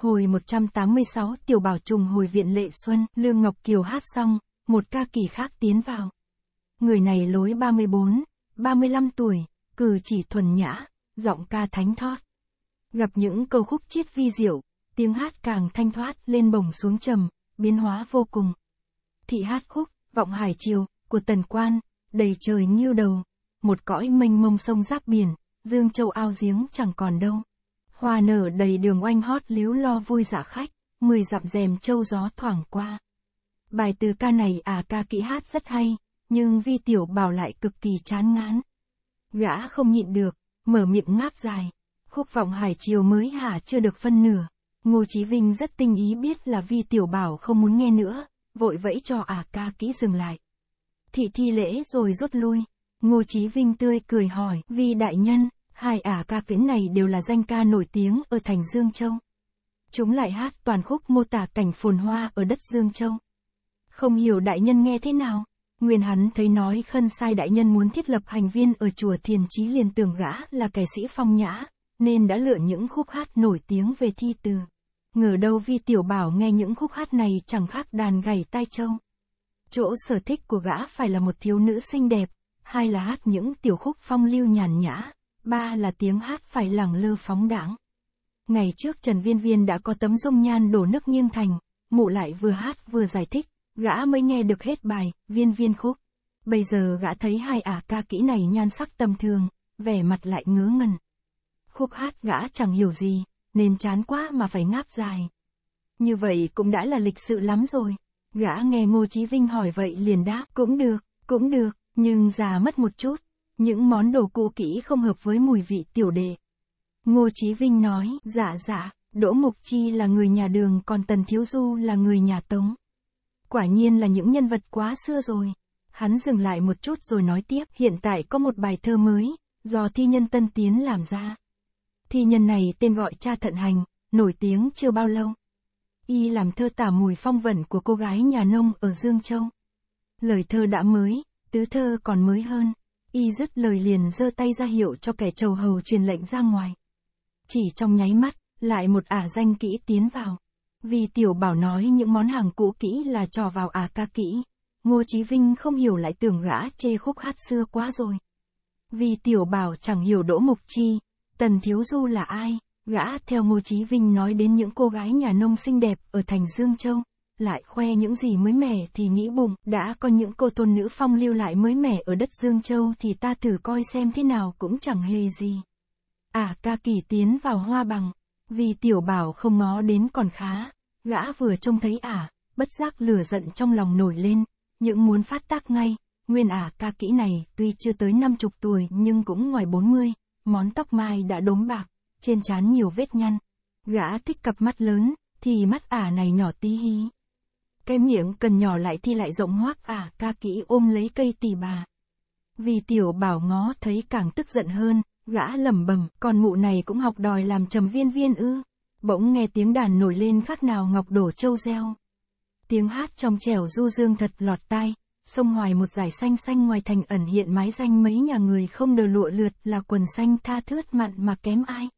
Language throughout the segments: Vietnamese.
Hồi 186 Tiểu Bảo Trùng hồi viện Lệ Xuân, Lương Ngọc Kiều hát xong, một ca kỳ khác tiến vào. Người này lối 34, 35 tuổi, cử chỉ thuần nhã, giọng ca thánh thót. Gặp những câu khúc chiết vi diệu, tiếng hát càng thanh thoát lên bổng xuống trầm, biến hóa vô cùng. Thị hát khúc, vọng hải chiều, của tần quan, đầy trời như đầu, một cõi mênh mông sông giáp biển, dương châu ao giếng chẳng còn đâu hoa nở đầy đường oanh hót líu lo vui giả khách, mười dặm rèm châu gió thoảng qua. Bài từ ca này à ca kỹ hát rất hay, nhưng vi tiểu bảo lại cực kỳ chán ngán. Gã không nhịn được, mở miệng ngáp dài, khúc vọng hải chiều mới hả chưa được phân nửa. Ngô Chí Vinh rất tinh ý biết là vi tiểu bảo không muốn nghe nữa, vội vẫy cho à ca kỹ dừng lại. Thị thi lễ rồi rút lui, Ngô Chí Vinh tươi cười hỏi, vi đại nhân, Hai ả ca quyến này đều là danh ca nổi tiếng ở thành Dương Châu. Chúng lại hát toàn khúc mô tả cảnh phồn hoa ở đất Dương Châu. Không hiểu đại nhân nghe thế nào, nguyên hắn thấy nói khân sai đại nhân muốn thiết lập hành viên ở chùa Thiền Chí liền tưởng gã là kẻ sĩ phong nhã, nên đã lựa những khúc hát nổi tiếng về thi từ. Ngờ đâu vi tiểu bảo nghe những khúc hát này chẳng khác đàn gầy tai châu. Chỗ sở thích của gã phải là một thiếu nữ xinh đẹp, hay là hát những tiểu khúc phong lưu nhàn nhã, ba là tiếng hát phải lẳng lơ phóng đãng. Ngày trước Trần Viên Viên đã có tấm dung nhan đổ nước nghiêng thành, mụ lại vừa hát vừa giải thích, gã mới nghe được hết bài, Viên Viên khúc. Bây giờ gã thấy hai ả à ca kỹ này nhan sắc tầm thường, vẻ mặt lại ngớ ngẩn. Khúc hát gã chẳng hiểu gì, nên chán quá mà phải ngáp dài. Như vậy cũng đã là lịch sự lắm rồi. Gã nghe Ngô Chí Vinh hỏi vậy liền đáp, cũng được, cũng được, nhưng già mất một chút. Những món đồ cũ kỹ không hợp với mùi vị tiểu đệ. Ngô Chí Vinh nói, dạ dạ, Đỗ Mục Chi là người nhà đường còn Tần Thiếu Du là người nhà tống. Quả nhiên là những nhân vật quá xưa rồi. Hắn dừng lại một chút rồi nói tiếp, hiện tại có một bài thơ mới, do thi nhân Tân Tiến làm ra. Thi nhân này tên gọi cha thận hành, nổi tiếng chưa bao lâu. Y làm thơ tả mùi phong vẩn của cô gái nhà nông ở Dương Châu. Lời thơ đã mới, tứ thơ còn mới hơn. Y dứt lời liền giơ tay ra hiệu cho kẻ trầu hầu truyền lệnh ra ngoài. Chỉ trong nháy mắt, lại một ả danh kỹ tiến vào. Vì tiểu bảo nói những món hàng cũ kỹ là trò vào ả ca kỹ. Ngô Chí Vinh không hiểu lại tưởng gã chê khúc hát xưa quá rồi. Vì tiểu bảo chẳng hiểu đỗ mục chi, tần thiếu du là ai, gã theo Ngô Chí Vinh nói đến những cô gái nhà nông xinh đẹp ở thành Dương Châu lại khoe những gì mới mẻ thì nghĩ bụng, đã có những cô tôn nữ phong lưu lại mới mẻ ở đất Dương Châu thì ta thử coi xem thế nào cũng chẳng hề gì. À ca kỳ tiến vào hoa bằng, vì tiểu bảo không ngó đến còn khá, gã vừa trông thấy ả, bất giác lửa giận trong lòng nổi lên, những muốn phát tác ngay, nguyên ả ca kỹ này tuy chưa tới năm chục tuổi nhưng cũng ngoài bốn mươi, món tóc mai đã đốm bạc, trên trán nhiều vết nhăn, gã thích cặp mắt lớn, thì mắt ả này nhỏ tí hí. Cái miệng cần nhỏ lại thì lại rộng hoác à ca kỹ ôm lấy cây tỳ bà. Vì tiểu bảo ngó thấy càng tức giận hơn, gã lầm bầm, con mụ này cũng học đòi làm trầm viên viên ư. Bỗng nghe tiếng đàn nổi lên khác nào ngọc đổ châu reo. Tiếng hát trong trẻo du dương thật lọt tai, sông hoài một dải xanh xanh ngoài thành ẩn hiện mái danh mấy nhà người không đờ lụa lượt là quần xanh tha thướt mặn mà kém ai.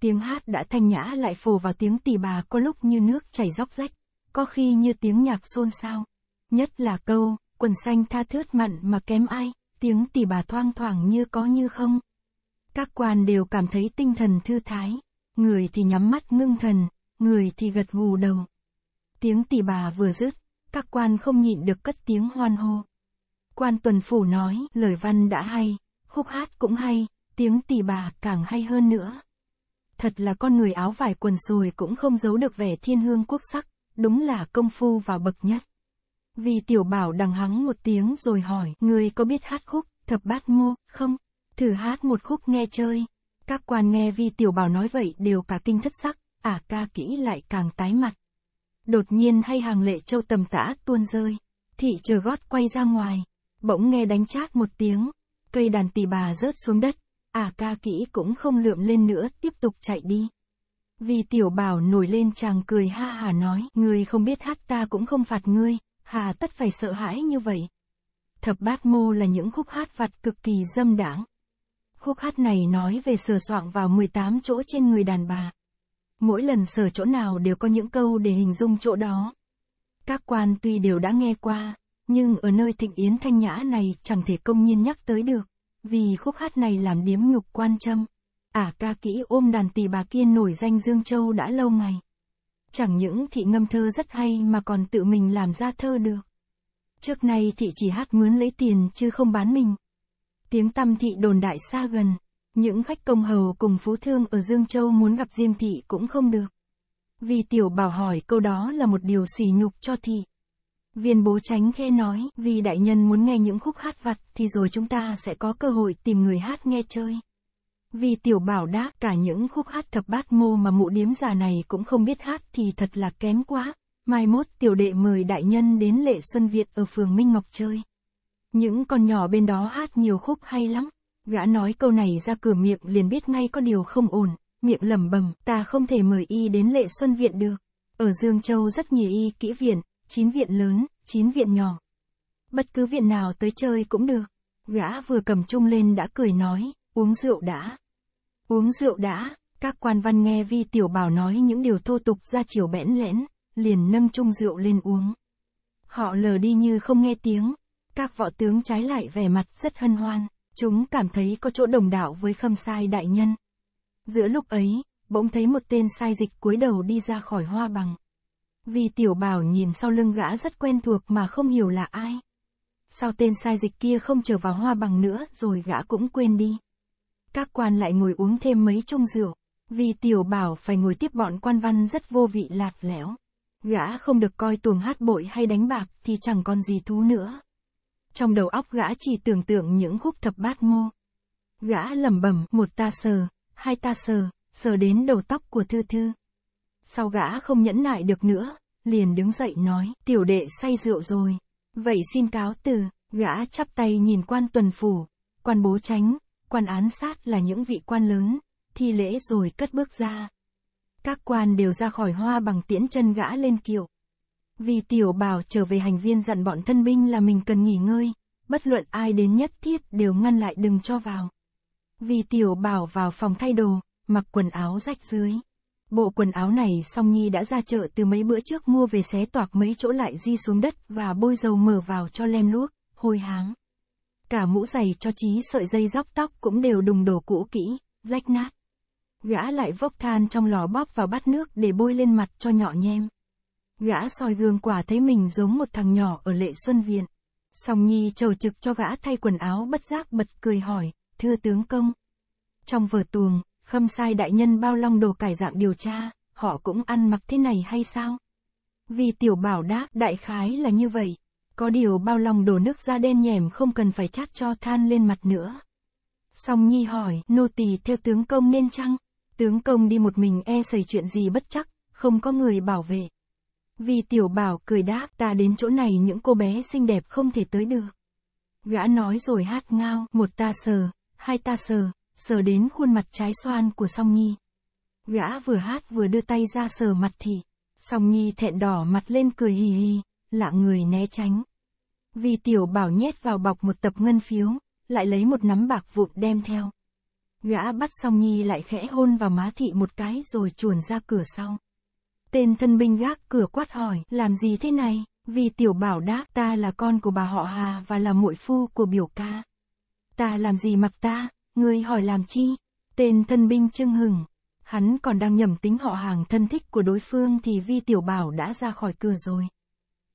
Tiếng hát đã thanh nhã lại phù vào tiếng tỳ bà có lúc như nước chảy róc rách có khi như tiếng nhạc xôn xao. Nhất là câu, quần xanh tha thướt mặn mà kém ai, tiếng tỷ bà thoang thoảng như có như không. Các quan đều cảm thấy tinh thần thư thái, người thì nhắm mắt ngưng thần, người thì gật gù đầu. Tiếng tỷ bà vừa dứt, các quan không nhịn được cất tiếng hoan hô. Quan tuần phủ nói, lời văn đã hay, khúc hát cũng hay, tiếng tỷ bà càng hay hơn nữa. Thật là con người áo vải quần sùi cũng không giấu được vẻ thiên hương quốc sắc đúng là công phu vào bậc nhất. Vì tiểu bảo đằng hắng một tiếng rồi hỏi, người có biết hát khúc, thập bát mô, không? Thử hát một khúc nghe chơi. Các quan nghe vi tiểu bảo nói vậy đều cả kinh thất sắc, ả à ca kỹ lại càng tái mặt. Đột nhiên hay hàng lệ châu tầm tã tuôn rơi, thị chờ gót quay ra ngoài, bỗng nghe đánh chát một tiếng, cây đàn tỳ bà rớt xuống đất, ả à ca kỹ cũng không lượm lên nữa tiếp tục chạy đi. Vì tiểu bảo nổi lên chàng cười ha hà nói, ngươi không biết hát ta cũng không phạt ngươi, hà tất phải sợ hãi như vậy. Thập bát mô là những khúc hát phạt cực kỳ dâm đảng. Khúc hát này nói về sờ soạng vào 18 chỗ trên người đàn bà. Mỗi lần sờ chỗ nào đều có những câu để hình dung chỗ đó. Các quan tuy đều đã nghe qua, nhưng ở nơi thịnh yến thanh nhã này chẳng thể công nhiên nhắc tới được, vì khúc hát này làm điếm nhục quan trâm Ả à, ca kỹ ôm đàn tỳ bà kiên nổi danh Dương Châu đã lâu ngày. Chẳng những thị ngâm thơ rất hay mà còn tự mình làm ra thơ được. Trước nay thị chỉ hát mướn lấy tiền chứ không bán mình. Tiếng tăm thị đồn đại xa gần, những khách công hầu cùng phú thương ở Dương Châu muốn gặp Diêm thị cũng không được. Vì tiểu bảo hỏi câu đó là một điều sỉ nhục cho thị. Viên bố tránh khe nói, vì đại nhân muốn nghe những khúc hát vặt thì rồi chúng ta sẽ có cơ hội tìm người hát nghe chơi. Vì tiểu bảo đã cả những khúc hát thập bát mô mà mụ điếm già này cũng không biết hát thì thật là kém quá. Mai mốt tiểu đệ mời đại nhân đến lệ Xuân Việt ở phường Minh Ngọc chơi. Những con nhỏ bên đó hát nhiều khúc hay lắm. Gã nói câu này ra cửa miệng liền biết ngay có điều không ổn, miệng lẩm bẩm, ta không thể mời y đến lệ Xuân Viện được. Ở Dương Châu rất nhiều y kỹ viện, chín viện lớn, chín viện nhỏ. Bất cứ viện nào tới chơi cũng được. Gã vừa cầm chung lên đã cười nói, uống rượu đã. Uống rượu đã, các quan văn nghe vi tiểu bảo nói những điều thô tục ra chiều bẽn lẽn, liền nâng chung rượu lên uống. Họ lờ đi như không nghe tiếng, các võ tướng trái lại vẻ mặt rất hân hoan, chúng cảm thấy có chỗ đồng đạo với khâm sai đại nhân. Giữa lúc ấy, bỗng thấy một tên sai dịch cúi đầu đi ra khỏi hoa bằng. Vì tiểu bảo nhìn sau lưng gã rất quen thuộc mà không hiểu là ai. Sao tên sai dịch kia không trở vào hoa bằng nữa rồi gã cũng quên đi các quan lại ngồi uống thêm mấy chung rượu, vì tiểu bảo phải ngồi tiếp bọn quan văn rất vô vị lạt lẽo. Gã không được coi tuồng hát bội hay đánh bạc thì chẳng còn gì thú nữa. Trong đầu óc gã chỉ tưởng tượng những khúc thập bát mô. Gã lẩm bẩm một ta sờ, hai ta sờ, sờ đến đầu tóc của thư thư. Sau gã không nhẫn nại được nữa, liền đứng dậy nói, tiểu đệ say rượu rồi. Vậy xin cáo từ, gã chắp tay nhìn quan tuần phủ, quan bố tránh, quan án sát là những vị quan lớn, thi lễ rồi cất bước ra. Các quan đều ra khỏi hoa bằng tiễn chân gã lên kiệu. Vì tiểu bảo trở về hành viên dặn bọn thân binh là mình cần nghỉ ngơi, bất luận ai đến nhất thiết đều ngăn lại đừng cho vào. Vì tiểu bảo vào phòng thay đồ, mặc quần áo rách dưới. Bộ quần áo này song nhi đã ra chợ từ mấy bữa trước mua về xé toạc mấy chỗ lại di xuống đất và bôi dầu mở vào cho lem luốc, hôi háng. Cả mũ giày cho chí sợi dây róc tóc cũng đều đùng đổ cũ kỹ, rách nát. Gã lại vốc than trong lò bóp vào bát nước để bôi lên mặt cho nhỏ nhem. Gã soi gương quả thấy mình giống một thằng nhỏ ở lệ xuân viện. Song Nhi trầu trực cho gã thay quần áo bất giác bật cười hỏi, thưa tướng công. Trong vở tuồng, khâm sai đại nhân bao long đồ cải dạng điều tra, họ cũng ăn mặc thế này hay sao? Vì tiểu bảo đáp đại khái là như vậy. Có điều bao lòng đổ nước ra đen nhèm không cần phải chát cho than lên mặt nữa. Song Nhi hỏi, nô tỳ theo tướng công nên chăng? Tướng công đi một mình e xảy chuyện gì bất chắc, không có người bảo vệ. Vì tiểu bảo cười đáp, ta đến chỗ này những cô bé xinh đẹp không thể tới được. Gã nói rồi hát ngao, một ta sờ, hai ta sờ, sờ đến khuôn mặt trái xoan của song nhi. Gã vừa hát vừa đưa tay ra sờ mặt thị, song nhi thẹn đỏ mặt lên cười hì hì, lạ người né tránh. Vì tiểu bảo nhét vào bọc một tập ngân phiếu, lại lấy một nắm bạc vụn đem theo. Gã bắt xong nhi lại khẽ hôn vào má thị một cái rồi chuồn ra cửa sau. Tên thân binh gác cửa quát hỏi, làm gì thế này? Vì tiểu bảo đáp ta là con của bà họ Hà và là muội phu của biểu ca. Ta làm gì mặc ta, Người hỏi làm chi? Tên thân binh chưng hừng. Hắn còn đang nhầm tính họ hàng thân thích của đối phương thì vi tiểu bảo đã ra khỏi cửa rồi.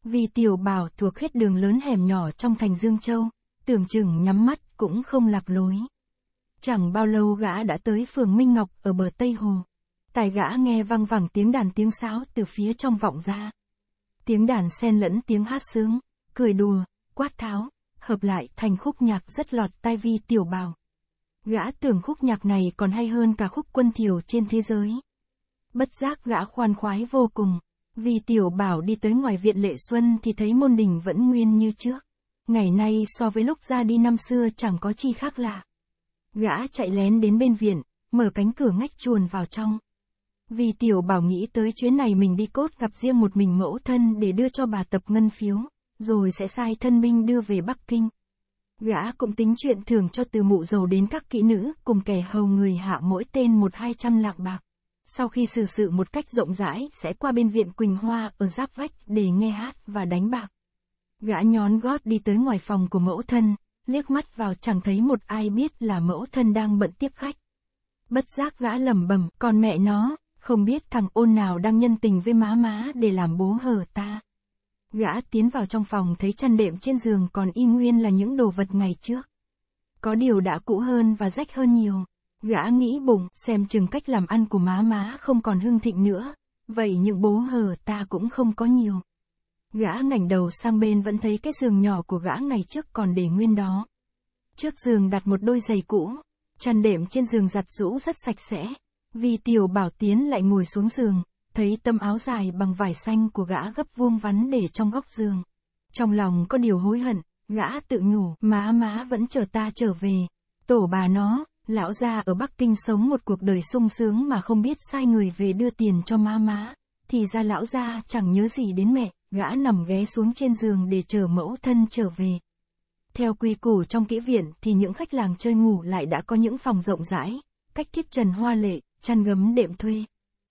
Vì tiểu bảo thuộc huyết đường lớn hẻm nhỏ trong thành Dương Châu, tưởng chừng nhắm mắt cũng không lạc lối. Chẳng bao lâu gã đã tới phường Minh Ngọc ở bờ Tây Hồ. Tài gã nghe vang vẳng tiếng đàn tiếng sáo từ phía trong vọng ra. Tiếng đàn xen lẫn tiếng hát sướng, cười đùa, quát tháo, hợp lại thành khúc nhạc rất lọt tai vi tiểu bào. Gã tưởng khúc nhạc này còn hay hơn cả khúc quân thiểu trên thế giới. Bất giác gã khoan khoái vô cùng. Vì tiểu bảo đi tới ngoài viện lệ xuân thì thấy môn đình vẫn nguyên như trước. Ngày nay so với lúc ra đi năm xưa chẳng có chi khác lạ. Gã chạy lén đến bên viện, mở cánh cửa ngách chuồn vào trong. Vì tiểu bảo nghĩ tới chuyến này mình đi cốt gặp riêng một mình mẫu thân để đưa cho bà tập ngân phiếu, rồi sẽ sai thân binh đưa về Bắc Kinh. Gã cũng tính chuyện thưởng cho từ mụ giàu đến các kỹ nữ cùng kẻ hầu người hạ mỗi tên một hai trăm lạng bạc sau khi xử sự một cách rộng rãi sẽ qua bên viện Quỳnh Hoa ở giáp vách để nghe hát và đánh bạc. Gã nhón gót đi tới ngoài phòng của mẫu thân, liếc mắt vào chẳng thấy một ai biết là mẫu thân đang bận tiếp khách. Bất giác gã lẩm bẩm, còn mẹ nó, không biết thằng ôn nào đang nhân tình với má má để làm bố hờ ta. Gã tiến vào trong phòng thấy chăn đệm trên giường còn y nguyên là những đồ vật ngày trước. Có điều đã cũ hơn và rách hơn nhiều gã nghĩ bụng, xem chừng cách làm ăn của má má không còn hưng thịnh nữa, vậy những bố hờ ta cũng không có nhiều. Gã ngảnh đầu sang bên vẫn thấy cái giường nhỏ của gã ngày trước còn để nguyên đó. Trước giường đặt một đôi giày cũ, chăn đệm trên giường giặt rũ rất sạch sẽ. Vì tiểu bảo tiến lại ngồi xuống giường, thấy tấm áo dài bằng vải xanh của gã gấp vuông vắn để trong góc giường. Trong lòng có điều hối hận, gã tự nhủ, má má vẫn chờ ta trở về. Tổ bà nó, Lão gia ở Bắc Kinh sống một cuộc đời sung sướng mà không biết sai người về đưa tiền cho ma má. Thì ra lão gia chẳng nhớ gì đến mẹ, gã nằm ghé xuống trên giường để chờ mẫu thân trở về. Theo quy củ trong kỹ viện thì những khách làng chơi ngủ lại đã có những phòng rộng rãi, cách thiết trần hoa lệ, chăn gấm đệm thuê.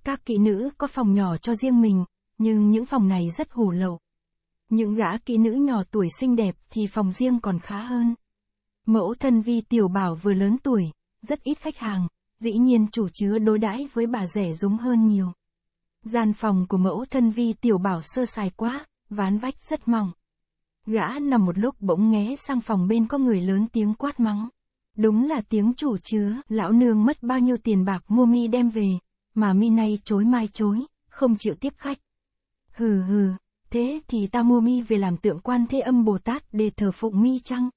Các kỹ nữ có phòng nhỏ cho riêng mình, nhưng những phòng này rất hủ lậu. Những gã kỹ nữ nhỏ tuổi xinh đẹp thì phòng riêng còn khá hơn. Mẫu thân vi tiểu bảo vừa lớn tuổi, rất ít khách hàng, dĩ nhiên chủ chứa đối đãi với bà rẻ rúng hơn nhiều. Gian phòng của mẫu thân vi tiểu bảo sơ sài quá, ván vách rất mỏng. Gã nằm một lúc bỗng nghé sang phòng bên có người lớn tiếng quát mắng. Đúng là tiếng chủ chứa, lão nương mất bao nhiêu tiền bạc mua mi đem về, mà mi nay chối mai chối, không chịu tiếp khách. Hừ hừ, thế thì ta mua mi về làm tượng quan thế âm Bồ Tát để thờ phụng mi chăng?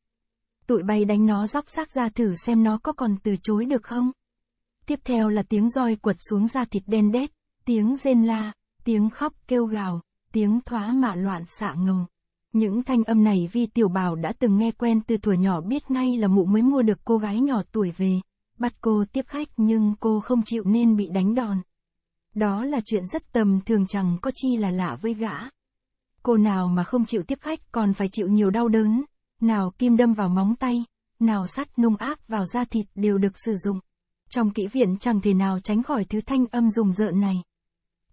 tụi bay đánh nó róc xác ra thử xem nó có còn từ chối được không. Tiếp theo là tiếng roi quật xuống da thịt đen đét, tiếng rên la, tiếng khóc kêu gào, tiếng thoá mạ loạn xạ ngồng. Những thanh âm này vi tiểu bảo đã từng nghe quen từ tuổi nhỏ biết ngay là mụ mới mua được cô gái nhỏ tuổi về, bắt cô tiếp khách nhưng cô không chịu nên bị đánh đòn. Đó là chuyện rất tầm thường chẳng có chi là lạ với gã. Cô nào mà không chịu tiếp khách còn phải chịu nhiều đau đớn, nào kim đâm vào móng tay, nào sắt nung áp vào da thịt đều được sử dụng. Trong kỹ viện chẳng thể nào tránh khỏi thứ thanh âm rùng rợn này.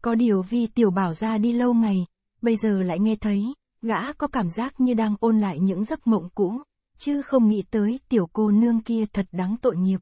Có điều vì tiểu bảo ra đi lâu ngày, bây giờ lại nghe thấy, gã có cảm giác như đang ôn lại những giấc mộng cũ, chứ không nghĩ tới tiểu cô nương kia thật đáng tội nghiệp.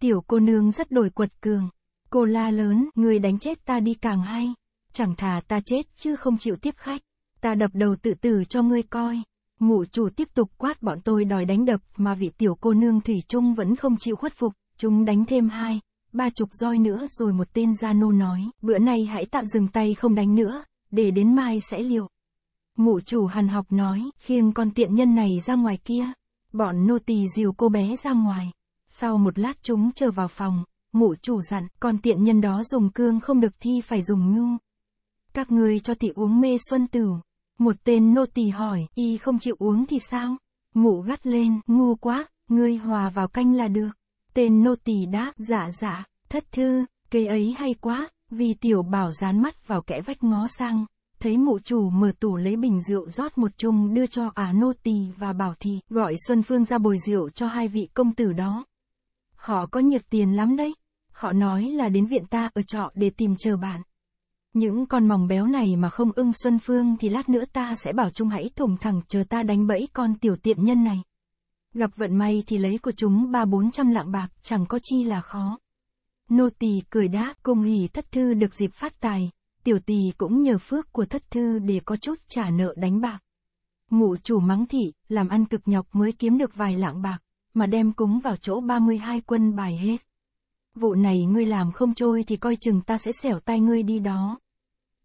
Tiểu cô nương rất đổi quật cường, cô la lớn, người đánh chết ta đi càng hay, chẳng thà ta chết chứ không chịu tiếp khách, ta đập đầu tự tử cho ngươi coi. Mụ chủ tiếp tục quát bọn tôi đòi đánh đập mà vị tiểu cô nương Thủy Trung vẫn không chịu khuất phục, chúng đánh thêm hai, ba chục roi nữa rồi một tên gia nô nói, bữa nay hãy tạm dừng tay không đánh nữa, để đến mai sẽ liệu. Mụ chủ hàn học nói, khiêng con tiện nhân này ra ngoài kia, bọn nô tỳ dìu cô bé ra ngoài. Sau một lát chúng trở vào phòng, mụ chủ dặn, con tiện nhân đó dùng cương không được thi phải dùng nhu. Các người cho thị uống mê xuân tửu. Một tên nô tỳ hỏi, y không chịu uống thì sao? Mụ gắt lên, ngu quá, ngươi hòa vào canh là được. Tên nô tỳ đáp, dạ dạ, thất thư, cây ấy hay quá, vì tiểu bảo dán mắt vào kẽ vách ngó sang. Thấy mụ chủ mở tủ lấy bình rượu rót một chung đưa cho á nô tỳ và bảo thị, gọi Xuân Phương ra bồi rượu cho hai vị công tử đó. Họ có nhiệt tiền lắm đấy. Họ nói là đến viện ta ở trọ để tìm chờ bạn. Những con mỏng béo này mà không ưng Xuân Phương thì lát nữa ta sẽ bảo chúng hãy thủng thẳng chờ ta đánh bẫy con tiểu tiện nhân này. Gặp vận may thì lấy của chúng ba bốn trăm lạng bạc chẳng có chi là khó. Nô tỳ cười đáp cùng hỉ thất thư được dịp phát tài, tiểu tỳ cũng nhờ phước của thất thư để có chút trả nợ đánh bạc. Mụ chủ mắng thị, làm ăn cực nhọc mới kiếm được vài lạng bạc, mà đem cúng vào chỗ 32 quân bài hết. Vụ này ngươi làm không trôi thì coi chừng ta sẽ xẻo tay ngươi đi đó.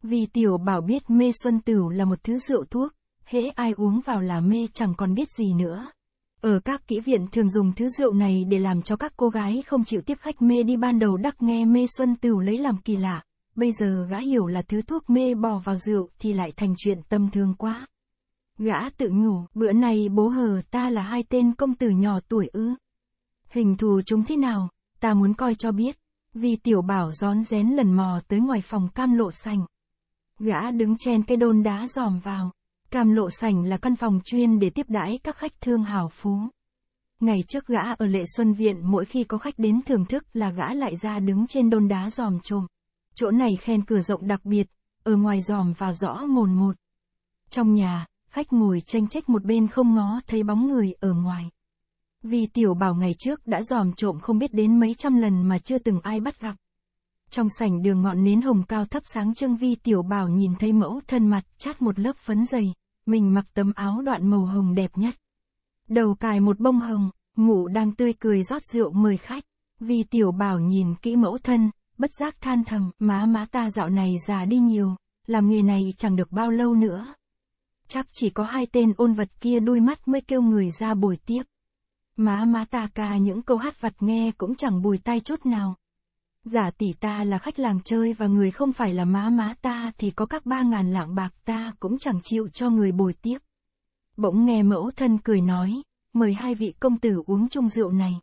Vì tiểu bảo biết mê xuân tửu là một thứ rượu thuốc, hễ ai uống vào là mê chẳng còn biết gì nữa. Ở các kỹ viện thường dùng thứ rượu này để làm cho các cô gái không chịu tiếp khách mê đi ban đầu đắc nghe mê xuân tửu lấy làm kỳ lạ, bây giờ gã hiểu là thứ thuốc mê bỏ vào rượu thì lại thành chuyện tâm thương quá. Gã tự nhủ, bữa nay bố hờ ta là hai tên công tử nhỏ tuổi ư. Hình thù chúng thế nào, ta muốn coi cho biết. Vì tiểu bảo rón rén lần mò tới ngoài phòng cam lộ xanh. Gã đứng chen cái đôn đá dòm vào. Cam lộ sảnh là căn phòng chuyên để tiếp đãi các khách thương hào phú. Ngày trước gã ở lệ xuân viện mỗi khi có khách đến thưởng thức là gã lại ra đứng trên đôn đá dòm trộm. Chỗ này khen cửa rộng đặc biệt, ở ngoài dòm vào rõ mồn một. Trong nhà, khách ngồi tranh trách một bên không ngó thấy bóng người ở ngoài. Vì tiểu bảo ngày trước đã dòm trộm không biết đến mấy trăm lần mà chưa từng ai bắt gặp trong sảnh đường ngọn nến hồng cao thấp sáng trưng vi tiểu bảo nhìn thấy mẫu thân mặt chát một lớp phấn dày, mình mặc tấm áo đoạn màu hồng đẹp nhất. Đầu cài một bông hồng, mụ đang tươi cười rót rượu mời khách, vi tiểu bảo nhìn kỹ mẫu thân, bất giác than thầm, má má ta dạo này già đi nhiều, làm nghề này chẳng được bao lâu nữa. Chắc chỉ có hai tên ôn vật kia đôi mắt mới kêu người ra buổi tiếp. Má má ta ca những câu hát vặt nghe cũng chẳng bùi tai chút nào, giả tỷ ta là khách làng chơi và người không phải là má má ta thì có các ba ngàn lạng bạc ta cũng chẳng chịu cho người bồi tiếp. Bỗng nghe mẫu thân cười nói, mời hai vị công tử uống chung rượu này.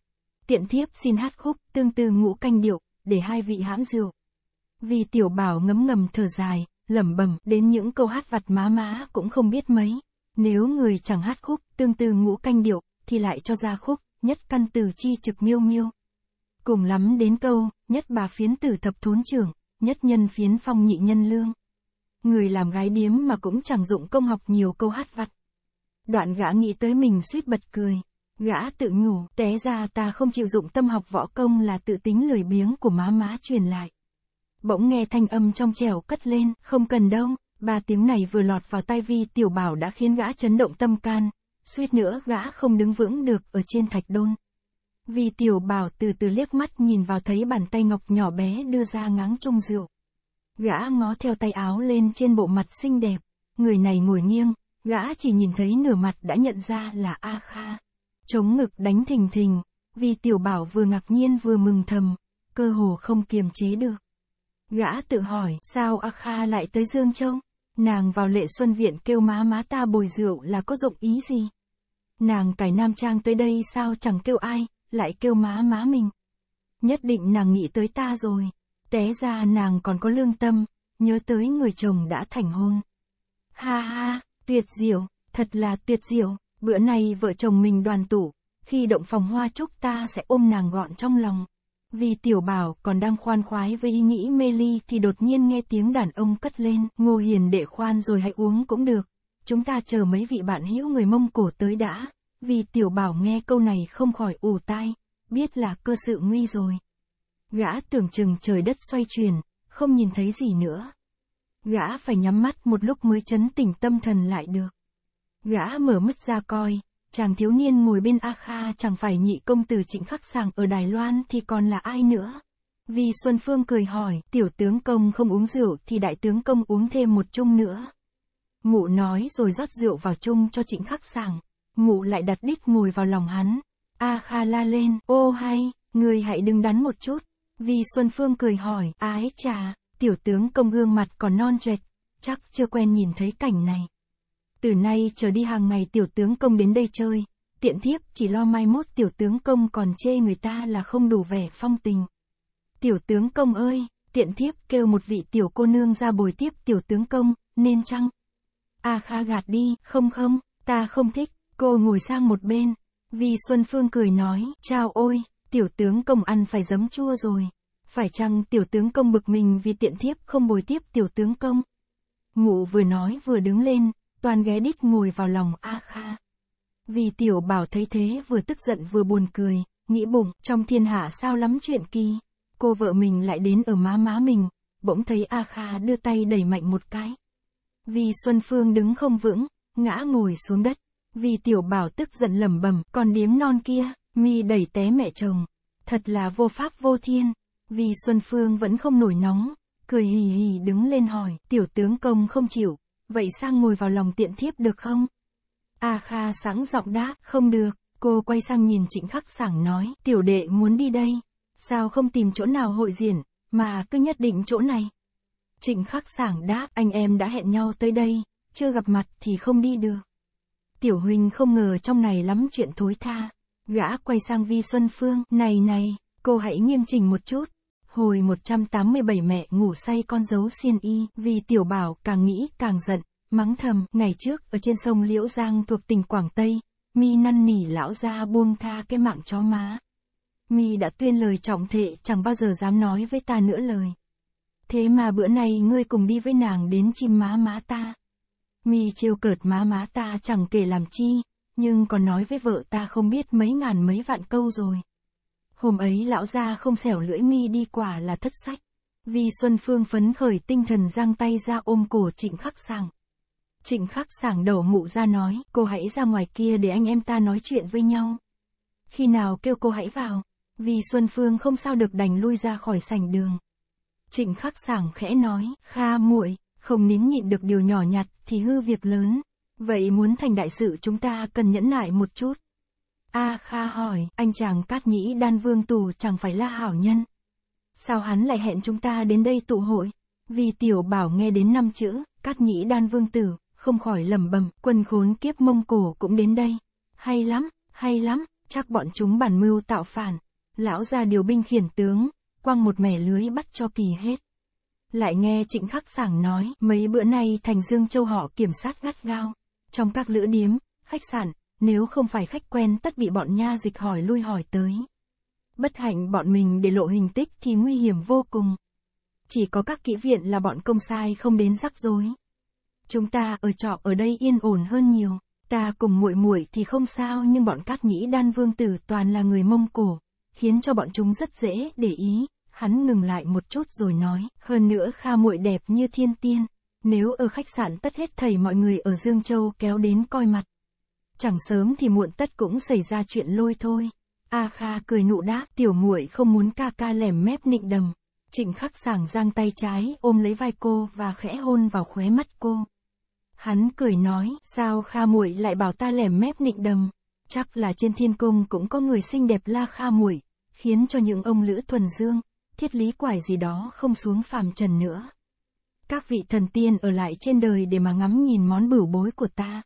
Tiện thiếp xin hát khúc tương tư ngũ canh điệu, để hai vị hãm rượu. Vì tiểu bảo ngấm ngầm thở dài, lẩm bẩm đến những câu hát vặt má má cũng không biết mấy. Nếu người chẳng hát khúc tương tư ngũ canh điệu, thì lại cho ra khúc, nhất căn từ chi trực miêu miêu. Cùng lắm đến câu, nhất bà phiến tử thập thốn trưởng, nhất nhân phiến phong nhị nhân lương. Người làm gái điếm mà cũng chẳng dụng công học nhiều câu hát vặt. Đoạn gã nghĩ tới mình suýt bật cười. Gã tự nhủ, té ra ta không chịu dụng tâm học võ công là tự tính lười biếng của má má truyền lại. Bỗng nghe thanh âm trong trèo cất lên, không cần đâu, ba tiếng này vừa lọt vào tai vi tiểu bảo đã khiến gã chấn động tâm can, suýt nữa gã không đứng vững được ở trên thạch đôn. Vì tiểu bảo từ từ liếc mắt nhìn vào thấy bàn tay ngọc nhỏ bé đưa ra ngáng chung rượu. Gã ngó theo tay áo lên trên bộ mặt xinh đẹp, người này ngồi nghiêng, gã chỉ nhìn thấy nửa mặt đã nhận ra là A Kha. Chống ngực đánh thình thình, vì tiểu bảo vừa ngạc nhiên vừa mừng thầm, cơ hồ không kiềm chế được. Gã tự hỏi sao A Kha lại tới Dương Châu? Nàng vào lệ xuân viện kêu má má ta bồi rượu là có dụng ý gì? Nàng cải nam trang tới đây sao chẳng kêu ai, lại kêu má má mình. Nhất định nàng nghĩ tới ta rồi, té ra nàng còn có lương tâm, nhớ tới người chồng đã thành hôn. Ha ha, tuyệt diệu, thật là tuyệt diệu, bữa nay vợ chồng mình đoàn tụ, khi động phòng hoa chúc ta sẽ ôm nàng gọn trong lòng. Vì tiểu bảo còn đang khoan khoái với ý nghĩ mê ly thì đột nhiên nghe tiếng đàn ông cất lên, ngô hiền để khoan rồi hãy uống cũng được. Chúng ta chờ mấy vị bạn hữu người mông cổ tới đã. Vì tiểu bảo nghe câu này không khỏi ù tai, biết là cơ sự nguy rồi. Gã tưởng chừng trời đất xoay chuyển, không nhìn thấy gì nữa. Gã phải nhắm mắt một lúc mới chấn tỉnh tâm thần lại được. Gã mở mắt ra coi, chàng thiếu niên ngồi bên A Kha chẳng phải nhị công tử trịnh khắc sàng ở Đài Loan thì còn là ai nữa. Vì Xuân Phương cười hỏi, tiểu tướng công không uống rượu thì đại tướng công uống thêm một chung nữa. mụ nói rồi rót rượu vào chung cho trịnh khắc sàng mụ lại đặt đít ngồi vào lòng hắn. A Kha la lên, ô hay, người hãy đừng đắn một chút. Vì Xuân Phương cười hỏi, ái chà, tiểu tướng công gương mặt còn non trệt, chắc chưa quen nhìn thấy cảnh này. Từ nay trở đi hàng ngày tiểu tướng công đến đây chơi, tiện thiếp chỉ lo mai mốt tiểu tướng công còn chê người ta là không đủ vẻ phong tình. Tiểu tướng công ơi, tiện thiếp kêu một vị tiểu cô nương ra bồi tiếp tiểu tướng công, nên chăng? A Kha gạt đi, không không, ta không thích, Cô ngồi sang một bên, Vi Xuân Phương cười nói, chào ôi, tiểu tướng công ăn phải giấm chua rồi. Phải chăng tiểu tướng công bực mình vì tiện thiếp không bồi tiếp tiểu tướng công? Ngụ vừa nói vừa đứng lên, toàn ghé đít ngồi vào lòng A Kha. Vì tiểu bảo thấy thế vừa tức giận vừa buồn cười, nghĩ bụng, trong thiên hạ sao lắm chuyện kỳ. Cô vợ mình lại đến ở má má mình, bỗng thấy A Kha đưa tay đẩy mạnh một cái. Vì Xuân Phương đứng không vững, ngã ngồi xuống đất. Vì tiểu bảo tức giận lẩm bẩm còn điếm non kia, mi đẩy té mẹ chồng. Thật là vô pháp vô thiên. Vì Xuân Phương vẫn không nổi nóng, cười hì hì đứng lên hỏi, tiểu tướng công không chịu, vậy sang ngồi vào lòng tiện thiếp được không? A à Kha sáng giọng đáp, không được, cô quay sang nhìn trịnh khắc sảng nói, tiểu đệ muốn đi đây, sao không tìm chỗ nào hội diện mà cứ nhất định chỗ này. Trịnh khắc sảng đáp, anh em đã hẹn nhau tới đây, chưa gặp mặt thì không đi được. Tiểu huynh không ngờ trong này lắm chuyện thối tha. Gã quay sang Vi Xuân Phương, này này, cô hãy nghiêm chỉnh một chút. Hồi 187 mẹ ngủ say con dấu xiên y, vì tiểu bảo càng nghĩ càng giận, mắng thầm, ngày trước ở trên sông Liễu Giang thuộc tỉnh Quảng Tây, mi năn nỉ lão ra buông tha cái mạng chó má. mi đã tuyên lời trọng thệ chẳng bao giờ dám nói với ta nữa lời. Thế mà bữa nay ngươi cùng đi với nàng đến chim má má ta. Mi trêu cợt má má ta chẳng kể làm chi, nhưng còn nói với vợ ta không biết mấy ngàn mấy vạn câu rồi. Hôm ấy lão gia không xẻo lưỡi mi đi quả là thất sách. Vì Xuân Phương phấn khởi tinh thần giang tay ra ôm cổ trịnh khắc sàng. Trịnh khắc sàng đầu mụ ra nói, cô hãy ra ngoài kia để anh em ta nói chuyện với nhau. Khi nào kêu cô hãy vào, vì Xuân Phương không sao được đành lui ra khỏi sảnh đường. Trịnh khắc sàng khẽ nói, kha muội không nín nhịn được điều nhỏ nhặt thì hư việc lớn. Vậy muốn thành đại sự chúng ta cần nhẫn nại một chút. A à, Kha hỏi, anh chàng cát nhĩ đan vương tù chẳng phải là hảo nhân. Sao hắn lại hẹn chúng ta đến đây tụ hội? Vì tiểu bảo nghe đến năm chữ, cát nhĩ đan vương tử, không khỏi lẩm bẩm quân khốn kiếp mông cổ cũng đến đây. Hay lắm, hay lắm, chắc bọn chúng bản mưu tạo phản. Lão ra điều binh khiển tướng, quăng một mẻ lưới bắt cho kỳ hết. Lại nghe Trịnh Khắc Sảng nói, mấy bữa nay Thành Dương Châu họ kiểm soát gắt gao. Trong các lữ điếm, khách sạn, nếu không phải khách quen tất bị bọn nha dịch hỏi lui hỏi tới. Bất hạnh bọn mình để lộ hình tích thì nguy hiểm vô cùng. Chỉ có các kỹ viện là bọn công sai không đến rắc rối. Chúng ta ở trọ ở đây yên ổn hơn nhiều. Ta cùng muội muội thì không sao nhưng bọn các nhĩ đan vương tử toàn là người mông cổ, khiến cho bọn chúng rất dễ để ý hắn ngừng lại một chút rồi nói, hơn nữa Kha muội đẹp như thiên tiên, nếu ở khách sạn tất hết thầy mọi người ở Dương Châu kéo đến coi mặt. Chẳng sớm thì muộn tất cũng xảy ra chuyện lôi thôi. A Kha cười nụ đáp, tiểu muội không muốn ca ca lẻm mép nịnh đầm. Trịnh khắc sảng giang tay trái ôm lấy vai cô và khẽ hôn vào khóe mắt cô. Hắn cười nói, sao Kha muội lại bảo ta lẻm mép nịnh đầm? Chắc là trên thiên cung cũng có người xinh đẹp la Kha muội, khiến cho những ông lữ thuần dương, thiết lý quải gì đó không xuống phàm trần nữa. Các vị thần tiên ở lại trên đời để mà ngắm nhìn món bửu bối của ta.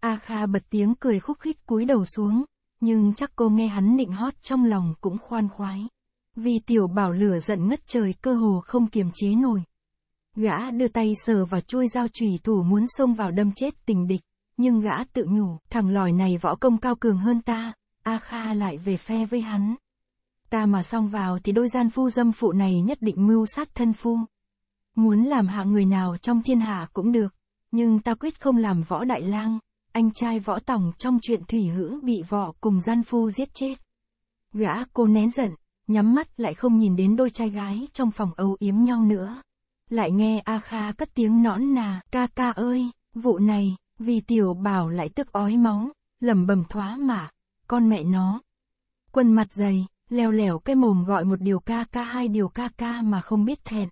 A Kha bật tiếng cười khúc khích cúi đầu xuống, nhưng chắc cô nghe hắn nịnh hót trong lòng cũng khoan khoái. Vì tiểu bảo lửa giận ngất trời cơ hồ không kiềm chế nổi. Gã đưa tay sờ vào chuôi dao chùy thủ muốn xông vào đâm chết tình địch, nhưng gã tự nhủ, thằng lòi này võ công cao cường hơn ta, A Kha lại về phe với hắn ta mà xong vào thì đôi gian phu dâm phụ này nhất định mưu sát thân phu. Muốn làm hạ người nào trong thiên hạ cũng được, nhưng ta quyết không làm võ đại lang, anh trai võ tổng trong chuyện thủy hữu bị vọ cùng gian phu giết chết. Gã cô nén giận, nhắm mắt lại không nhìn đến đôi trai gái trong phòng âu yếm nhau nữa. Lại nghe A Kha cất tiếng nõn nà, ca ca ơi, vụ này, vì tiểu bảo lại tức ói máu, lẩm bầm thoá mà, con mẹ nó. Quân mặt dày, leo lẻo cái mồm gọi một điều ca ca hai điều ca ca mà không biết thẹn.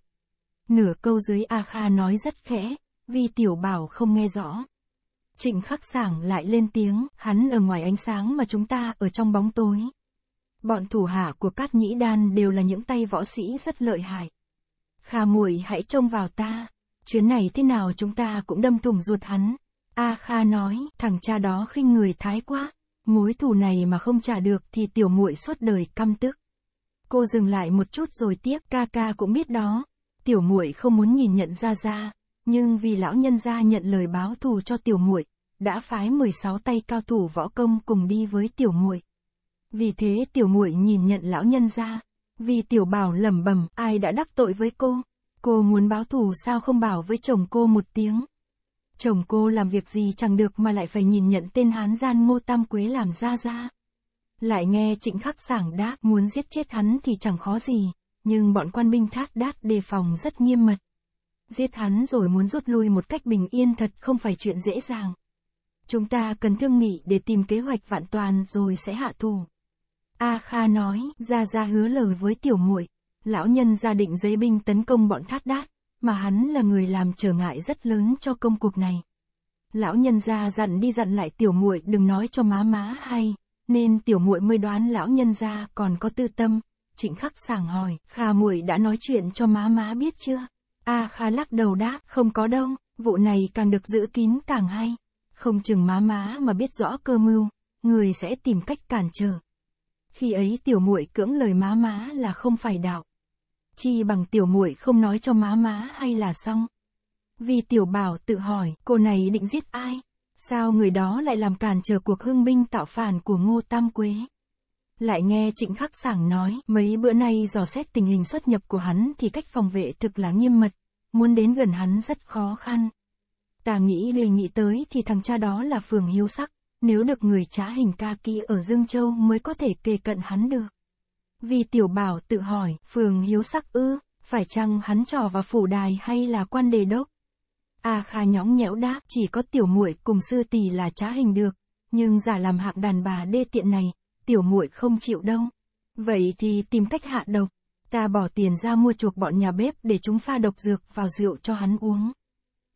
Nửa câu dưới A Kha nói rất khẽ, vì tiểu bảo không nghe rõ. Trịnh khắc sảng lại lên tiếng, hắn ở ngoài ánh sáng mà chúng ta ở trong bóng tối. Bọn thủ hạ của Cát Nhĩ Đan đều là những tay võ sĩ rất lợi hại. Kha muội hãy trông vào ta, chuyến này thế nào chúng ta cũng đâm thủng ruột hắn. A Kha nói, thằng cha đó khinh người thái quá. Mối thù này mà không trả được thì tiểu muội suốt đời căm tức. Cô dừng lại một chút rồi tiếp, ca ca cũng biết đó. Tiểu muội không muốn nhìn nhận ra ra, nhưng vì lão nhân gia nhận lời báo thù cho tiểu muội, đã phái 16 tay cao thủ võ công cùng đi với tiểu muội. Vì thế tiểu muội nhìn nhận lão nhân gia, vì tiểu bảo lẩm bẩm ai đã đắc tội với cô, cô muốn báo thù sao không bảo với chồng cô một tiếng. Chồng cô làm việc gì chẳng được mà lại phải nhìn nhận tên hán gian ngô tam quế làm ra ra. Lại nghe trịnh khắc sảng đáp muốn giết chết hắn thì chẳng khó gì, nhưng bọn quan binh thát đát đề phòng rất nghiêm mật. Giết hắn rồi muốn rút lui một cách bình yên thật không phải chuyện dễ dàng. Chúng ta cần thương nghị để tìm kế hoạch vạn toàn rồi sẽ hạ thù. A Kha nói, ra ra hứa lời với tiểu muội, lão nhân gia định giấy binh tấn công bọn thát đát mà hắn là người làm trở ngại rất lớn cho công cuộc này. Lão nhân gia dặn đi dặn lại tiểu muội đừng nói cho má má hay, nên tiểu muội mới đoán lão nhân gia còn có tư tâm. Trịnh Khắc sảng hỏi, Kha muội đã nói chuyện cho má má biết chưa? A à, Kha lắc đầu đáp, không có đâu, vụ này càng được giữ kín càng hay. Không chừng má má mà biết rõ cơ mưu, người sẽ tìm cách cản trở. Khi ấy tiểu muội cưỡng lời má má là không phải đạo chi bằng tiểu muội không nói cho má má hay là xong. Vì tiểu bảo tự hỏi, cô này định giết ai? Sao người đó lại làm cản trở cuộc hưng binh tạo phản của Ngô Tam Quế? Lại nghe Trịnh Khắc Sảng nói, mấy bữa nay dò xét tình hình xuất nhập của hắn thì cách phòng vệ thực là nghiêm mật, muốn đến gần hắn rất khó khăn. Ta nghĩ lề nghĩ tới thì thằng cha đó là Phường Hiếu Sắc, nếu được người trả hình ca kỹ ở Dương Châu mới có thể kề cận hắn được. Vì tiểu bảo tự hỏi, phường hiếu sắc ư, phải chăng hắn trò vào phủ đài hay là quan đề đốc? A à Kha nhõng nhẽo đáp, chỉ có tiểu muội cùng sư tỷ là trá hình được, nhưng giả làm hạng đàn bà đê tiện này, tiểu muội không chịu đâu. Vậy thì tìm cách hạ độc, ta bỏ tiền ra mua chuộc bọn nhà bếp để chúng pha độc dược vào rượu cho hắn uống.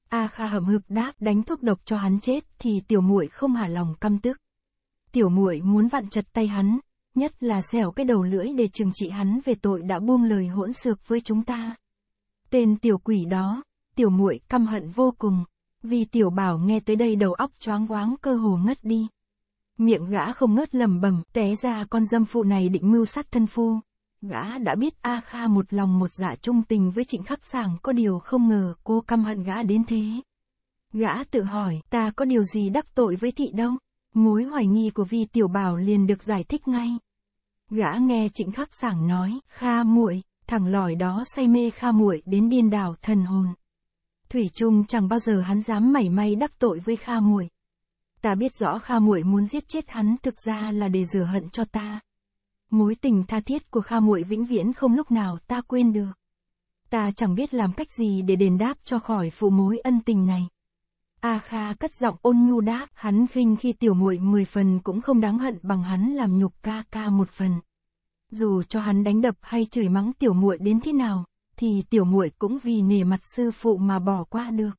A Kha hậm hực đáp, đánh thuốc độc cho hắn chết thì tiểu muội không hả lòng căm tức. Tiểu muội muốn vặn chật tay hắn, nhất là xẻo cái đầu lưỡi để trừng trị hắn về tội đã buông lời hỗn xược với chúng ta. Tên tiểu quỷ đó, tiểu muội căm hận vô cùng, vì tiểu bảo nghe tới đây đầu óc choáng váng cơ hồ ngất đi. Miệng gã không ngớt lầm bẩm té ra con dâm phụ này định mưu sát thân phu. Gã đã biết A Kha một lòng một dạ trung tình với trịnh khắc sàng có điều không ngờ cô căm hận gã đến thế. Gã tự hỏi ta có điều gì đắc tội với thị đâu? Mối hoài nghi của vi tiểu bảo liền được giải thích ngay gã nghe trịnh khắc sảng nói, kha muội, thằng lòi đó say mê kha muội đến điên đảo thần hồn. Thủy Trung chẳng bao giờ hắn dám mảy may đắc tội với Kha Muội. Ta biết rõ Kha Muội muốn giết chết hắn thực ra là để rửa hận cho ta. Mối tình tha thiết của Kha Muội vĩnh viễn không lúc nào ta quên được. Ta chẳng biết làm cách gì để đền đáp cho khỏi phụ mối ân tình này. A Kha cất giọng ôn nhu đáp, hắn khinh khi tiểu muội 10 phần cũng không đáng hận bằng hắn làm nhục ca ca một phần. Dù cho hắn đánh đập hay chửi mắng tiểu muội đến thế nào, thì tiểu muội cũng vì nể mặt sư phụ mà bỏ qua được.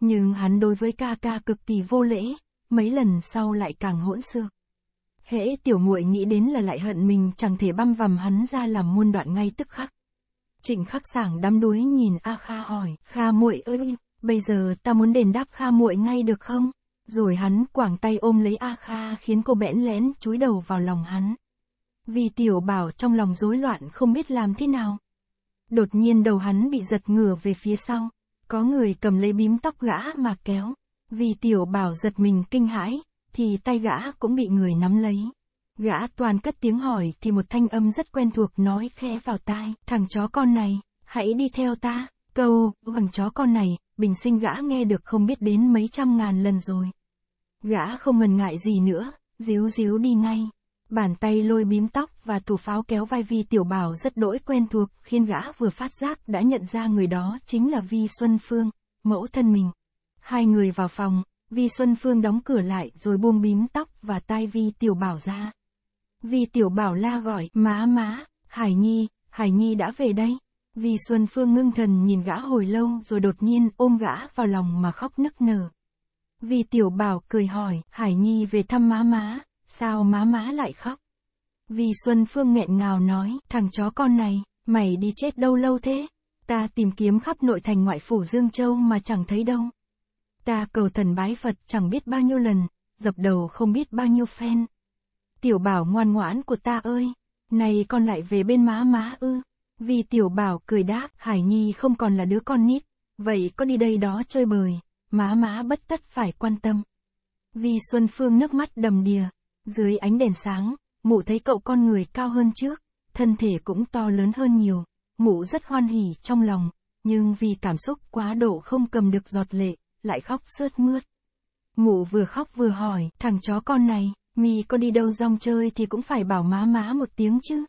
Nhưng hắn đối với ca ca cực kỳ vô lễ, mấy lần sau lại càng hỗn xược. Hễ tiểu muội nghĩ đến là lại hận mình chẳng thể băm vằm hắn ra làm muôn đoạn ngay tức khắc. Trịnh Khắc Sảng đắm đuối nhìn A Kha hỏi, "Kha muội ơi, bây giờ ta muốn đền đáp Kha muội ngay được không? Rồi hắn quảng tay ôm lấy A Kha khiến cô bẽn lẽn chúi đầu vào lòng hắn. Vì tiểu bảo trong lòng rối loạn không biết làm thế nào. Đột nhiên đầu hắn bị giật ngửa về phía sau, có người cầm lấy bím tóc gã mà kéo. Vì tiểu bảo giật mình kinh hãi, thì tay gã cũng bị người nắm lấy. Gã toàn cất tiếng hỏi thì một thanh âm rất quen thuộc nói khẽ vào tai, thằng chó con này, hãy đi theo ta, câu, thằng chó con này, bình sinh gã nghe được không biết đến mấy trăm ngàn lần rồi. Gã không ngần ngại gì nữa, díu díu đi ngay. Bàn tay lôi bím tóc và tù pháo kéo vai Vi Tiểu Bảo rất đỗi quen thuộc, khiến gã vừa phát giác đã nhận ra người đó chính là Vi Xuân Phương, mẫu thân mình. Hai người vào phòng, Vi Xuân Phương đóng cửa lại rồi buông bím tóc và tai Vi Tiểu Bảo ra. Vi Tiểu Bảo la gọi, má má, Hải Nhi, Hải Nhi đã về đây. Vì Xuân Phương ngưng thần nhìn gã hồi lâu rồi đột nhiên ôm gã vào lòng mà khóc nức nở. Vì Tiểu Bảo cười hỏi, Hải Nhi về thăm má má, sao má má lại khóc? Vì Xuân Phương nghẹn ngào nói, thằng chó con này, mày đi chết đâu lâu thế? Ta tìm kiếm khắp nội thành ngoại phủ Dương Châu mà chẳng thấy đâu. Ta cầu thần bái Phật chẳng biết bao nhiêu lần, dập đầu không biết bao nhiêu phen. Tiểu bảo ngoan ngoãn của ta ơi, này con lại về bên má má ư. Vì tiểu bảo cười đáp, Hải Nhi không còn là đứa con nít, vậy có đi đây đó chơi bời, má má bất tất phải quan tâm. Vì Xuân Phương nước mắt đầm đìa, dưới ánh đèn sáng, mụ thấy cậu con người cao hơn trước, thân thể cũng to lớn hơn nhiều, mụ rất hoan hỉ trong lòng, nhưng vì cảm xúc quá độ không cầm được giọt lệ, lại khóc sướt mướt. Mụ vừa khóc vừa hỏi, thằng chó con này, mì có đi đâu rong chơi thì cũng phải bảo má má một tiếng chứ.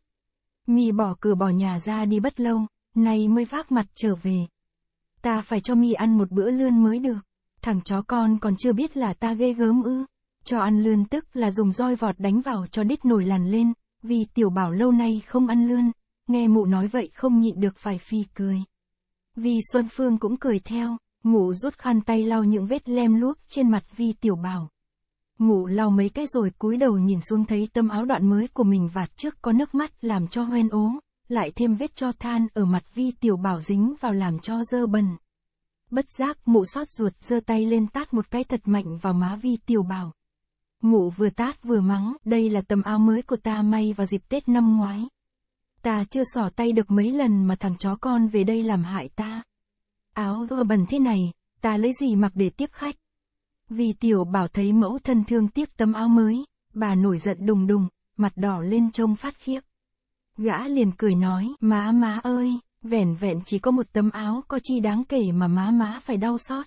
Mi bỏ cửa bỏ nhà ra đi bất lâu, nay mới vác mặt trở về. Ta phải cho Mi ăn một bữa lươn mới được. Thằng chó con còn chưa biết là ta ghê gớm ư. Cho ăn lươn tức là dùng roi vọt đánh vào cho đít nổi lằn lên, vì tiểu bảo lâu nay không ăn lươn, nghe mụ nói vậy không nhịn được phải phi cười. Vì Xuân Phương cũng cười theo, mụ rút khăn tay lau những vết lem luốc trên mặt Vi tiểu bảo. Ngủ lau mấy cái rồi cúi đầu nhìn xuống thấy tâm áo đoạn mới của mình vạt trước có nước mắt làm cho hoen ốm, lại thêm vết cho than ở mặt vi tiểu bảo dính vào làm cho dơ bẩn. Bất giác mụ xót ruột giơ tay lên tát một cái thật mạnh vào má vi tiểu bảo. Ngụ vừa tát vừa mắng, đây là tầm áo mới của ta may vào dịp Tết năm ngoái. Ta chưa xỏ tay được mấy lần mà thằng chó con về đây làm hại ta. Áo vừa bẩn thế này, ta lấy gì mặc để tiếp khách. Vì tiểu bảo thấy mẫu thân thương tiếc tấm áo mới, bà nổi giận đùng đùng, mặt đỏ lên trông phát khiếp. Gã liền cười nói, má má ơi, vẻn vẹn chỉ có một tấm áo có chi đáng kể mà má má phải đau xót.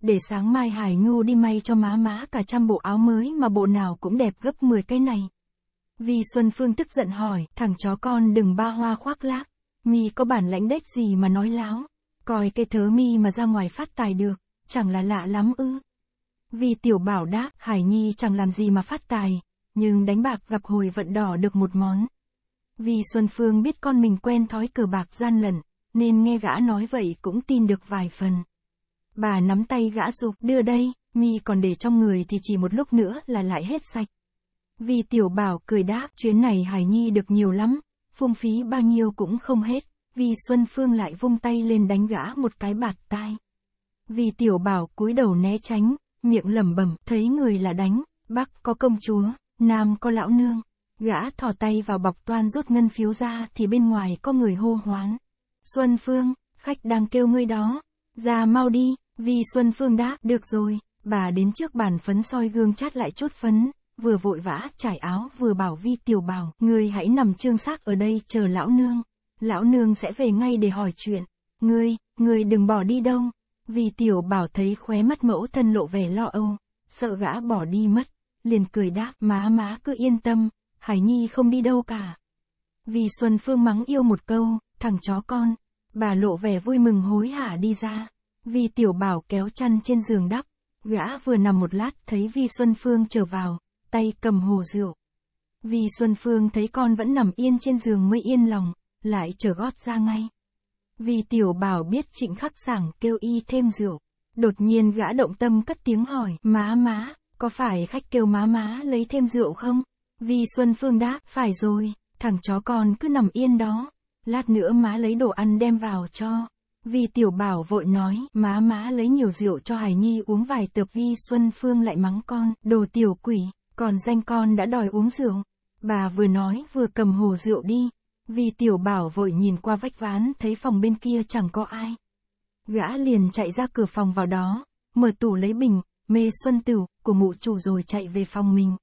Để sáng mai Hải Ngưu đi may cho má má cả trăm bộ áo mới mà bộ nào cũng đẹp gấp 10 cái này. Vì Xuân Phương tức giận hỏi, thằng chó con đừng ba hoa khoác lác, mi có bản lãnh đếch gì mà nói láo, coi cái thớ mi mà ra ngoài phát tài được, chẳng là lạ lắm ư vì tiểu bảo đáp Hải Nhi chẳng làm gì mà phát tài, nhưng đánh bạc gặp hồi vận đỏ được một món. Vì Xuân Phương biết con mình quen thói cờ bạc gian lận, nên nghe gã nói vậy cũng tin được vài phần. Bà nắm tay gã dục đưa đây, mi còn để trong người thì chỉ một lúc nữa là lại hết sạch. Vì tiểu bảo cười đáp chuyến này Hải Nhi được nhiều lắm, phung phí bao nhiêu cũng không hết, vì Xuân Phương lại vung tay lên đánh gã một cái bạt tai. Vì tiểu bảo cúi đầu né tránh, miệng lẩm bẩm, thấy người là đánh, bắc có công chúa, nam có lão nương. Gã thò tay vào bọc toan rút ngân phiếu ra thì bên ngoài có người hô hoán. Xuân Phương, khách đang kêu ngươi đó. Ra mau đi, vì Xuân Phương đã, được rồi. Bà đến trước bàn phấn soi gương chát lại chút phấn, vừa vội vã trải áo vừa bảo vi tiểu bảo, ngươi hãy nằm trương xác ở đây chờ lão nương. Lão nương sẽ về ngay để hỏi chuyện. Ngươi, ngươi đừng bỏ đi đâu. Vì tiểu bảo thấy khóe mắt mẫu thân lộ vẻ lo âu, sợ gã bỏ đi mất, liền cười đáp má má cứ yên tâm, Hải Nhi không đi đâu cả. Vì Xuân Phương mắng yêu một câu, thằng chó con, bà lộ vẻ vui mừng hối hả đi ra, vì tiểu bảo kéo chăn trên giường đắp, gã vừa nằm một lát thấy Vi Xuân Phương trở vào, tay cầm hồ rượu. vì Xuân Phương thấy con vẫn nằm yên trên giường mới yên lòng, lại trở gót ra ngay. Vì tiểu bảo biết trịnh khắc sảng kêu y thêm rượu. Đột nhiên gã động tâm cất tiếng hỏi, má má, có phải khách kêu má má lấy thêm rượu không? Vì Xuân Phương đáp, phải rồi, thằng chó con cứ nằm yên đó. Lát nữa má lấy đồ ăn đem vào cho. Vì tiểu bảo vội nói, má má lấy nhiều rượu cho Hải Nhi uống vài tược vi Xuân Phương lại mắng con, đồ tiểu quỷ, còn danh con đã đòi uống rượu. Bà vừa nói vừa cầm hồ rượu đi. Vì tiểu bảo vội nhìn qua vách ván thấy phòng bên kia chẳng có ai. Gã liền chạy ra cửa phòng vào đó, mở tủ lấy bình, mê xuân tửu, của mụ chủ rồi chạy về phòng mình.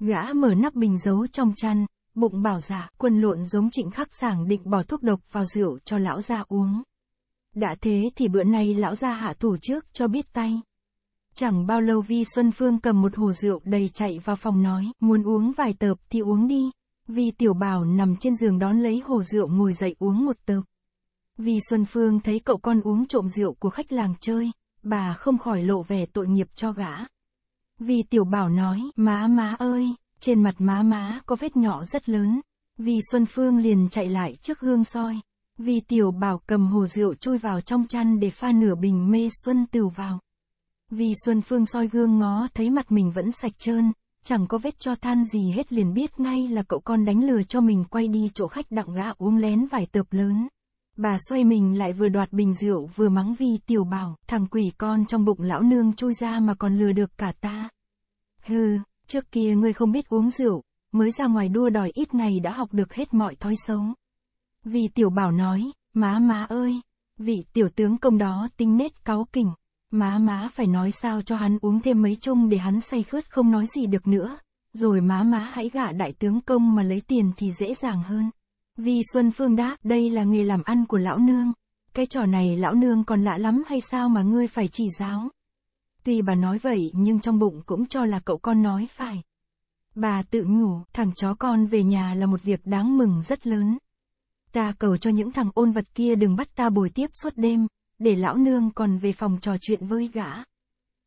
Gã mở nắp bình giấu trong chăn, bụng bảo giả quần lộn giống trịnh khắc sảng định bỏ thuốc độc vào rượu cho lão gia uống. Đã thế thì bữa nay lão gia hạ thủ trước cho biết tay. Chẳng bao lâu Vi Xuân Phương cầm một hồ rượu đầy chạy vào phòng nói, muốn uống vài tợp thì uống đi vì tiểu bảo nằm trên giường đón lấy hồ rượu ngồi dậy uống một tớp. vì Xuân Phương thấy cậu con uống trộm rượu của khách làng chơi, bà không khỏi lộ vẻ tội nghiệp cho gã. vì tiểu bảo nói, má má ơi, trên mặt má má có vết nhỏ rất lớn. vì Xuân Phương liền chạy lại trước gương soi. vì tiểu bảo cầm hồ rượu chui vào trong chăn để pha nửa bình mê xuân tửu vào. vì Xuân Phương soi gương ngó thấy mặt mình vẫn sạch trơn, chẳng có vết cho than gì hết liền biết ngay là cậu con đánh lừa cho mình quay đi chỗ khách đặng gã uống lén vài tợp lớn. Bà xoay mình lại vừa đoạt bình rượu vừa mắng vì tiểu bảo, thằng quỷ con trong bụng lão nương chui ra mà còn lừa được cả ta. Hừ, trước kia ngươi không biết uống rượu, mới ra ngoài đua đòi ít ngày đã học được hết mọi thói xấu. Vì tiểu bảo nói, má má ơi, vị tiểu tướng công đó tính nết cáu kỉnh, Má má phải nói sao cho hắn uống thêm mấy chung để hắn say khướt không nói gì được nữa. Rồi má má hãy gả đại tướng công mà lấy tiền thì dễ dàng hơn. Vì Xuân Phương đáp, đây là nghề làm ăn của lão nương. Cái trò này lão nương còn lạ lắm hay sao mà ngươi phải chỉ giáo. Tuy bà nói vậy nhưng trong bụng cũng cho là cậu con nói phải. Bà tự nhủ, thằng chó con về nhà là một việc đáng mừng rất lớn. Ta cầu cho những thằng ôn vật kia đừng bắt ta bồi tiếp suốt đêm, để lão nương còn về phòng trò chuyện với gã.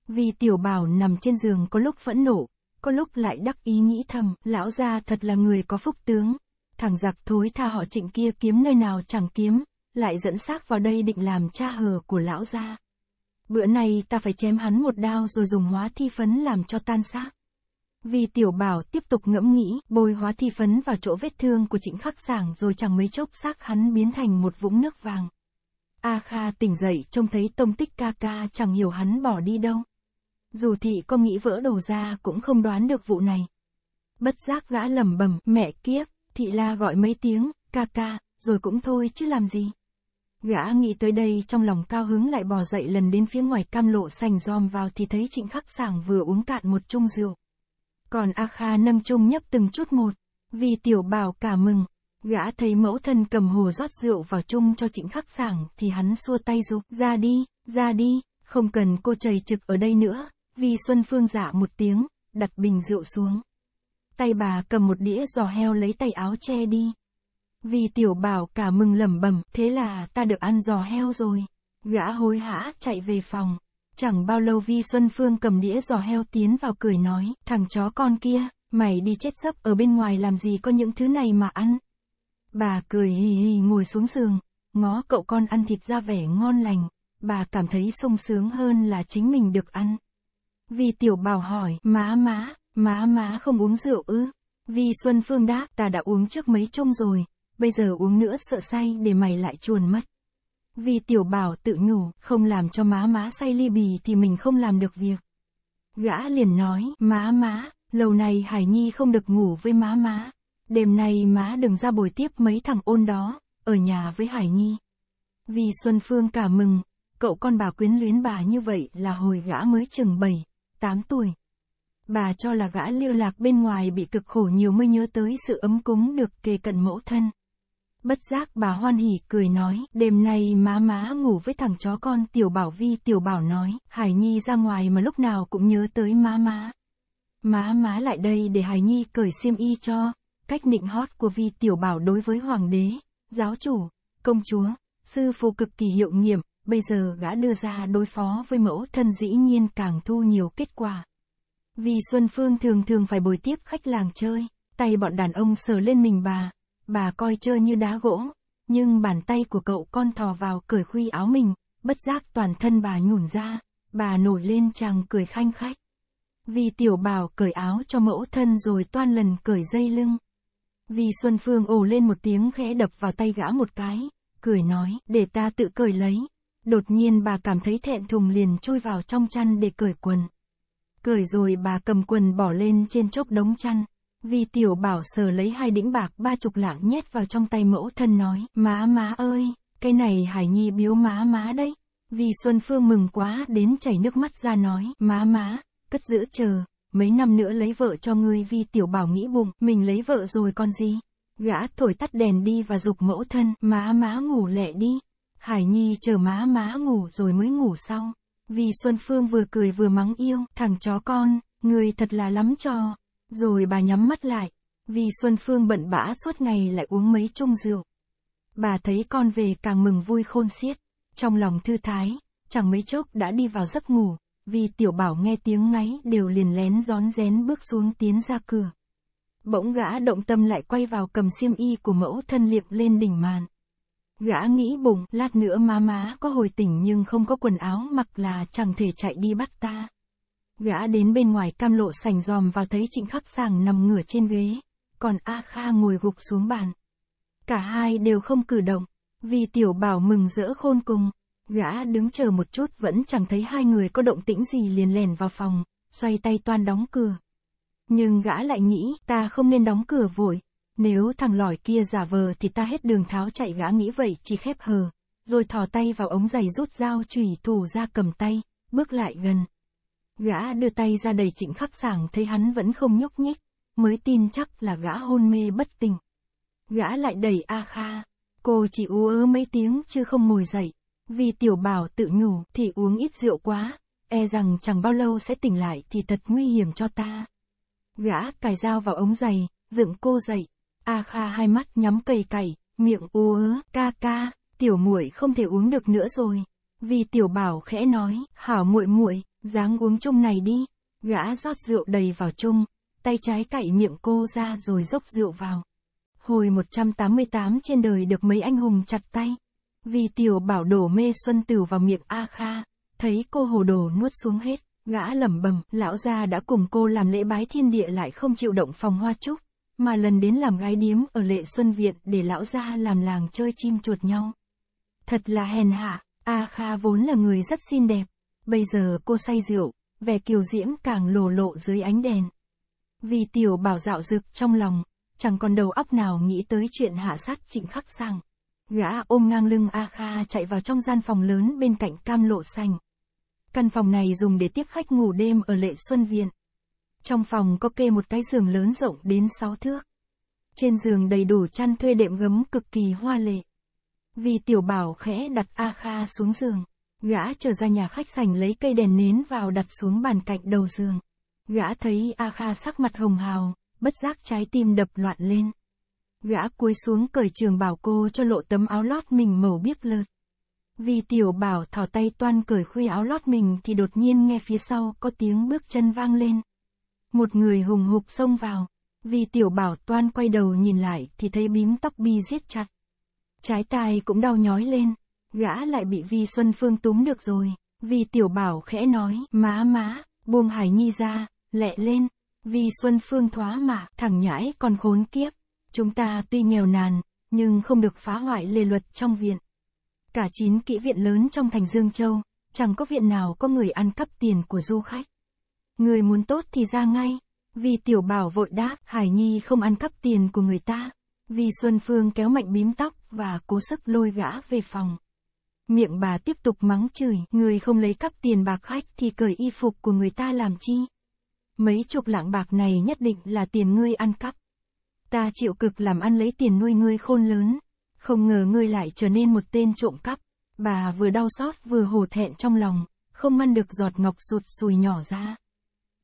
Vì tiểu bảo nằm trên giường có lúc phẫn nộ, có lúc lại đắc ý nghĩ thầm, lão gia thật là người có phúc tướng. Thằng giặc thối tha họ trịnh kia kiếm nơi nào chẳng kiếm, lại dẫn xác vào đây định làm cha hờ của lão gia. Bữa nay ta phải chém hắn một đao rồi dùng hóa thi phấn làm cho tan xác. Vì tiểu bảo tiếp tục ngẫm nghĩ, bôi hóa thi phấn vào chỗ vết thương của trịnh khắc sảng rồi chẳng mấy chốc xác hắn biến thành một vũng nước vàng. A Kha tỉnh dậy trông thấy tông tích ca ca chẳng hiểu hắn bỏ đi đâu. Dù thị có nghĩ vỡ đầu ra cũng không đoán được vụ này. Bất giác gã lầm bầm, mẹ kiếp, thị la gọi mấy tiếng, ca ca, rồi cũng thôi chứ làm gì. Gã nghĩ tới đây trong lòng cao hứng lại bò dậy lần đến phía ngoài cam lộ sành giòm vào thì thấy trịnh khắc sảng vừa uống cạn một chung rượu. Còn A Kha nâng chung nhấp từng chút một, vì tiểu bảo cả mừng, Gã thấy mẫu thân cầm hồ rót rượu vào chung cho trịnh khắc sảng, thì hắn xua tay dục, ra đi, ra đi, không cần cô chầy trực ở đây nữa, vì Xuân Phương giả dạ một tiếng, đặt bình rượu xuống. Tay bà cầm một đĩa giò heo lấy tay áo che đi. Vì tiểu bảo cả mừng lẩm bẩm, thế là ta được ăn giò heo rồi. Gã hối hả chạy về phòng. Chẳng bao lâu Vi Xuân Phương cầm đĩa giò heo tiến vào cười nói, thằng chó con kia, mày đi chết sấp ở bên ngoài làm gì có những thứ này mà ăn. Bà cười hì hì ngồi xuống giường, ngó cậu con ăn thịt ra vẻ ngon lành, bà cảm thấy sung sướng hơn là chính mình được ăn. Vì tiểu bảo hỏi, má má, má má không uống rượu ư? Vì Xuân Phương đáp, ta đã uống trước mấy chung rồi, bây giờ uống nữa sợ say để mày lại chuồn mất. Vì tiểu bảo tự nhủ, không làm cho má má say ly bì thì mình không làm được việc. Gã liền nói, má má, lâu nay Hải Nhi không được ngủ với má má, Đêm nay má đừng ra buổi tiếp mấy thằng ôn đó, ở nhà với Hải Nhi. Vì Xuân Phương cả mừng, cậu con bà quyến luyến bà như vậy là hồi gã mới chừng 7, 8 tuổi. Bà cho là gã lưu lạc bên ngoài bị cực khổ nhiều mới nhớ tới sự ấm cúng được kề cận mẫu thân. Bất giác bà hoan hỉ cười nói, đêm nay má má ngủ với thằng chó con Tiểu Bảo Vi Tiểu Bảo nói, Hải Nhi ra ngoài mà lúc nào cũng nhớ tới má má. Má má lại đây để Hải Nhi cởi xiêm y cho, cách nịnh hót của vi tiểu bảo đối với hoàng đế, giáo chủ, công chúa, sư phụ cực kỳ hiệu nghiệm, bây giờ gã đưa ra đối phó với mẫu thân dĩ nhiên càng thu nhiều kết quả. Vì Xuân Phương thường thường phải bồi tiếp khách làng chơi, tay bọn đàn ông sờ lên mình bà, bà coi chơi như đá gỗ, nhưng bàn tay của cậu con thò vào cởi khuy áo mình, bất giác toàn thân bà nhủn ra, bà nổi lên chàng cười khanh khách. Vì tiểu bảo cởi áo cho mẫu thân rồi toan lần cởi dây lưng vì Xuân Phương ồ lên một tiếng khẽ đập vào tay gã một cái, cười nói, để ta tự cởi lấy. Đột nhiên bà cảm thấy thẹn thùng liền chui vào trong chăn để cởi quần. Cởi rồi bà cầm quần bỏ lên trên chốc đống chăn. vì tiểu bảo sờ lấy hai đĩnh bạc ba chục lạng nhét vào trong tay mẫu thân nói, má má ơi, cái này hải nhi biếu má má đấy. vì Xuân Phương mừng quá đến chảy nước mắt ra nói, má má, cất giữ chờ, mấy năm nữa lấy vợ cho ngươi vi tiểu bảo nghĩ bụng, mình lấy vợ rồi còn gì. Gã thổi tắt đèn đi và dục mẫu thân, má má ngủ lẹ đi. Hải Nhi chờ má má ngủ rồi mới ngủ xong Vì Xuân Phương vừa cười vừa mắng yêu, thằng chó con, người thật là lắm trò. Rồi bà nhắm mắt lại, vì Xuân Phương bận bã suốt ngày lại uống mấy chung rượu. Bà thấy con về càng mừng vui khôn xiết, trong lòng thư thái, chẳng mấy chốc đã đi vào giấc ngủ, vì tiểu bảo nghe tiếng máy đều liền lén rón rén bước xuống tiến ra cửa. Bỗng gã động tâm lại quay vào cầm xiêm y của mẫu thân liệp lên đỉnh màn. Gã nghĩ bụng, lát nữa má má có hồi tỉnh nhưng không có quần áo mặc là chẳng thể chạy đi bắt ta. Gã đến bên ngoài cam lộ sành dòm vào thấy trịnh khắc sàng nằm ngửa trên ghế, còn A Kha ngồi gục xuống bàn. Cả hai đều không cử động, vì tiểu bảo mừng rỡ khôn cùng. Gã đứng chờ một chút vẫn chẳng thấy hai người có động tĩnh gì liền lèn vào phòng, xoay tay toan đóng cửa. Nhưng gã lại nghĩ ta không nên đóng cửa vội, nếu thằng lỏi kia giả vờ thì ta hết đường tháo chạy gã nghĩ vậy chỉ khép hờ, rồi thò tay vào ống giày rút dao chùy thủ ra cầm tay, bước lại gần. Gã đưa tay ra đầy chỉnh khắc sảng thấy hắn vẫn không nhúc nhích, mới tin chắc là gã hôn mê bất tỉnh. Gã lại đẩy A Kha, cô chỉ ú ớ mấy tiếng chứ không ngồi dậy. Vì tiểu bảo tự nhủ thì uống ít rượu quá, e rằng chẳng bao lâu sẽ tỉnh lại thì thật nguy hiểm cho ta. Gã cài dao vào ống giày, dựng cô dậy. A Kha hai mắt nhắm cầy cày, miệng ú ớ, ca ca, tiểu muội không thể uống được nữa rồi. Vì tiểu bảo khẽ nói, hảo muội muội, dáng uống chung này đi. Gã rót rượu đầy vào chung, tay trái cạy miệng cô ra rồi dốc rượu vào. Hồi 188 trên đời được mấy anh hùng chặt tay. Vì tiểu bảo đổ mê Xuân Tử vào miệng A Kha, thấy cô hồ đồ nuốt xuống hết, gã lẩm bẩm, lão gia đã cùng cô làm lễ bái thiên địa lại không chịu động phòng hoa trúc, mà lần đến làm gái điếm ở lệ Xuân Viện để lão gia làm làng chơi chim chuột nhau. Thật là hèn hạ, A Kha vốn là người rất xinh đẹp, bây giờ cô say rượu, vẻ kiều diễm càng lồ lộ dưới ánh đèn. Vì tiểu bảo dạo dực trong lòng, chẳng còn đầu óc nào nghĩ tới chuyện hạ sát trịnh khắc sang. Gã ôm ngang lưng A Kha chạy vào trong gian phòng lớn bên cạnh cam lộ xanh. Căn phòng này dùng để tiếp khách ngủ đêm ở lệ xuân viện. Trong phòng có kê một cái giường lớn rộng đến 6 thước. Trên giường đầy đủ chăn thuê đệm gấm cực kỳ hoa lệ. Vì tiểu bảo khẽ đặt A Kha xuống giường. Gã trở ra nhà khách sảnh lấy cây đèn nến vào đặt xuống bàn cạnh đầu giường. Gã thấy A Kha sắc mặt hồng hào, bất giác trái tim đập loạn lên. Gã cúi xuống cởi trường bảo cô cho lộ tấm áo lót mình màu biếc lợt. Vì tiểu bảo thỏ tay toan cởi khuy áo lót mình thì đột nhiên nghe phía sau có tiếng bước chân vang lên. Một người hùng hục xông vào. Vì tiểu bảo toan quay đầu nhìn lại thì thấy bím tóc bi giết chặt. Trái tai cũng đau nhói lên. Gã lại bị Vi Xuân Phương túm được rồi. Vì tiểu bảo khẽ nói, má má, buông Hải Nhi ra, lẹ lên. Vì Xuân Phương thoá mà, thằng nhãi còn khốn kiếp. Chúng ta tuy nghèo nàn, nhưng không được phá hoại lề luật trong viện. Cả chín kỹ viện lớn trong thành Dương Châu, chẳng có viện nào có người ăn cắp tiền của du khách. Người muốn tốt thì ra ngay, vì tiểu bảo vội đáp, Hải Nhi không ăn cắp tiền của người ta. Vì Xuân Phương kéo mạnh bím tóc và cố sức lôi gã về phòng. Miệng bà tiếp tục mắng chửi, người không lấy cắp tiền bạc khách thì cởi y phục của người ta làm chi. Mấy chục lạng bạc này nhất định là tiền ngươi ăn cắp. Ta chịu cực làm ăn lấy tiền nuôi ngươi khôn lớn. Không ngờ ngươi lại trở nên một tên trộm cắp. Bà vừa đau xót vừa hổ thẹn trong lòng, không ăn được giọt ngọc sụt sùi nhỏ ra.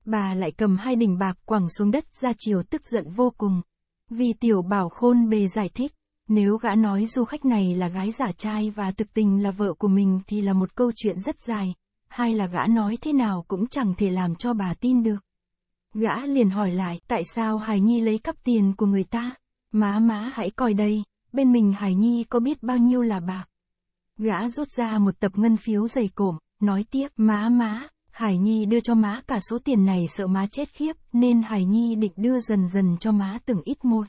Bà lại cầm hai đỉnh bạc quẳng xuống đất ra chiều tức giận vô cùng. Vì tiểu bảo khôn bề giải thích, nếu gã nói du khách này là gái giả trai và thực tình là vợ của mình thì là một câu chuyện rất dài, hay là gã nói thế nào cũng chẳng thể làm cho bà tin được. Gã liền hỏi lại, tại sao Hải Nhi lấy cắp tiền của người ta? Má má hãy coi đây, bên mình Hải Nhi có biết bao nhiêu là bạc. Gã rút ra một tập ngân phiếu dày cộm, nói tiếp, má má, Hải Nhi đưa cho má cả số tiền này sợ má chết khiếp, nên Hải Nhi định đưa dần dần cho má từng ít một.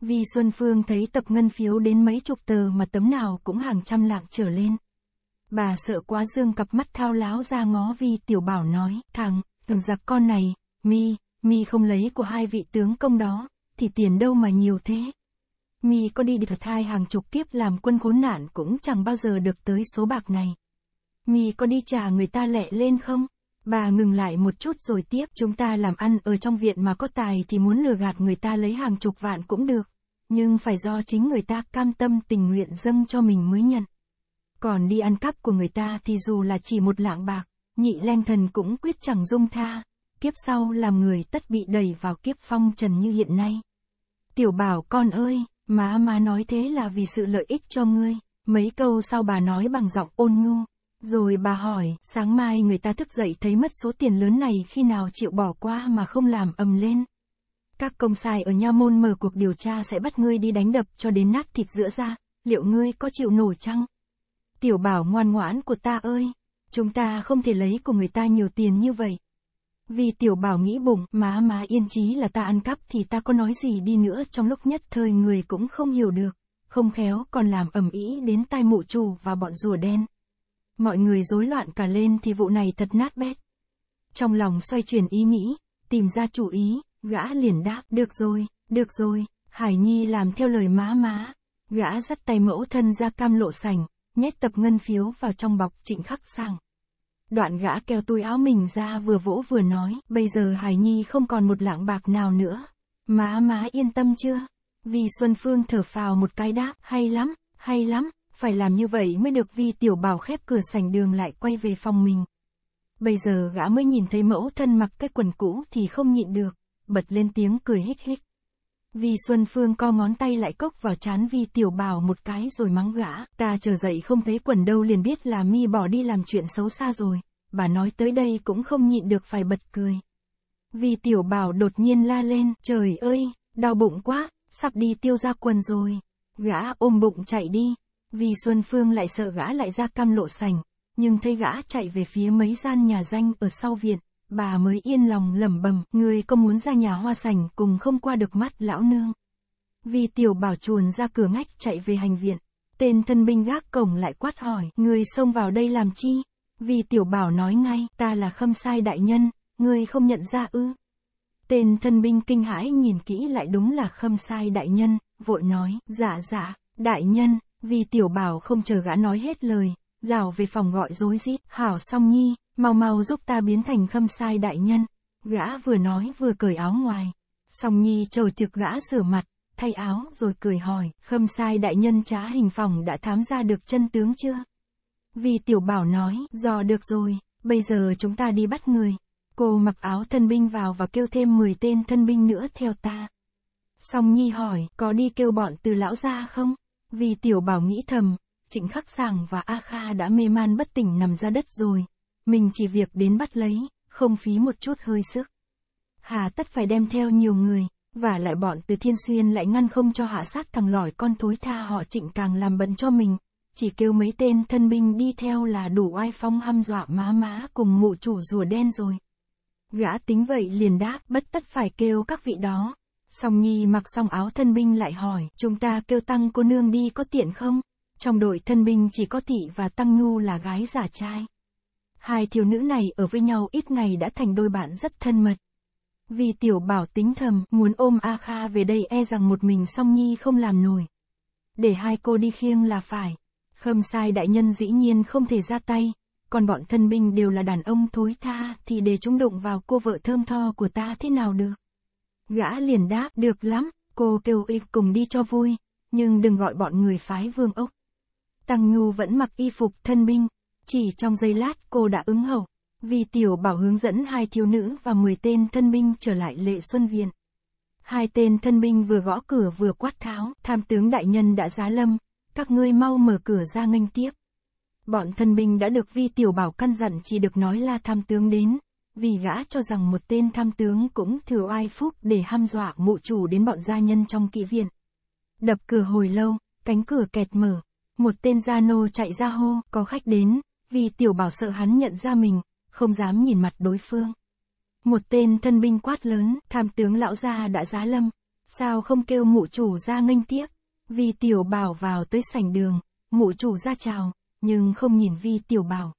Vì Xuân Phương thấy tập ngân phiếu đến mấy chục tờ mà tấm nào cũng hàng trăm lạng trở lên. Bà sợ quá dương cặp mắt thao láo ra ngó vì tiểu bảo nói, thằng, tưởng giặc con này, Mi, Mi không lấy của hai vị tướng công đó, thì tiền đâu mà nhiều thế. Mi có đi được thuật thai hàng chục kiếp làm quân khốn nạn cũng chẳng bao giờ được tới số bạc này. Mi có đi trả người ta lẹ lên không? Bà ngừng lại một chút rồi tiếp chúng ta làm ăn ở trong viện mà có tài thì muốn lừa gạt người ta lấy hàng chục vạn cũng được. Nhưng phải do chính người ta cam tâm tình nguyện dâng cho mình mới nhận. Còn đi ăn cắp của người ta thì dù là chỉ một lạng bạc, nhị len thần cũng quyết chẳng dung tha kiếp sau làm người tất bị đẩy vào kiếp phong trần như hiện nay. Tiểu bảo con ơi, má má nói thế là vì sự lợi ích cho ngươi, mấy câu sau bà nói bằng giọng ôn nhu. Rồi bà hỏi, sáng mai người ta thức dậy thấy mất số tiền lớn này khi nào chịu bỏ qua mà không làm ầm lên. Các công sai ở Nha Môn mở cuộc điều tra sẽ bắt ngươi đi đánh đập cho đến nát thịt giữa ra, liệu ngươi có chịu nổi chăng? Tiểu bảo ngoan ngoãn của ta ơi, chúng ta không thể lấy của người ta nhiều tiền như vậy, vì tiểu bảo nghĩ bụng, má má yên chí là ta ăn cắp thì ta có nói gì đi nữa trong lúc nhất thời người cũng không hiểu được, không khéo còn làm ẩm ý đến tai mụ chủ và bọn rùa đen. Mọi người rối loạn cả lên thì vụ này thật nát bét. Trong lòng xoay chuyển ý nghĩ, tìm ra chủ ý, gã liền đáp, được rồi, được rồi, Hải Nhi làm theo lời má má. Gã dắt tay mẫu thân ra cam lộ sành, nhét tập ngân phiếu vào trong bọc trịnh khắc sang. Đoạn gã kéo túi áo mình ra vừa vỗ vừa nói, bây giờ Hải Nhi không còn một lạng bạc nào nữa. Má má yên tâm chưa? Vì Xuân Phương thở phào một cái đáp, hay lắm, hay lắm, phải làm như vậy mới được Vi Tiểu Bảo khép cửa sảnh đường lại quay về phòng mình. Bây giờ gã mới nhìn thấy mẫu thân mặc cái quần cũ thì không nhịn được, bật lên tiếng cười hích hích vì Xuân Phương co ngón tay lại cốc vào chán Vi Tiểu Bảo một cái rồi mắng gã, ta chờ dậy không thấy quần đâu liền biết là mi bỏ đi làm chuyện xấu xa rồi, bà nói tới đây cũng không nhịn được phải bật cười. Vi Tiểu Bảo đột nhiên la lên, trời ơi, đau bụng quá, sắp đi tiêu ra quần rồi. Gã ôm bụng chạy đi, Vi Xuân Phương lại sợ gã lại ra cam lộ sành, nhưng thấy gã chạy về phía mấy gian nhà danh ở sau viện, bà mới yên lòng lẩm bẩm, người có muốn ra nhà hoa sành cùng không qua được mắt lão nương. Vì tiểu bảo chuồn ra cửa ngách chạy về hành viện, tên thân binh gác cổng lại quát hỏi, người xông vào đây làm chi? Vì tiểu bảo nói ngay, ta là khâm sai đại nhân, người không nhận ra ư. Tên thân binh kinh hãi nhìn kỹ lại đúng là khâm sai đại nhân, vội nói, dạ dạ, đại nhân, vì tiểu bảo không chờ gã nói hết lời, rào về phòng gọi rối rít, hảo song nhi, Mau mau giúp ta biến thành khâm sai đại nhân. Gã vừa nói vừa cởi áo ngoài. Song Nhi trầu trực gã rửa mặt, thay áo rồi cười hỏi, khâm sai đại nhân trá hình phòng đã thám ra được chân tướng chưa? Vì tiểu bảo nói, dò được rồi, bây giờ chúng ta đi bắt người. Cô mặc áo thân binh vào và kêu thêm 10 tên thân binh nữa theo ta. Song Nhi hỏi, có đi kêu bọn từ lão ra không? Vì tiểu bảo nghĩ thầm, trịnh khắc sàng và A Kha đã mê man bất tỉnh nằm ra đất rồi, mình chỉ việc đến bắt lấy, không phí một chút hơi sức. Hà tất phải đem theo nhiều người, và lại bọn từ thiên xuyên lại ngăn không cho hạ sát thằng lỏi con thối tha họ trịnh càng làm bận cho mình, chỉ kêu mấy tên thân binh đi theo là đủ oai phong hăm dọa má má cùng mụ chủ rùa đen rồi. Gã tính vậy liền đáp bất tất phải kêu các vị đó. Song Nhi mặc xong áo thân binh lại hỏi, chúng ta kêu tăng cô nương đi có tiện không? Trong đội thân binh chỉ có thị và tăng nhu là gái giả trai. Hai thiếu nữ này ở với nhau ít ngày đã thành đôi bạn rất thân mật. Vì tiểu bảo tính thầm, muốn ôm A Kha về đây e rằng một mình song nhi không làm nổi. Để hai cô đi khiêng là phải. Khâm sai đại nhân dĩ nhiên không thể ra tay, còn bọn thân binh đều là đàn ông thối tha thì để chúng đụng vào cô vợ thơm tho của ta thế nào được. Gã liền đáp, được lắm, cô kêu y cùng đi cho vui, nhưng đừng gọi bọn người phái vương ốc. Tăng Nhu vẫn mặc y phục thân binh, chỉ trong giây lát cô đã ứng hầu. vì tiểu bảo hướng dẫn hai thiếu nữ và 10 tên thân binh trở lại lệ xuân viện. Hai tên thân binh vừa gõ cửa vừa quát tháo, tham tướng đại nhân đã giá lâm, các ngươi mau mở cửa ra nghênh tiếp. Bọn thân binh đã được vi tiểu bảo căn dặn chỉ được nói là tham tướng đến, vì gã cho rằng một tên tham tướng cũng thừa oai phúc để ham dọa mụ chủ đến bọn gia nhân trong kỵ viện. Đập cửa hồi lâu, cánh cửa kẹt mở, một tên gia nô chạy ra hô, có khách đến, vì tiểu bảo sợ hắn nhận ra mình, không dám nhìn mặt đối phương. Một tên thân binh quát lớn, tham tướng lão gia đã giá lâm, sao không kêu mụ chủ ra nghênh tiếp, vì tiểu bảo vào tới sảnh đường, mụ chủ ra chào, nhưng không nhìn vi tiểu bảo.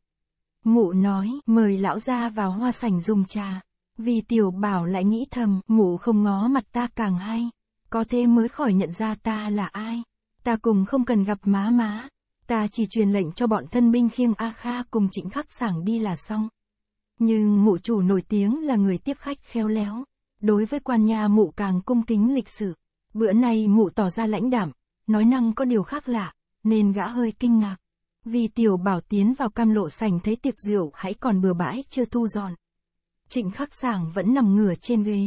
Mụ nói, mời lão gia vào hoa sảnh dùng trà, vì tiểu bảo lại nghĩ thầm, mụ không ngó mặt ta càng hay, có thế mới khỏi nhận ra ta là ai, ta cùng không cần gặp má má, Ta chỉ truyền lệnh cho bọn thân binh khiêng A Kha cùng trịnh khắc sảng đi là xong. Nhưng mụ chủ nổi tiếng là người tiếp khách khéo léo. Đối với quan nhà mụ càng cung kính lịch sự. Bữa nay mụ tỏ ra lãnh đảm, nói năng có điều khác lạ, nên gã hơi kinh ngạc. Vì tiểu bảo tiến vào cam lộ sành thấy tiệc rượu hãy còn bừa bãi chưa thu dọn. Trịnh khắc sảng vẫn nằm ngửa trên ghế.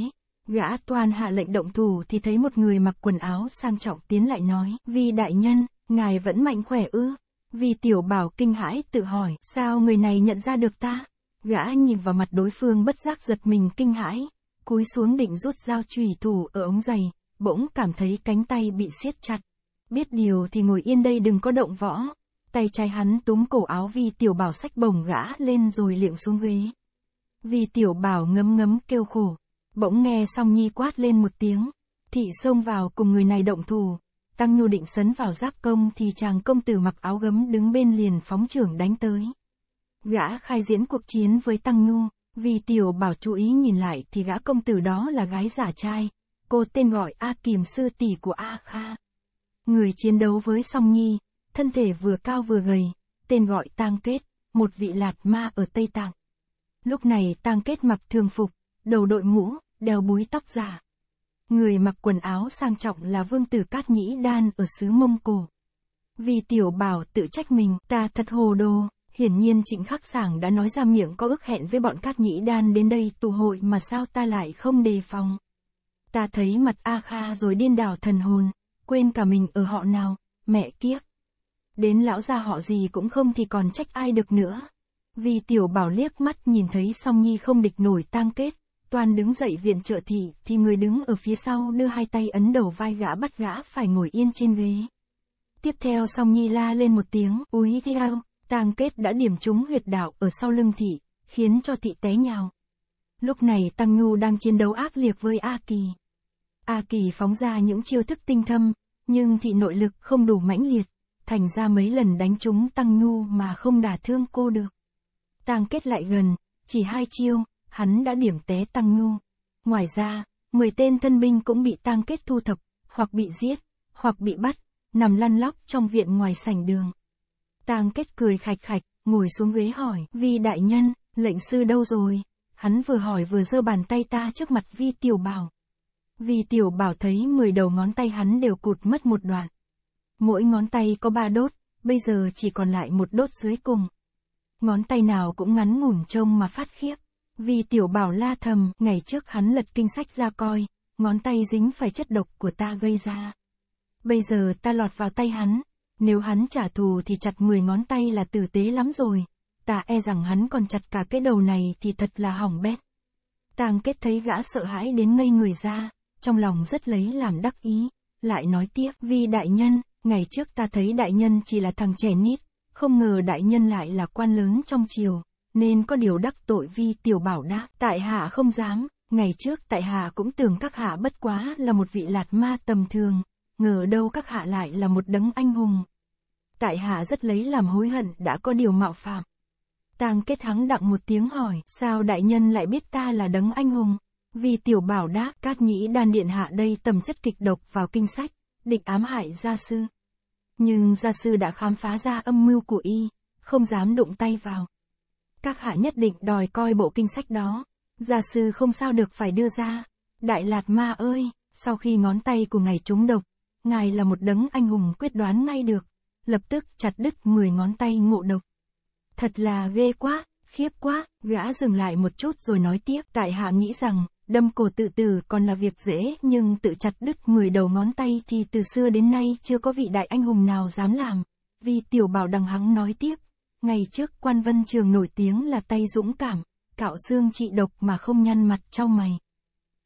Gã toan hạ lệnh động thủ thì thấy một người mặc quần áo sang trọng tiến lại nói, vì đại nhân, Ngài vẫn mạnh khỏe ư? Vì tiểu bảo kinh hãi tự hỏi, sao người này nhận ra được ta? Gã nhìn vào mặt đối phương bất giác giật mình kinh hãi, cúi xuống định rút dao chùy thủ ở ống giày, bỗng cảm thấy cánh tay bị siết chặt. Biết điều thì ngồi yên đây đừng có động võ. Tay trái hắn túm cổ áo vì tiểu bảo sách bồng gã lên rồi liệng xuống ghế. Vì tiểu bảo ngấm ngấm kêu khổ, bỗng nghe xong nhi quát lên một tiếng, thị xông vào cùng người này động thù, Tăng Nhu định sấn vào giáp công thì chàng công tử mặc áo gấm đứng bên liền phóng trưởng đánh tới. Gã khai diễn cuộc chiến với Tăng Nhu, vì tiểu bảo chú ý nhìn lại thì gã công tử đó là gái giả trai, cô tên gọi A Kìm sư tỷ của A Kha. Người chiến đấu với Song Nhi, thân thể vừa cao vừa gầy, tên gọi Tăng Kết, một vị lạt ma ở Tây Tạng. Lúc này Tăng Kết mặc thường phục, đầu đội mũ, đeo búi tóc giả. Người mặc quần áo sang trọng là vương tử Cát Nhĩ Đan ở xứ Mông Cổ. Vì tiểu bảo tự trách mình, ta thật hồ đồ, hiển nhiên trịnh khắc sảng đã nói ra miệng có ước hẹn với bọn Cát Nhĩ Đan đến đây tụ hội mà sao ta lại không đề phòng. Ta thấy mặt A Kha rồi điên đảo thần hồn, quên cả mình ở họ nào, mẹ kiếp. Đến lão gia họ gì cũng không thì còn trách ai được nữa. Vì tiểu bảo liếc mắt nhìn thấy song nhi không địch nổi tang kết, Toàn đứng dậy viện trợ thị, thì người đứng ở phía sau đưa hai tay ấn đầu vai gã bắt gã phải ngồi yên trên ghế. Tiếp theo song nhi la lên một tiếng, úi theo, tàng kết đã điểm trúng huyệt đạo ở sau lưng thị, khiến cho thị té nhào. Lúc này Tăng Nhu đang chiến đấu ác liệt với A Kỳ. A Kỳ phóng ra những chiêu thức tinh thâm, nhưng thị nội lực không đủ mãnh liệt, thành ra mấy lần đánh trúng Tăng Nhu mà không đả thương cô được. Tàng kết lại gần, chỉ hai chiêu, hắn đã điểm té Tăng ngu. Ngoài ra, 10 tên thân binh cũng bị tang kết thu thập, hoặc bị giết, hoặc bị bắt, nằm lăn lóc trong viện ngoài sảnh đường. Tang kết cười khạch khạch, ngồi xuống ghế hỏi, vi đại nhân, lệnh sư đâu rồi? Hắn vừa hỏi vừa giơ bàn tay ta trước mặt vi tiểu bảo. Vi tiểu bảo thấy 10 đầu ngón tay hắn đều cụt mất một đoạn. Mỗi ngón tay có ba đốt, bây giờ chỉ còn lại một đốt dưới cùng. Ngón tay nào cũng ngắn ngủn trông mà phát khiếp. Vì tiểu bảo la thầm, ngày trước hắn lật kinh sách ra coi, ngón tay dính phải chất độc của ta gây ra. Bây giờ ta lọt vào tay hắn, nếu hắn trả thù thì chặt 10 ngón tay là tử tế lắm rồi. Ta e rằng hắn còn chặt cả cái đầu này thì thật là hỏng bét. Tàng kết thấy gã sợ hãi đến ngây người ra, trong lòng rất lấy làm đắc ý, lại nói tiếp, vì đại nhân, ngày trước ta thấy đại nhân chỉ là thằng trẻ nít, không ngờ đại nhân lại là quan lớn trong triều, nên có điều đắc tội vi tiểu bảo đã, tại hạ không dám, ngày trước tại hạ cũng tưởng các hạ bất quá là một vị lạt ma tầm thường, ngờ đâu các hạ lại là một đấng anh hùng. Tại hạ rất lấy làm hối hận đã có điều mạo phạm. Tang kết thắng đặng một tiếng hỏi, sao đại nhân lại biết ta là đấng anh hùng? vi tiểu bảo đáp, cát nhĩ đan điện hạ đây tầm chất kịch độc vào kinh sách, định ám hại gia sư. Nhưng gia sư đã khám phá ra âm mưu của y, không dám động tay vào các hạ nhất định đòi coi bộ kinh sách đó. Gia sư không sao được phải đưa ra. Đại Lạt Ma ơi, sau khi ngón tay của ngài trúng độc, ngài là một đấng anh hùng quyết đoán ngay được, lập tức chặt đứt 10 ngón tay ngộ độc. Thật là ghê quá, khiếp quá, gã dừng lại một chút rồi nói tiếp. Tại hạ nghĩ rằng, đâm cổ tự tử còn là việc dễ, nhưng tự chặt đứt 10 đầu ngón tay thì từ xưa đến nay chưa có vị đại anh hùng nào dám làm. Vì tiểu bảo đằng hắng nói tiếp, Ngày trước quan vân trường nổi tiếng là tay dũng cảm, cạo xương trị độc mà không nhăn mặt trao mày.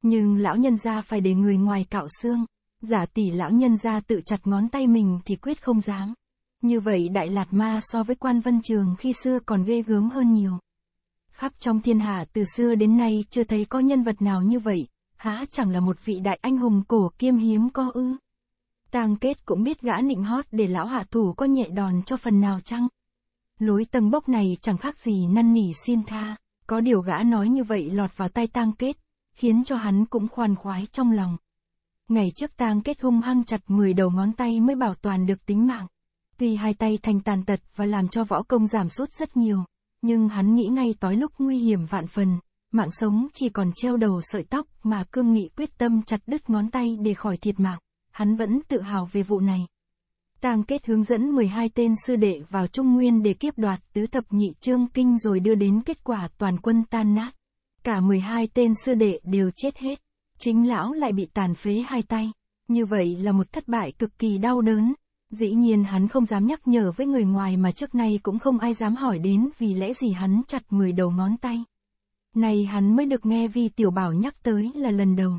Nhưng lão nhân gia phải để người ngoài cạo xương, giả tỷ lão nhân gia tự chặt ngón tay mình thì quyết không dám. Như vậy Đại Lạt Ma so với quan vân trường khi xưa còn ghê gớm hơn nhiều. Khắp trong thiên hạ từ xưa đến nay chưa thấy có nhân vật nào như vậy, há chẳng là một vị đại anh hùng cổ kiêm hiếm có ư. Tàng kết cũng biết gã nịnh hót để lão hạ thủ có nhẹ đòn cho phần nào chăng? lối tầng bốc này chẳng khác gì năn nỉ xin tha, có điều gã nói như vậy lọt vào tay tang kết, khiến cho hắn cũng khoan khoái trong lòng. Ngày trước tang kết hung hăng chặt 10 đầu ngón tay mới bảo toàn được tính mạng. Tuy hai tay thành tàn tật và làm cho võ công giảm sút rất nhiều, nhưng hắn nghĩ ngay tối lúc nguy hiểm vạn phần, mạng sống chỉ còn treo đầu sợi tóc mà cương nghị quyết tâm chặt đứt ngón tay để khỏi thiệt mạng, hắn vẫn tự hào về vụ này. Tang Kết hướng dẫn 12 tên sư đệ vào Trung Nguyên để kiếp đoạt tứ thập nhị chương kinh rồi đưa đến kết quả toàn quân tan nát. Cả 12 tên sư đệ đều chết hết. Chính lão lại bị tàn phế hai tay. Như vậy là một thất bại cực kỳ đau đớn. Dĩ nhiên hắn không dám nhắc nhở với người ngoài mà trước nay cũng không ai dám hỏi đến vì lẽ gì hắn chặt 10 đầu ngón tay. Này hắn mới được nghe vì tiểu bảo nhắc tới là lần đầu.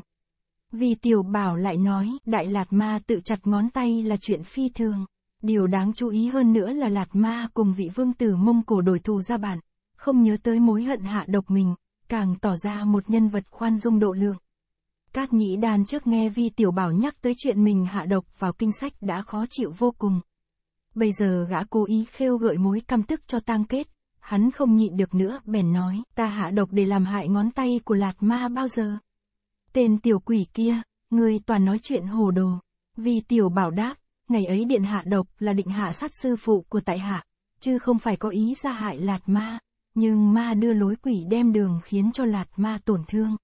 Vì tiểu bảo lại nói, đại lạt ma tự chặt ngón tay là chuyện phi thường. Điều đáng chú ý hơn nữa là lạt ma cùng vị vương tử mông cổ đổi thù ra bản, không nhớ tới mối hận hạ độc mình, càng tỏ ra một nhân vật khoan dung độ lượng. Cát nhĩ đàn trước nghe vi tiểu bảo nhắc tới chuyện mình hạ độc vào kinh sách đã khó chịu vô cùng. Bây giờ gã cố ý khêu gợi mối căm tức cho tang kết, hắn không nhịn được nữa, bèn nói, ta hạ độc để làm hại ngón tay của lạt ma bao giờ. Tên tiểu quỷ kia, ngươi toàn nói chuyện hồ đồ. Vì tiểu bảo đáp, ngày ấy điện hạ độc là định hạ sát sư phụ của tại hạ, chứ không phải có ý ra hại lạt ma, nhưng ma đưa lối quỷ đem đường khiến cho lạt ma tổn thương.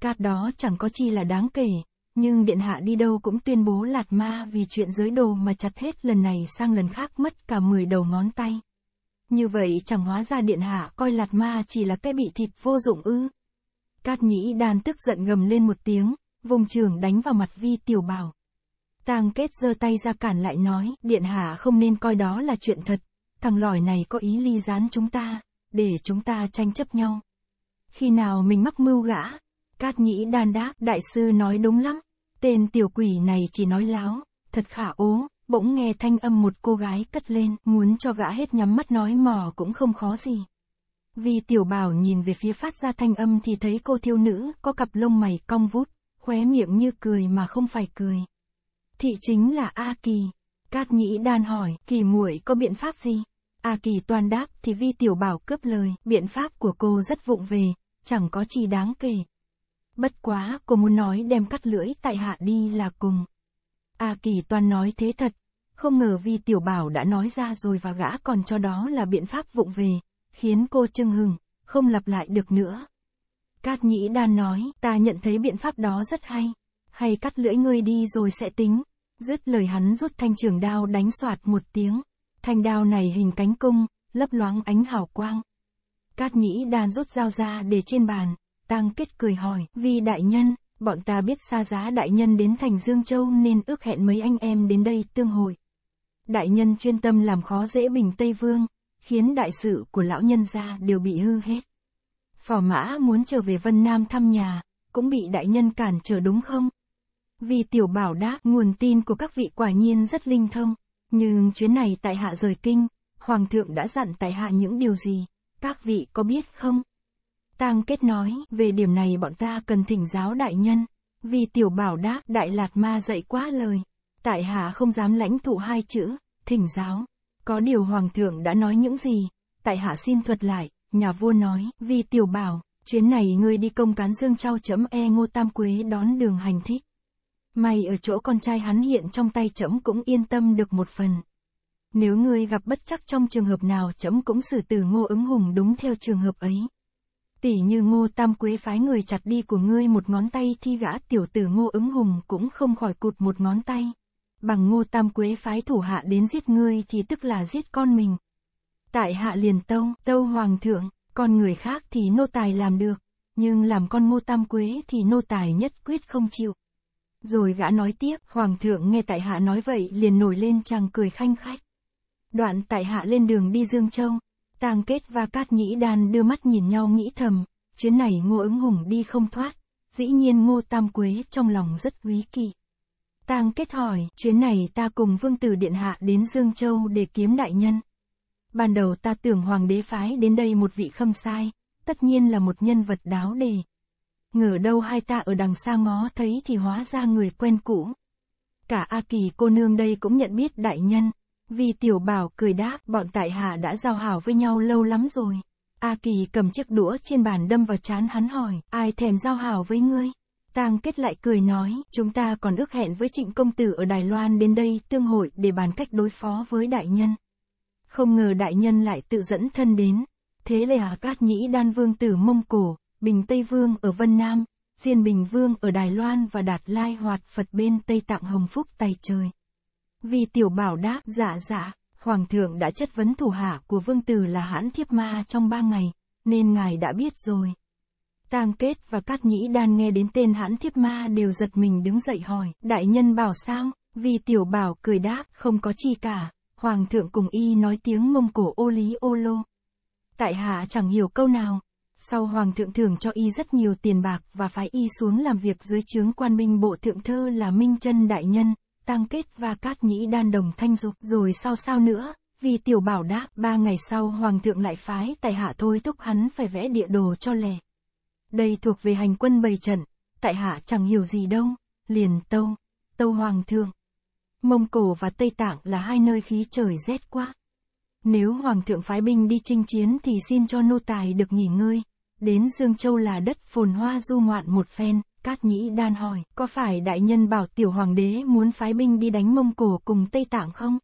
Cát đó chẳng có chi là đáng kể, nhưng điện hạ đi đâu cũng tuyên bố lạt ma vì chuyện giới đồ mà chặt hết lần này sang lần khác mất cả 10 đầu ngón tay. Như vậy chẳng hóa ra điện hạ coi lạt ma chỉ là cái bị thịt vô dụng ư. Cát nhĩ đan tức giận ngầm lên một tiếng, vùng trường đánh vào mặt vi tiểu bảo. Tang kết giơ tay ra cản lại nói, điện hạ không nên coi đó là chuyện thật, thằng lỏi này có ý ly gián chúng ta, để chúng ta tranh chấp nhau. Khi nào mình mắc mưu gã, cát nhĩ đan đáp, đại sư nói đúng lắm, tên tiểu quỷ này chỉ nói láo, thật khả ố, bỗng nghe thanh âm một cô gái cất lên, muốn cho gã hết nhắm mắt nói mò cũng không khó gì vì tiểu bảo nhìn về phía phát ra thanh âm thì thấy cô thiếu nữ có cặp lông mày cong vút, khóe miệng như cười mà không phải cười. Thị chính là A Kỳ. Cát nhĩ đan hỏi, kỳ muội có biện pháp gì? A Kỳ toàn đáp thì vi tiểu bảo cướp lời, biện pháp của cô rất vụng về, chẳng có chi đáng kể. Bất quá, cô muốn nói đem cắt lưỡi tại hạ đi là cùng. A Kỳ toàn nói thế thật, không ngờ vi tiểu bảo đã nói ra rồi và gã còn cho đó là biện pháp vụng về, khiến cô chưng hừng, không lặp lại được nữa. Cát nhĩ đan nói, ta nhận thấy biện pháp đó rất hay, hay cắt lưỡi ngươi đi rồi sẽ tính. Dứt lời hắn rút thanh trường đao đánh soạt một tiếng, thanh đao này hình cánh cung, lấp loáng ánh hào quang. Cát nhĩ đan rút dao ra để trên bàn, tăng kết cười hỏi, vì đại nhân, bọn ta biết xa giá đại nhân đến thành Dương Châu nên ước hẹn mấy anh em đến đây tương hội. Đại nhân chuyên tâm làm khó dễ bình Tây Vương, khiến đại sự của lão nhân gia đều bị hư hết. Phò mã muốn trở về Vân Nam thăm nhà, cũng bị đại nhân cản trở đúng không? Vì tiểu bảo đáp nguồn tin của các vị quả nhiên rất linh thông, nhưng chuyến này tại hạ rời kinh, hoàng thượng đã dặn tại hạ những điều gì, các vị có biết không? Tang kết nói, về điểm này bọn ta cần thỉnh giáo đại nhân, vì tiểu bảo đáp đại lạt ma dạy quá lời, tại hạ không dám lãnh thụ hai chữ, thỉnh giáo. Có điều hoàng thượng đã nói những gì? Tại hạ xin thuật lại, nhà vua nói, vì tiểu bảo, chuyến này ngươi đi công cán dương trao chấm e ngô tam quế đón đường hành thích. May ở chỗ con trai hắn hiện trong tay chấm cũng yên tâm được một phần. Nếu ngươi gặp bất chắc trong trường hợp nào chấm cũng xử tử ngô ứng hùng đúng theo trường hợp ấy. Tỷ như ngô tam quế phái người chặt đi của ngươi một ngón tay thì gã tiểu tử ngô ứng hùng cũng không khỏi cụt một ngón tay bằng ngô tam quế phái thủ hạ đến giết ngươi thì tức là giết con mình. Tại hạ liền tâu, tâu hoàng thượng, con người khác thì nô tài làm được, nhưng làm con ngô tam quế thì nô tài nhất quyết không chịu. Rồi gã nói tiếp, hoàng thượng nghe tại hạ nói vậy liền nổi lên chàng cười khanh khách. Đoạn tại hạ lên đường đi Dương Châu, tang kết và cát nhĩ đan đưa mắt nhìn nhau nghĩ thầm, chuyến này ngô ứng hùng đi không thoát, dĩ nhiên ngô tam quế trong lòng rất quý kỳ. Tang kết hỏi, chuyến này ta cùng vương tử điện hạ đến Dương Châu để kiếm đại nhân. Ban đầu ta tưởng hoàng đế phái đến đây một vị khâm sai, tất nhiên là một nhân vật đáo đề. Ngờ đâu hai ta ở đằng xa ngó thấy thì hóa ra người quen cũ. Cả A Kỳ cô nương đây cũng nhận biết đại nhân. Vì tiểu bảo cười đáp bọn tại hạ đã giao hảo với nhau lâu lắm rồi. A Kỳ cầm chiếc đũa trên bàn đâm vào chán hắn hỏi, ai thèm giao hảo với ngươi? Tang Kết lại cười nói, chúng ta còn ước hẹn với trịnh công tử ở Đài Loan đến đây tương hội để bàn cách đối phó với đại nhân. Không ngờ đại nhân lại tự dẫn thân đến. Thế là Hà Cát Nhĩ Đan Vương tử Mông Cổ, Bình Tây Vương ở Vân Nam, Diên Bình Vương ở Đài Loan và Đạt Lai Hoạt Phật bên Tây Tạng Hồng Phúc tay trời. Vì tiểu bảo đáp, dạ dạ, Hoàng thượng đã chất vấn thủ hạ của Vương Tử là hãn thiếp ma trong ba ngày, nên ngài đã biết rồi. Tang Kết và Cát Nhĩ Đan nghe đến tên hãn thiếp ma đều giật mình đứng dậy hỏi, đại nhân bảo sao, vì tiểu bảo cười đáp, không có chi cả, hoàng thượng cùng y nói tiếng mông cổ ô lý ô lô. Tại hạ chẳng hiểu câu nào, sau hoàng thượng thưởng cho y rất nhiều tiền bạc và phái y xuống làm việc dưới trướng quan binh bộ thượng thơ là Minh chân đại nhân, Tang Kết và Cát Nhĩ Đan đồng thanh dục, rồi sao sao nữa, vì tiểu bảo đáp, ba ngày sau hoàng thượng lại phái tại hạ thôi thúc hắn phải vẽ địa đồ cho lẻ đây thuộc về hành quân bày trận, tại hạ chẳng hiểu gì đâu, liền tâu, tâu hoàng thượng. Mông Cổ và Tây Tạng là hai nơi khí trời rét quá. Nếu hoàng thượng phái binh đi chinh chiến thì xin cho nô tài được nghỉ ngơi. Đến Dương Châu là đất phồn hoa du ngoạn một phen, Cát Nhĩ đan hỏi, có phải đại nhân bảo tiểu hoàng đế muốn phái binh đi đánh Mông Cổ cùng Tây Tạng không?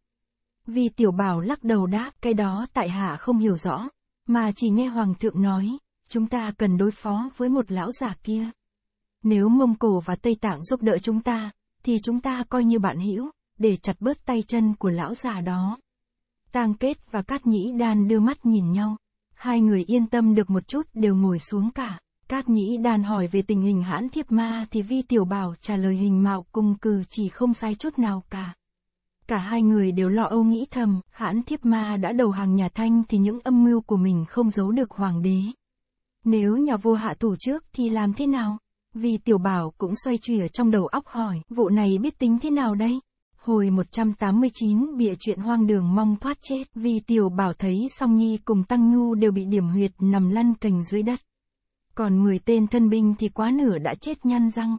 Vì tiểu bảo lắc đầu đáp, cái đó tại hạ không hiểu rõ, mà chỉ nghe hoàng thượng nói, chúng ta cần đối phó với một lão già kia. Nếu Mông Cổ và Tây Tạng giúp đỡ chúng ta, thì chúng ta coi như bạn hữu, để chặt bớt tay chân của lão già đó. Tang Kết và Cát Nhĩ Đan đưa mắt nhìn nhau. Hai người yên tâm được một chút đều ngồi xuống cả. Cát Nhĩ Đan hỏi về tình hình hãn thiếp ma thì Vi Tiểu Bảo trả lời hình mạo cùng cử chỉ không sai chút nào cả. Cả hai người đều lo âu nghĩ thầm, hãn thiếp ma đã đầu hàng nhà Thanh thì những âm mưu của mình không giấu được hoàng đế. Nếu nhà vua hạ tù trước thì làm thế nào? Vì tiểu bảo cũng xoay chuyển trong đầu óc hỏi, vụ này biết tính thế nào đây? Hồi 189 bịa chuyện hoang đường mong thoát chết, vì tiểu bảo thấy song nhi cùng tăng nhu đều bị điểm huyệt nằm lăn cành dưới đất. Còn 10 tên thân binh thì quá nửa đã chết nhăn răng.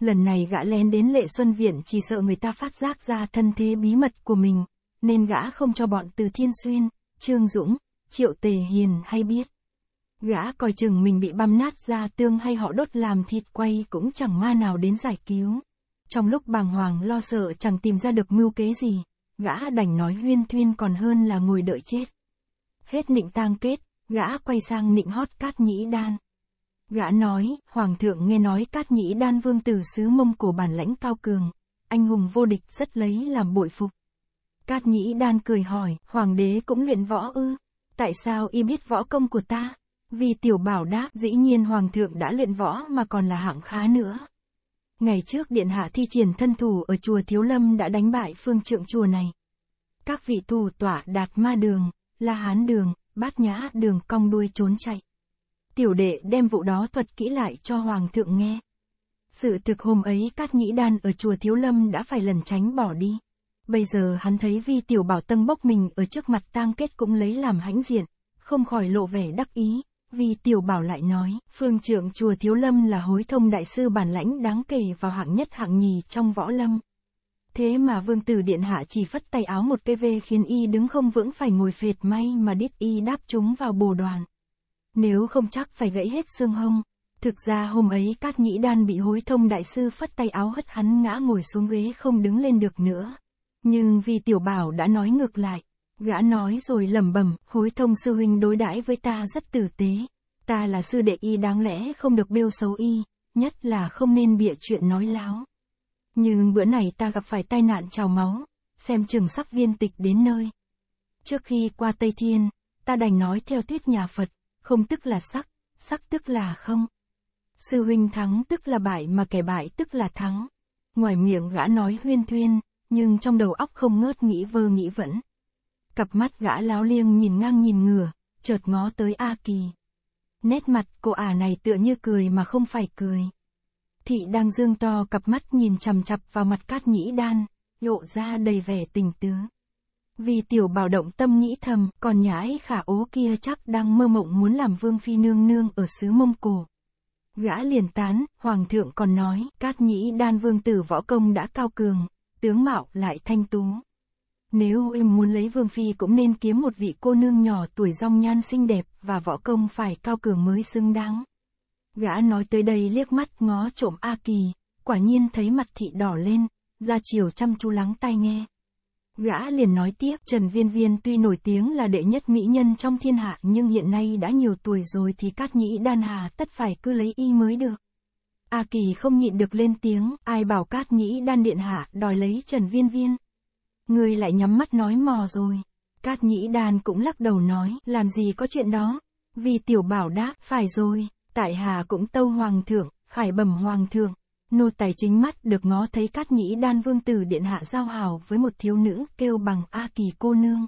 Lần này gã lén đến lệ xuân viện chỉ sợ người ta phát giác ra thân thế bí mật của mình, nên gã không cho bọn từ thiên xuyên, trương dũng, triệu tề hiền hay biết. Gã coi chừng mình bị băm nát ra tương hay họ đốt làm thịt quay cũng chẳng ma nào đến giải cứu. Trong lúc bàng hoàng lo sợ chẳng tìm ra được mưu kế gì, gã đành nói huyên thuyên còn hơn là ngồi đợi chết. Hết nịnh tang kết, gã quay sang nịnh hót cát nhĩ đan. Gã nói, Hoàng thượng nghe nói cát nhĩ đan vương tử xứ mông cổ bản lãnh cao cường, anh hùng vô địch rất lấy làm bội phục. Cát nhĩ đan cười hỏi, Hoàng đế cũng luyện võ ư, tại sao y biết võ công của ta? Vì tiểu bảo đáp dĩ nhiên hoàng thượng đã luyện võ mà còn là hạng khá nữa. Ngày trước điện hạ thi triển thân thủ ở chùa Thiếu Lâm đã đánh bại phương trượng chùa này. Các vị tù tỏa đạt ma đường, la hán đường, bát nhã đường cong đuôi trốn chạy. Tiểu đệ đem vụ đó thuật kỹ lại cho hoàng thượng nghe. Sự thực hôm ấy Cát Nhĩ Đan ở chùa Thiếu Lâm đã phải lần tránh bỏ đi. Bây giờ hắn thấy vi tiểu bảo tân bốc mình ở trước mặt tang kết cũng lấy làm hãnh diện, không khỏi lộ vẻ đắc ý vì Tiểu Bảo lại nói, phương trưởng chùa Thiếu Lâm là hối thông đại sư bản lãnh đáng kể vào hạng nhất hạng nhì trong võ lâm. Thế mà vương tử điện hạ chỉ phất tay áo một cái về khiến y đứng không vững phải ngồi phệt may mà đít y đáp chúng vào bồ đoàn. Nếu không chắc phải gãy hết xương hông. Thực ra hôm ấy Cát Nhĩ Đan bị hối thông đại sư phất tay áo hất hắn ngã ngồi xuống ghế không đứng lên được nữa. Nhưng vì tiểu bảo đã nói ngược lại. Gã nói rồi lẩm bẩm, hối thông sư huynh đối đãi với ta rất tử tế. Ta là sư đệ y đáng lẽ không được bêu xấu y, nhất là không nên bịa chuyện nói láo. Nhưng bữa này ta gặp phải tai nạn trào máu, xem chừng sắp viên tịch đến nơi. Trước khi qua Tây Thiên, ta đành nói theo thuyết nhà Phật, không tức là sắc, sắc tức là không. Sư huynh thắng tức là bại mà kẻ bại tức là thắng. Ngoài miệng gã nói huyên thuyên, nhưng trong đầu óc không ngớt nghĩ vơ nghĩ vẫn. Cặp mắt gã láo liêng nhìn ngang nhìn ngửa, chợt ngó tới A Kỳ. Nét mặt cô ả này tựa như cười mà không phải cười. Thị đang dương to cặp mắt nhìn chằm chặp vào mặt cát nhĩ đan, lộ ra đầy vẻ tình tứ. Vì tiểu bảo động tâm nghĩ thầm, còn nhà ấy khả ố kia chắc đang mơ mộng muốn làm vương phi nương nương ở xứ Mông Cổ. Gã liền tán, hoàng thượng còn nói, cát nhĩ đan vương tử võ công đã cao cường, tướng mạo lại thanh tú. Nếu em muốn lấy vương phi cũng nên kiếm một vị cô nương nhỏ tuổi rong nhan xinh đẹp và võ công phải cao cường mới xứng đáng. Gã nói tới đây liếc mắt ngó trộm A Kỳ, quả nhiên thấy mặt thị đỏ lên, ra chiều chăm chú lắng tai nghe. Gã liền nói tiếp Trần Viên Viên tuy nổi tiếng là đệ nhất mỹ nhân trong thiên hạ nhưng hiện nay đã nhiều tuổi rồi thì Cát Nhĩ Đan Hà tất phải cứ lấy y mới được. A Kỳ không nhịn được lên tiếng, ai bảo Cát Nhĩ Đan Điện Hạ đòi lấy Trần Viên Viên. Ngươi lại nhắm mắt nói mò rồi. Cát nhĩ đàn cũng lắc đầu nói, làm gì có chuyện đó. Vì tiểu bảo đáp, phải rồi, tại hà cũng tâu hoàng thượng, phải bẩm hoàng thượng. Nô tài chính mắt được ngó thấy cát nhĩ đan vương tử điện hạ giao hào với một thiếu nữ kêu bằng A Kỳ cô nương.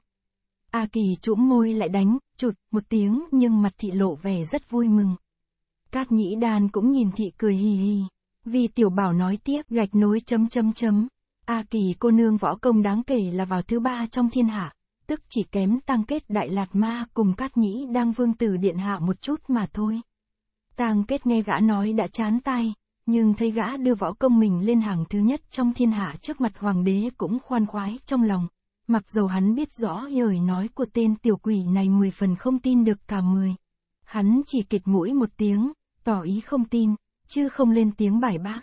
A Kỳ trũm môi lại đánh, chụt, một tiếng nhưng mặt thị lộ vẻ rất vui mừng. Cát nhĩ đan cũng nhìn thị cười hì hì. Vì tiểu bảo nói tiếp gạch nối chấm chấm chấm. A Kỳ cô nương võ công đáng kể là vào thứ ba trong thiên hạ, tức chỉ kém tăng kết Đại Lạt Ma cùng Cát Nhĩ đang vương tử điện hạ một chút mà thôi. Tăng kết nghe gã nói đã chán tai, nhưng thấy gã đưa võ công mình lên hàng thứ nhất trong thiên hạ trước mặt hoàng đế cũng khoan khoái trong lòng, mặc dầu hắn biết rõ lời nói của tên tiểu quỷ này mười phần không tin được cả mười. Hắn chỉ kịch mũi một tiếng, tỏ ý không tin, chứ không lên tiếng bài bác.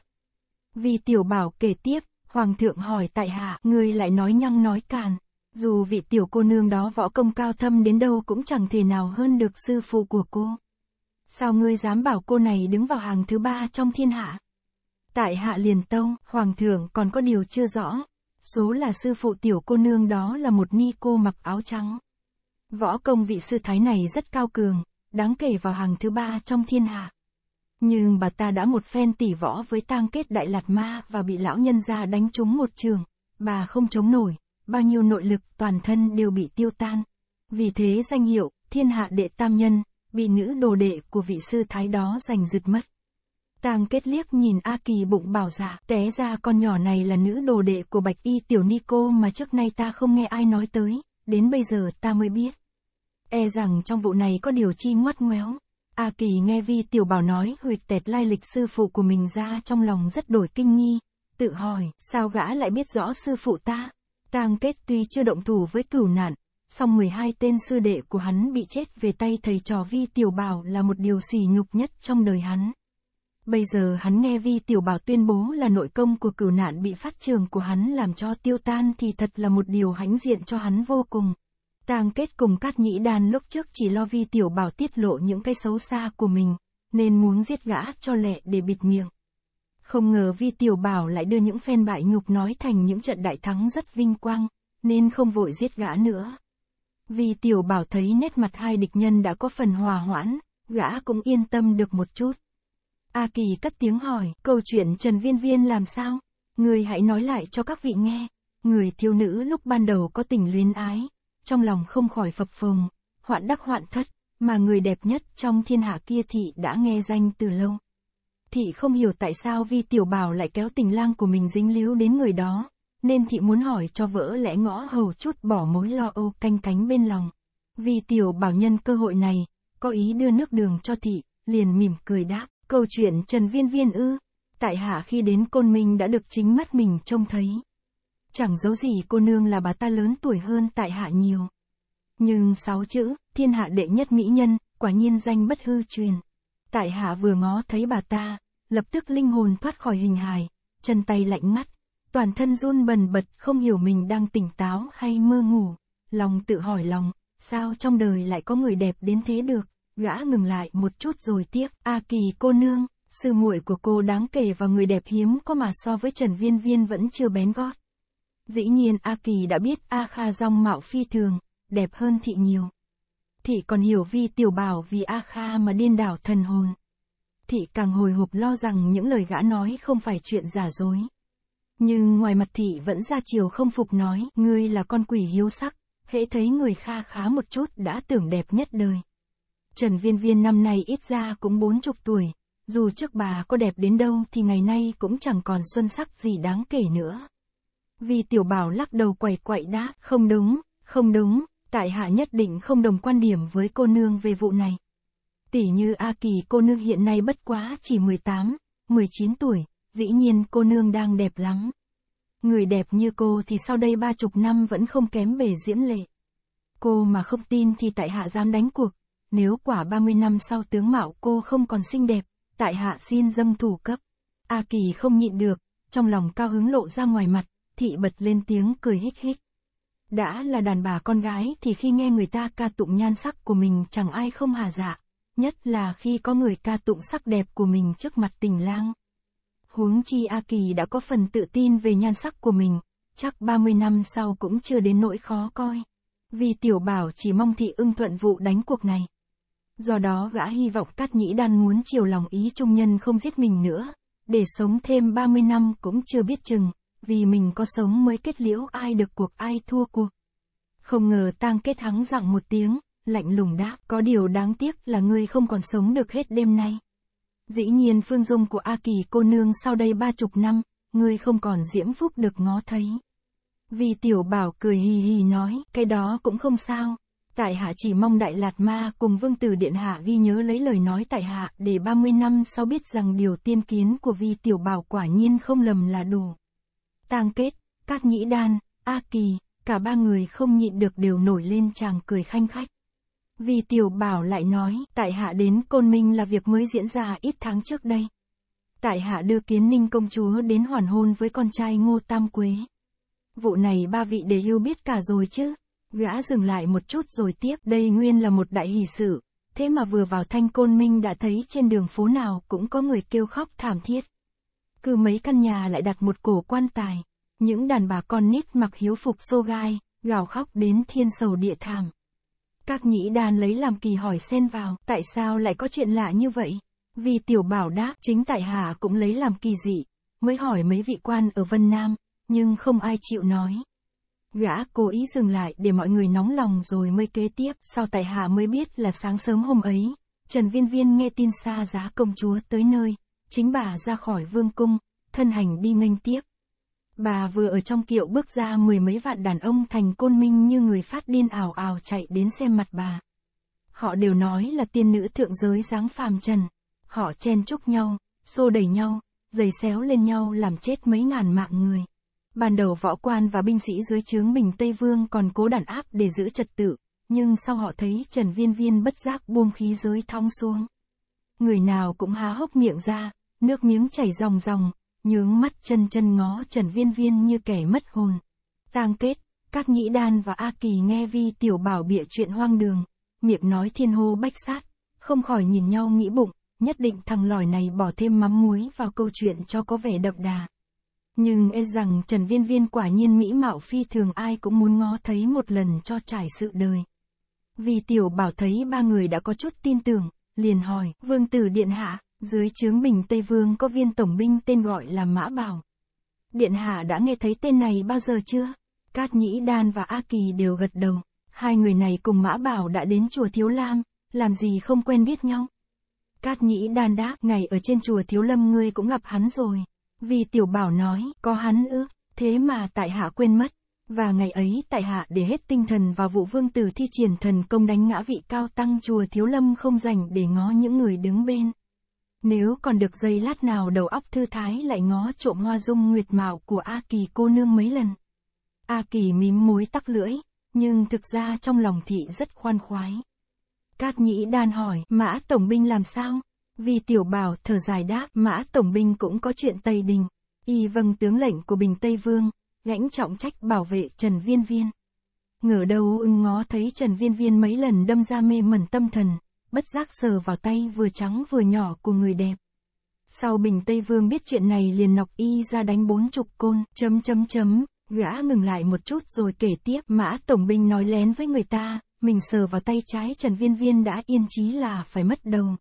Vì tiểu bảo kể tiếp, Hoàng thượng hỏi tại hạ, ngươi lại nói nhăng nói càn. Dù vị tiểu cô nương đó võ công cao thâm đến đâu cũng chẳng thể nào hơn được sư phụ của cô. Sao ngươi dám bảo cô này đứng vào hàng thứ ba trong thiên hạ? Tại hạ liền tông, hoàng thượng còn có điều chưa rõ. Số là sư phụ tiểu cô nương đó là một ni cô mặc áo trắng. Võ công vị sư thái này rất cao cường, đáng kể vào hàng thứ ba trong thiên hạ. Nhưng bà ta đã một phen tỉ võ với tang kết đại lạt ma và bị lão nhân gia đánh trúng một trường. Bà không chống nổi, bao nhiêu nội lực toàn thân đều bị tiêu tan. Vì thế danh hiệu, thiên hạ đệ tam nhân, bị nữ đồ đệ của vị sư thái đó giành giựt mất. Tang kết liếc nhìn A Kỳ bụng bảo giả, dạ, té ra con nhỏ này là nữ đồ đệ của Bạch Y Tiểu Nico mà trước nay ta không nghe ai nói tới, đến bây giờ ta mới biết. E rằng trong vụ này có điều chi ngoắt ngoéo, A Kỳ nghe Vi Tiểu Bảo nói huyệt tẹt lai lịch sư phụ của mình ra trong lòng rất đổi kinh nghi, tự hỏi, sao gã lại biết rõ sư phụ ta? Tang kết tuy chưa động thủ với cửu nạn, song 12 tên sư đệ của hắn bị chết về tay thầy trò Vi Tiểu Bảo là một điều sỉ nhục nhất trong đời hắn. Bây giờ hắn nghe Vi Tiểu Bảo tuyên bố là nội công của cửu nạn bị phát trường của hắn làm cho tiêu tan thì thật là một điều hãnh diện cho hắn vô cùng. Tang kết cùng Cát Nhĩ Đan lúc trước chỉ lo vi tiểu bảo tiết lộ những cái xấu xa của mình, nên muốn giết gã cho lệ để bịt miệng. Không ngờ vi tiểu bảo lại đưa những phen bại nhục nói thành những trận đại thắng rất vinh quang, nên không vội giết gã nữa. Vi tiểu bảo thấy nét mặt hai địch nhân đã có phần hòa hoãn, gã cũng yên tâm được một chút. A Kỳ cất tiếng hỏi, câu chuyện Trần Viên Viên làm sao? Người hãy nói lại cho các vị nghe. Người thiếu nữ lúc ban đầu có tình luyến ái, trong lòng không khỏi phập phồng, hoạn đắc hoạn thất, mà người đẹp nhất trong thiên hạ kia thị đã nghe danh từ lâu. Thị không hiểu tại sao Vi Tiểu Bảo lại kéo tình lang của mình dính líu đến người đó, nên thị muốn hỏi cho vỡ lẽ ngõ hầu chút bỏ mối lo âu canh cánh bên lòng. Vi Tiểu Bảo nhân cơ hội này, có ý đưa nước đường cho thị, liền mỉm cười đáp, câu chuyện Trần Viên Viên ư, tại hạ khi đến Côn Minh đã được chính mắt mình trông thấy. Chẳng giấu gì cô nương là bà ta lớn tuổi hơn tại hạ nhiều. Nhưng sáu chữ, thiên hạ đệ nhất mỹ nhân, quả nhiên danh bất hư truyền. Tại hạ vừa ngó thấy bà ta, lập tức linh hồn thoát khỏi hình hài, chân tay lạnh ngắt, toàn thân run bần bật không hiểu mình đang tỉnh táo hay mơ ngủ. Lòng tự hỏi lòng, sao trong đời lại có người đẹp đến thế được, gã ngừng lại một chút rồi tiếp, A kỳ cô nương, sư muội của cô đáng kể và người đẹp hiếm có mà so với Trần Viên Viên vẫn chưa bén gót. Dĩ nhiên A Kỳ đã biết A Kha rong mạo phi thường, đẹp hơn thị nhiều. Thị còn hiểu vi tiểu bảo vì A Kha mà điên đảo thần hồn. Thị càng hồi hộp lo rằng những lời gã nói không phải chuyện giả dối. Nhưng ngoài mặt thị vẫn ra chiều không phục nói, ngươi là con quỷ hiếu sắc, hễ thấy người kha khá một chút đã tưởng đẹp nhất đời. Trần Viên Viên năm nay ít ra cũng bốn chục tuổi, dù trước bà có đẹp đến đâu thì ngày nay cũng chẳng còn xuân sắc gì đáng kể nữa vì tiểu bảo lắc đầu quẩy quậy đã, không đúng, không đúng, tại hạ nhất định không đồng quan điểm với cô nương về vụ này. Tỷ như A Kỳ cô nương hiện nay bất quá chỉ 18, 19 tuổi, dĩ nhiên cô nương đang đẹp lắm. Người đẹp như cô thì sau đây ba chục năm vẫn không kém bề diễm lệ. Cô mà không tin thì tại hạ dám đánh cuộc, nếu quả 30 năm sau tướng mạo cô không còn xinh đẹp, tại hạ xin dâng thủ cấp. A Kỳ không nhịn được, trong lòng cao hứng lộ ra ngoài mặt, thị bật lên tiếng cười hích hích. Đã là đàn bà con gái thì khi nghe người ta ca tụng nhan sắc của mình chẳng ai không hà dạ, nhất là khi có người ca tụng sắc đẹp của mình trước mặt tình lang. Huống chi A Kỳ đã có phần tự tin về nhan sắc của mình, chắc 30 năm sau cũng chưa đến nỗi khó coi. Vì tiểu bảo chỉ mong thị ưng thuận vụ đánh cuộc này. Do đó gã hy vọng Cát Nhĩ Đan muốn chiều lòng ý trung nhân không giết mình nữa, để sống thêm 30 năm cũng chưa biết chừng vì mình có sống mới kết liễu ai được cuộc ai thua cuộc. Không ngờ tang kết hắng giọng một tiếng, lạnh lùng đáp, có điều đáng tiếc là ngươi không còn sống được hết đêm nay. Dĩ nhiên phương dung của A Kỳ cô nương sau đây ba chục năm, ngươi không còn diễm phúc được ngó thấy. Vì tiểu bảo cười hì hì nói, cái đó cũng không sao. Tại hạ chỉ mong Đại Lạt Ma cùng Vương Tử Điện Hạ ghi nhớ lấy lời nói tại hạ để 30 năm sau biết rằng điều tiên kiến của vi tiểu bảo quả nhiên không lầm là đủ. Tang Kết, Cát Nhĩ Đan, A Kỳ, cả ba người không nhịn được đều nổi lên chàng cười khanh khách. Vì tiểu bảo lại nói, tại hạ đến Côn Minh là việc mới diễn ra ít tháng trước đây. Tại hạ đưa kiến ninh công chúa đến hoàn hôn với con trai Ngô Tam Quế. Vụ này ba vị đề hưu biết cả rồi chứ. Gã dừng lại một chút rồi tiếp, đây nguyên là một đại hỷ sự. Thế mà vừa vào thanh Côn Minh đã thấy trên đường phố nào cũng có người kêu khóc thảm thiết cứ mấy căn nhà lại đặt một cổ quan tài. Những đàn bà con nít mặc hiếu phục xô gai, gào khóc đến thiên sầu địa thảm. Các nhĩ đàn lấy làm kỳ hỏi xen vào, tại sao lại có chuyện lạ như vậy? Vì tiểu bảo đáp chính tại hạ cũng lấy làm kỳ dị, mới hỏi mấy vị quan ở Vân Nam, nhưng không ai chịu nói. Gã cố ý dừng lại để mọi người nóng lòng rồi mới kế tiếp, sau tại hạ mới biết là sáng sớm hôm ấy, Trần Viên Viên nghe tin xa giá công chúa tới nơi, chính bà ra khỏi vương cung, thân hành đi nghênh tiếp. Bà vừa ở trong kiệu bước ra mười mấy vạn đàn ông thành côn minh như người phát điên ảo ảo chạy đến xem mặt bà. Họ đều nói là tiên nữ thượng giới dáng phàm trần. Họ chen chúc nhau, xô đẩy nhau, giày xéo lên nhau làm chết mấy ngàn mạng người. Ban đầu võ quan và binh sĩ dưới trướng Bình Tây Vương còn cố đàn áp để giữ trật tự, nhưng sau họ thấy Trần Viên Viên bất giác buông khí giới thong xuống. Người nào cũng há hốc miệng ra, Nước miếng chảy ròng ròng, nhướng mắt chân chân ngó Trần Viên Viên như kẻ mất hồn. Tang kết, các nhĩ đan và A Kỳ nghe Vi Tiểu Bảo bịa chuyện hoang đường, miệng nói thiên hô bách sát, không khỏi nhìn nhau nghĩ bụng, nhất định thằng lòi này bỏ thêm mắm muối vào câu chuyện cho có vẻ đậm đà. Nhưng e rằng Trần Viên Viên quả nhiên mỹ mạo phi thường ai cũng muốn ngó thấy một lần cho trải sự đời. Vì Tiểu Bảo thấy ba người đã có chút tin tưởng, liền hỏi, Vương Tử Điện Hạ, dưới chướng bình Tây Vương có viên tổng binh tên gọi là Mã Bảo. Điện hạ đã nghe thấy tên này bao giờ chưa? Cát Nhĩ Đan và A Kỳ đều gật đầu. Hai người này cùng Mã Bảo đã đến chùa Thiếu Lam, làm gì không quen biết nhau. Cát Nhĩ Đan đáp, ngày ở trên chùa Thiếu Lâm ngươi cũng gặp hắn rồi. Vì Tiểu Bảo nói, có hắn ư, thế mà tại hạ quên mất. Và ngày ấy tại hạ để hết tinh thần vào vụ vương tử thi triển thần công đánh ngã vị cao tăng chùa Thiếu Lâm không dành để ngó những người đứng bên. Nếu còn được giây lát nào đầu óc thư thái lại ngó trộm hoa dung nguyệt mạo của A Kỳ cô nương mấy lần. A Kỳ mím mối tắc lưỡi, nhưng thực ra trong lòng thị rất khoan khoái. Cát nhĩ đan hỏi, mã tổng binh làm sao? Vì tiểu bảo thở dài đáp, mã tổng binh cũng có chuyện Tây Đình. Y vâng tướng lệnh của Bình Tây Vương, lãnh trọng trách bảo vệ Trần Viên Viên. Ngờ đâu ưng ngó thấy Trần Viên Viên mấy lần đâm ra mê mẩn tâm thần, bất giác sờ vào tay vừa trắng vừa nhỏ của người đẹp. Sau Bình Tây Vương biết chuyện này liền nọc y ra đánh bốn chục côn, chấm chấm chấm, gã ngừng lại một chút rồi kể tiếp. Mã Tổng binh nói lén với người ta, mình sờ vào tay trái Trần Viên Viên đã yên chí là phải mất đầu.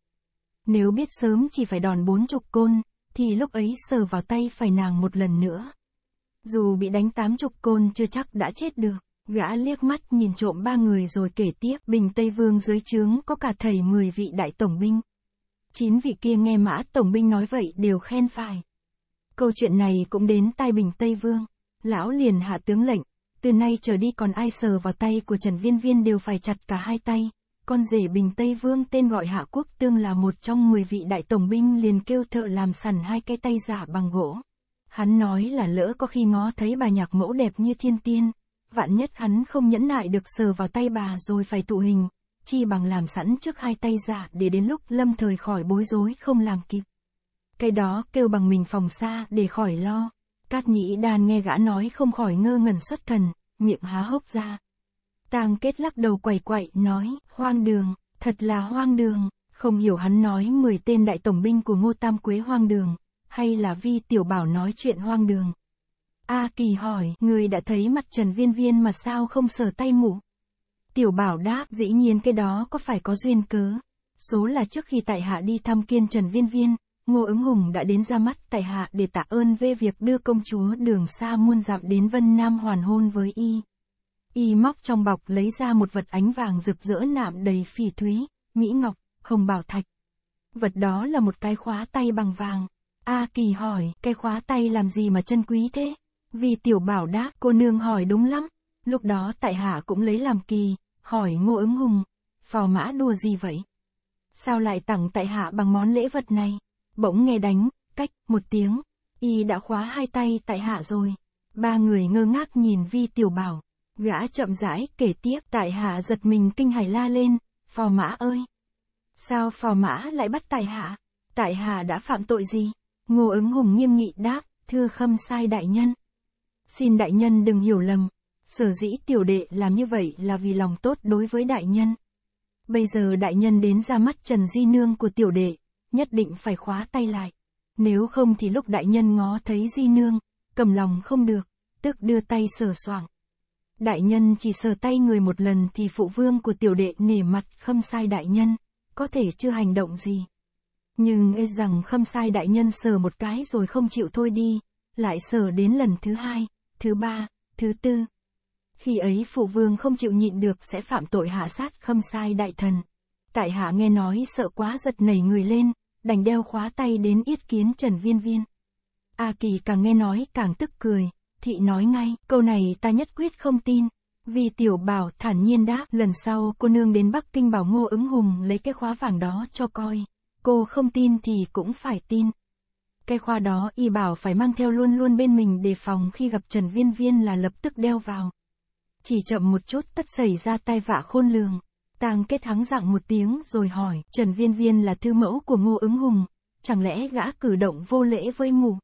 Nếu biết sớm chỉ phải đòn bốn chục côn, thì lúc ấy sờ vào tay phải nàng một lần nữa. Dù bị đánh tám chục côn chưa chắc đã chết được. Gã liếc mắt nhìn trộm ba người rồi kể tiếp, Bình Tây Vương dưới trướng có cả thầy 10 vị đại tổng binh. Chín vị kia nghe mã tổng binh nói vậy đều khen phải. Câu chuyện này cũng đến tai Bình Tây Vương. Lão liền hạ tướng lệnh, từ nay trở đi còn ai sờ vào tay của Trần Viên Viên đều phải chặt cả hai tay. Con rể Bình Tây Vương tên gọi Hạ Quốc Tương là một trong 10 vị đại tổng binh liền kêu thợ làm sẵn hai cái tay giả bằng gỗ. Hắn nói là lỡ có khi ngó thấy bà nhạc mẫu đẹp như thiên tiên, vạn nhất hắn không nhẫn nại được sờ vào tay bà rồi phải tụ hình, chi bằng làm sẵn trước hai tay giả để đến lúc lâm thời khỏi bối rối không làm kịp. Cái đó kêu bằng mình phòng xa để khỏi lo. Cát nhĩ đàn nghe gã nói không khỏi ngơ ngẩn xuất thần, miệng há hốc ra. Tàng kết lắc đầu quẩy quậy nói, hoang đường, thật là hoang đường, không hiểu hắn nói 10 tên đại tổng binh của Ngô Tam Quế hoang đường, hay là Vi Tiểu Bảo nói chuyện hoang đường. A à, Kỳ hỏi, người đã thấy mặt Trần Viên Viên mà sao không sờ tay mụ? Tiểu bảo đáp, dĩ nhiên cái đó có phải có duyên cớ. Số là trước khi tại hạ đi thăm kiên Trần Viên Viên, Ngô ứng hùng đã đến ra mắt tại hạ để tạ ơn về việc đưa công chúa đường xa muôn dặm đến Vân Nam hoàn hôn với y. Y móc trong bọc lấy ra một vật ánh vàng rực rỡ nạm đầy phỉ thúy, mỹ ngọc, hồng bảo thạch. Vật đó là một cái khóa tay bằng vàng. A à, Kỳ hỏi, cái khóa tay làm gì mà chân quý thế? Vì tiểu bảo đáp, cô nương hỏi đúng lắm. Lúc đó tại hạ cũng lấy làm kỳ, hỏi ngô ứng hùng, phò mã đùa gì vậy? Sao lại tặng tại hạ bằng món lễ vật này? Bỗng nghe đánh, cách, một tiếng, y đã khóa hai tay tại hạ rồi. Ba người ngơ ngác nhìn vi tiểu bảo. Gã chậm rãi kể tiếp tại hạ giật mình kinh hài la lên, phò mã ơi! Sao phò mã lại bắt tại hạ? Tại hạ đã phạm tội gì? Ngô ứng hùng nghiêm nghị đáp, thưa khâm sai đại nhân. Xin đại nhân đừng hiểu lầm, sở dĩ tiểu đệ làm như vậy là vì lòng tốt đối với đại nhân. Bây giờ đại nhân đến ra mắt Trần Di Nương của tiểu đệ, nhất định phải khóa tay lại. Nếu không thì lúc đại nhân ngó thấy Di Nương, cầm lòng không được, tức đưa tay sờ soảng. Đại nhân chỉ sờ tay người một lần thì phụ vương của tiểu đệ nể mặt khâm sai đại nhân, có thể chưa hành động gì. Nhưng e rằng khâm sai đại nhân sờ một cái rồi không chịu thôi đi, lại sờ đến lần thứ hai thứ ba, thứ tư. Khi ấy phụ vương không chịu nhịn được sẽ phạm tội hạ sát khâm sai đại thần. Tại hạ nghe nói sợ quá giật nảy người lên, đành đeo khóa tay đến yết kiến Trần Viên Viên. A Kỳ càng nghe nói càng tức cười, thị nói ngay, câu này ta nhất quyết không tin. Vì tiểu bảo thản nhiên đáp, lần sau cô nương đến Bắc Kinh bảo ngô ứng hùng lấy cái khóa vàng đó cho coi. Cô không tin thì cũng phải tin. Cái khoa đó y bảo phải mang theo luôn luôn bên mình đề phòng khi gặp Trần Viên Viên là lập tức đeo vào. Chỉ chậm một chút tất xảy ra tai vạ khôn lường. Tàng kết hắng dạng một tiếng rồi hỏi, Trần Viên Viên là thư mẫu của Ngô ứng hùng, chẳng lẽ gã cử động vô lễ với mù?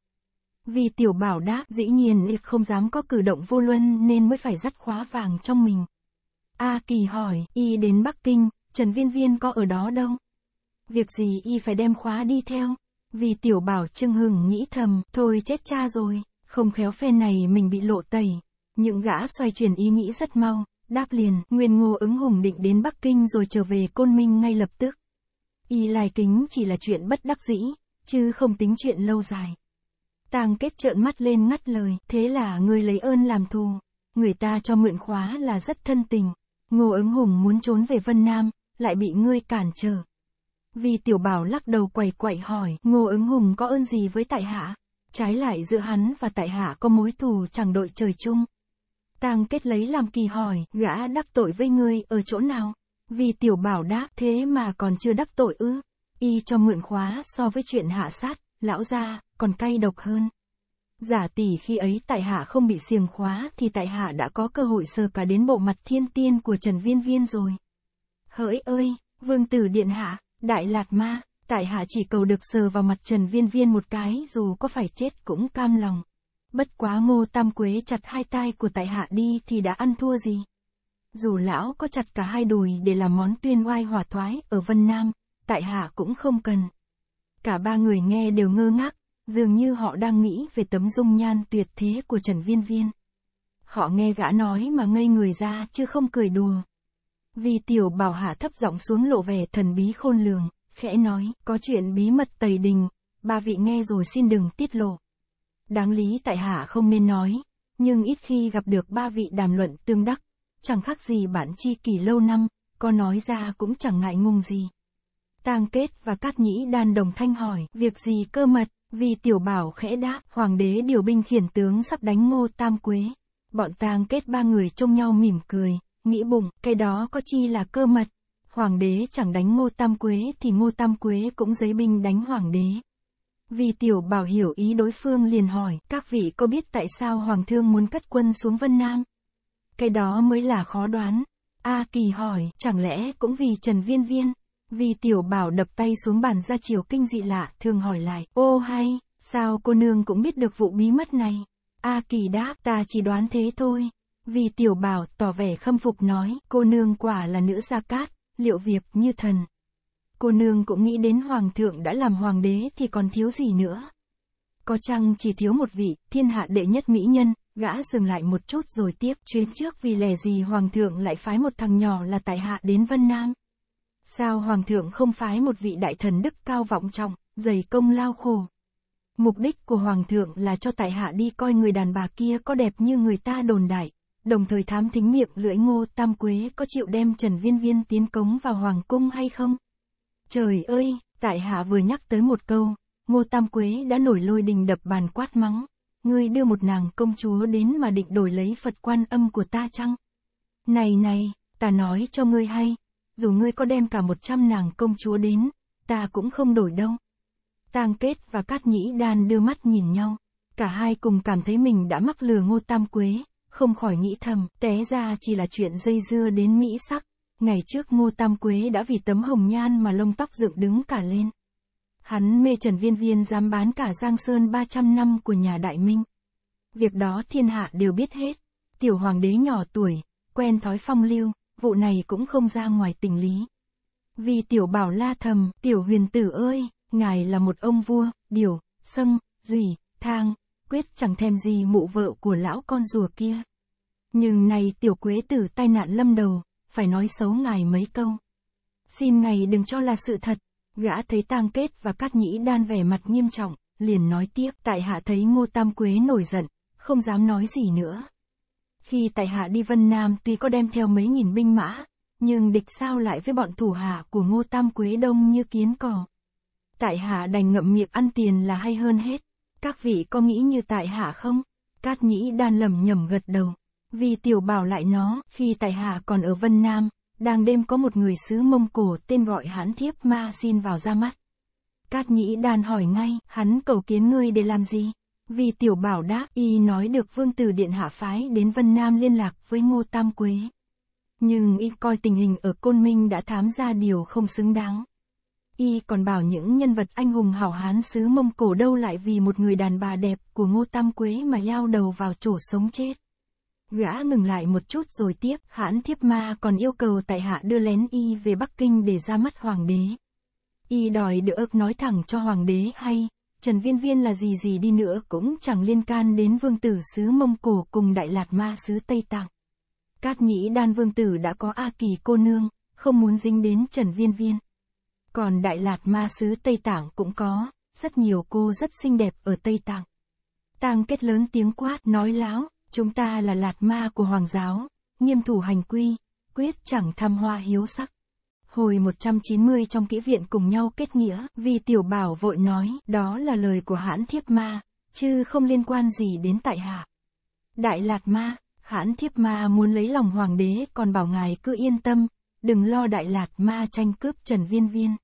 Vì tiểu bảo đáp, dĩ nhiên y không dám có cử động vô luân nên mới phải dắt khóa vàng trong mình. A à, kỳ hỏi, y đến Bắc Kinh, Trần Viên Viên có ở đó đâu? Việc gì y phải đem khóa đi theo? Vì tiểu bảo trưng hừng nghĩ thầm, thôi chết cha rồi, không khéo phe này mình bị lộ tẩy. Những gã xoay chuyển ý nghĩ rất mau, đáp liền, nguyên ngô ứng hùng định đến Bắc Kinh rồi trở về Côn Minh ngay lập tức. Y lai kính chỉ là chuyện bất đắc dĩ, chứ không tính chuyện lâu dài. Tàng kết trợn mắt lên ngắt lời, thế là người lấy ơn làm thù. Người ta cho mượn khóa là rất thân tình. Ngô ứng hùng muốn trốn về Vân Nam, lại bị ngươi cản trở. Vì tiểu bảo lắc đầu quầy quậy hỏi, ngô ứng hùng có ơn gì với tại hạ? Trái lại giữa hắn và tại hạ có mối thù chẳng đội trời chung. Tang kết lấy làm kỳ hỏi, gã đắc tội với ngươi ở chỗ nào? Vì tiểu bảo đáp thế mà còn chưa đắc tội ư. Y cho mượn khóa so với chuyện hạ sát, lão gia còn cay độc hơn. Giả tỷ khi ấy tại hạ không bị xiềng khóa thì tại hạ đã có cơ hội sờ cả đến bộ mặt thiên tiên của Trần Viên Viên rồi. Hỡi ơi, vương tử điện hạ, Đại Lạt Ma, tại hạ chỉ cầu được sờ vào mặt Trần Viên Viên một cái dù có phải chết cũng cam lòng. Bất quá ngô tam quế chặt hai tay của tại hạ đi thì đã ăn thua gì. Dù lão có chặt cả hai đùi để làm món tuyên oai hỏa thoái ở Vân Nam, tại hạ cũng không cần. Cả ba người nghe đều ngơ ngác, dường như họ đang nghĩ về tấm dung nhan tuyệt thế của Trần Viên Viên. Họ nghe gã nói mà ngây người ra chứ không cười đùa. Vì tiểu bảo hạ thấp giọng xuống lộ vẻ thần bí khôn lường, khẽ nói, có chuyện bí mật tẩy đình, ba vị nghe rồi xin đừng tiết lộ. Đáng lý tại hạ không nên nói, nhưng ít khi gặp được ba vị đàm luận tương đắc, chẳng khác gì bản chi kỳ lâu năm, có nói ra cũng chẳng ngại ngùng gì. Tang kết và cát nhĩ đan đồng thanh hỏi, việc gì cơ mật, vì tiểu bảo khẽ đáp, hoàng đế điều binh khiển tướng sắp đánh ngô tam quế. Bọn tang kết ba người trông nhau mỉm cười, nghĩ bụng, cái đó có chi là cơ mật. Hoàng đế chẳng đánh Ngô Tam Quế thì Ngô Tam Quế cũng giấy binh đánh Hoàng đế. Vì tiểu bảo hiểu ý đối phương liền hỏi, các vị có biết tại sao Hoàng thương muốn cất quân xuống Vân Nam? Cái đó mới là khó đoán. A à, Kỳ hỏi, chẳng lẽ cũng vì Trần Viên Viên? Vì tiểu bảo đập tay xuống bàn ra chiều kinh dị lạ, thường hỏi lại, ô hay, sao cô nương cũng biết được vụ bí mật này? A à, Kỳ đáp, ta chỉ đoán thế thôi. Vì tiểu bảo tỏ vẻ khâm phục nói, cô nương quả là nữ gia cát, liệu việc như thần. Cô nương cũng nghĩ đến hoàng thượng đã làm hoàng đế thì còn thiếu gì nữa. Có chăng chỉ thiếu một vị, thiên hạ đệ nhất mỹ nhân, gã dừng lại một chút rồi tiếp chuyến trước vì lẽ gì hoàng thượng lại phái một thằng nhỏ là tại hạ đến Vân Nam. Sao hoàng thượng không phái một vị đại thần đức cao vọng trọng, dày công lao khổ. Mục đích của hoàng thượng là cho tại hạ đi coi người đàn bà kia có đẹp như người ta đồn đại, đồng thời thám thính miệng lưỡi ngô tam quế có chịu đem Trần Viên Viên tiến cống vào Hoàng Cung hay không? Trời ơi, tại hạ vừa nhắc tới một câu, ngô tam quế đã nổi lôi đình đập bàn quát mắng. Ngươi đưa một nàng công chúa đến mà định đổi lấy Phật quan âm của ta chăng? Này này, ta nói cho ngươi hay, dù ngươi có đem cả một trăm nàng công chúa đến, ta cũng không đổi đâu. Tang Kết và Cát Nhĩ Đan đưa mắt nhìn nhau, cả hai cùng cảm thấy mình đã mắc lừa Ngô Tam Quế, không khỏi nghĩ thầm, té ra chỉ là chuyện dây dưa đến mỹ sắc. Ngày trước Ngô Tam Quế đã vì tấm hồng nhan mà lông tóc dựng đứng cả lên. Hắn mê Trần Viên Viên dám bán cả Giang Sơn 300 năm của nhà Đại Minh. Việc đó thiên hạ đều biết hết. Tiểu hoàng đế nhỏ tuổi, quen thói phong lưu, vụ này cũng không ra ngoài tình lý. Vì tiểu bảo la thầm, tiểu huyền tử ơi, ngài là một ông vua, điều, sâng, dùy, thang, quyết chẳng thèm gì mụ vợ của lão con rùa kia. Nhưng nay tiểu quế tử tai nạn lâm đầu, phải nói xấu ngài mấy câu. Xin ngài đừng cho là sự thật, gã thấy tang kết và cát nhĩ đan vẻ mặt nghiêm trọng, liền nói tiếp. Tại hạ thấy ngô tam quế nổi giận, không dám nói gì nữa. Khi tại hạ đi vân nam tuy có đem theo mấy nghìn binh mã, nhưng địch sao lại với bọn thủ hạ của ngô tam quế đông như kiến cỏ. Tại hạ đành ngậm miệng ăn tiền là hay hơn hết. Các vị có nghĩ như tại hạ không? Cát nhĩ đan lầm nhầm gật đầu. Vì tiểu bảo lại nó, khi tại hạ còn ở Vân Nam, đang đêm có một người sứ Mông Cổ tên gọi hán thiếp ma xin vào ra mắt. Cát nhĩ đan hỏi ngay, hắn cầu kiến ngươi để làm gì? Vì tiểu bảo đáp, y nói được vương tử điện hạ phái đến Vân Nam liên lạc với Ngô Tam Quế. Nhưng y coi tình hình ở Côn Minh đã thám ra điều không xứng đáng y còn bảo những nhân vật anh hùng hảo hán xứ Mông Cổ đâu lại vì một người đàn bà đẹp của Ngô Tam Quế mà lao đầu vào chỗ sống chết. Gã ngừng lại một chút rồi tiếp, hãn thiếp ma còn yêu cầu tại hạ đưa lén y về Bắc Kinh để ra mắt hoàng đế. Y đòi được ước nói thẳng cho hoàng đế hay, Trần Viên Viên là gì gì đi nữa cũng chẳng liên can đến vương tử xứ Mông Cổ cùng Đại Lạt Ma xứ Tây Tạng. Cát nhĩ đan vương tử đã có A Kỳ cô nương, không muốn dính đến Trần Viên Viên. Còn Đại Lạt Ma xứ Tây Tạng cũng có, rất nhiều cô rất xinh đẹp ở Tây Tạng. Tang kết lớn tiếng quát nói lão, chúng ta là Lạt Ma của Hoàng giáo, nghiêm thủ hành quy, quyết chẳng tham hoa hiếu sắc. Hồi 190 trong kỹ viện cùng nhau kết nghĩa, vì tiểu bảo vội nói, đó là lời của hãn thiếp ma, chứ không liên quan gì đến tại hạ. Đại Lạt Ma, hãn thiếp ma muốn lấy lòng hoàng đế còn bảo ngài cứ yên tâm, đừng lo Đại Lạt Ma tranh cướp Trần Viên Viên.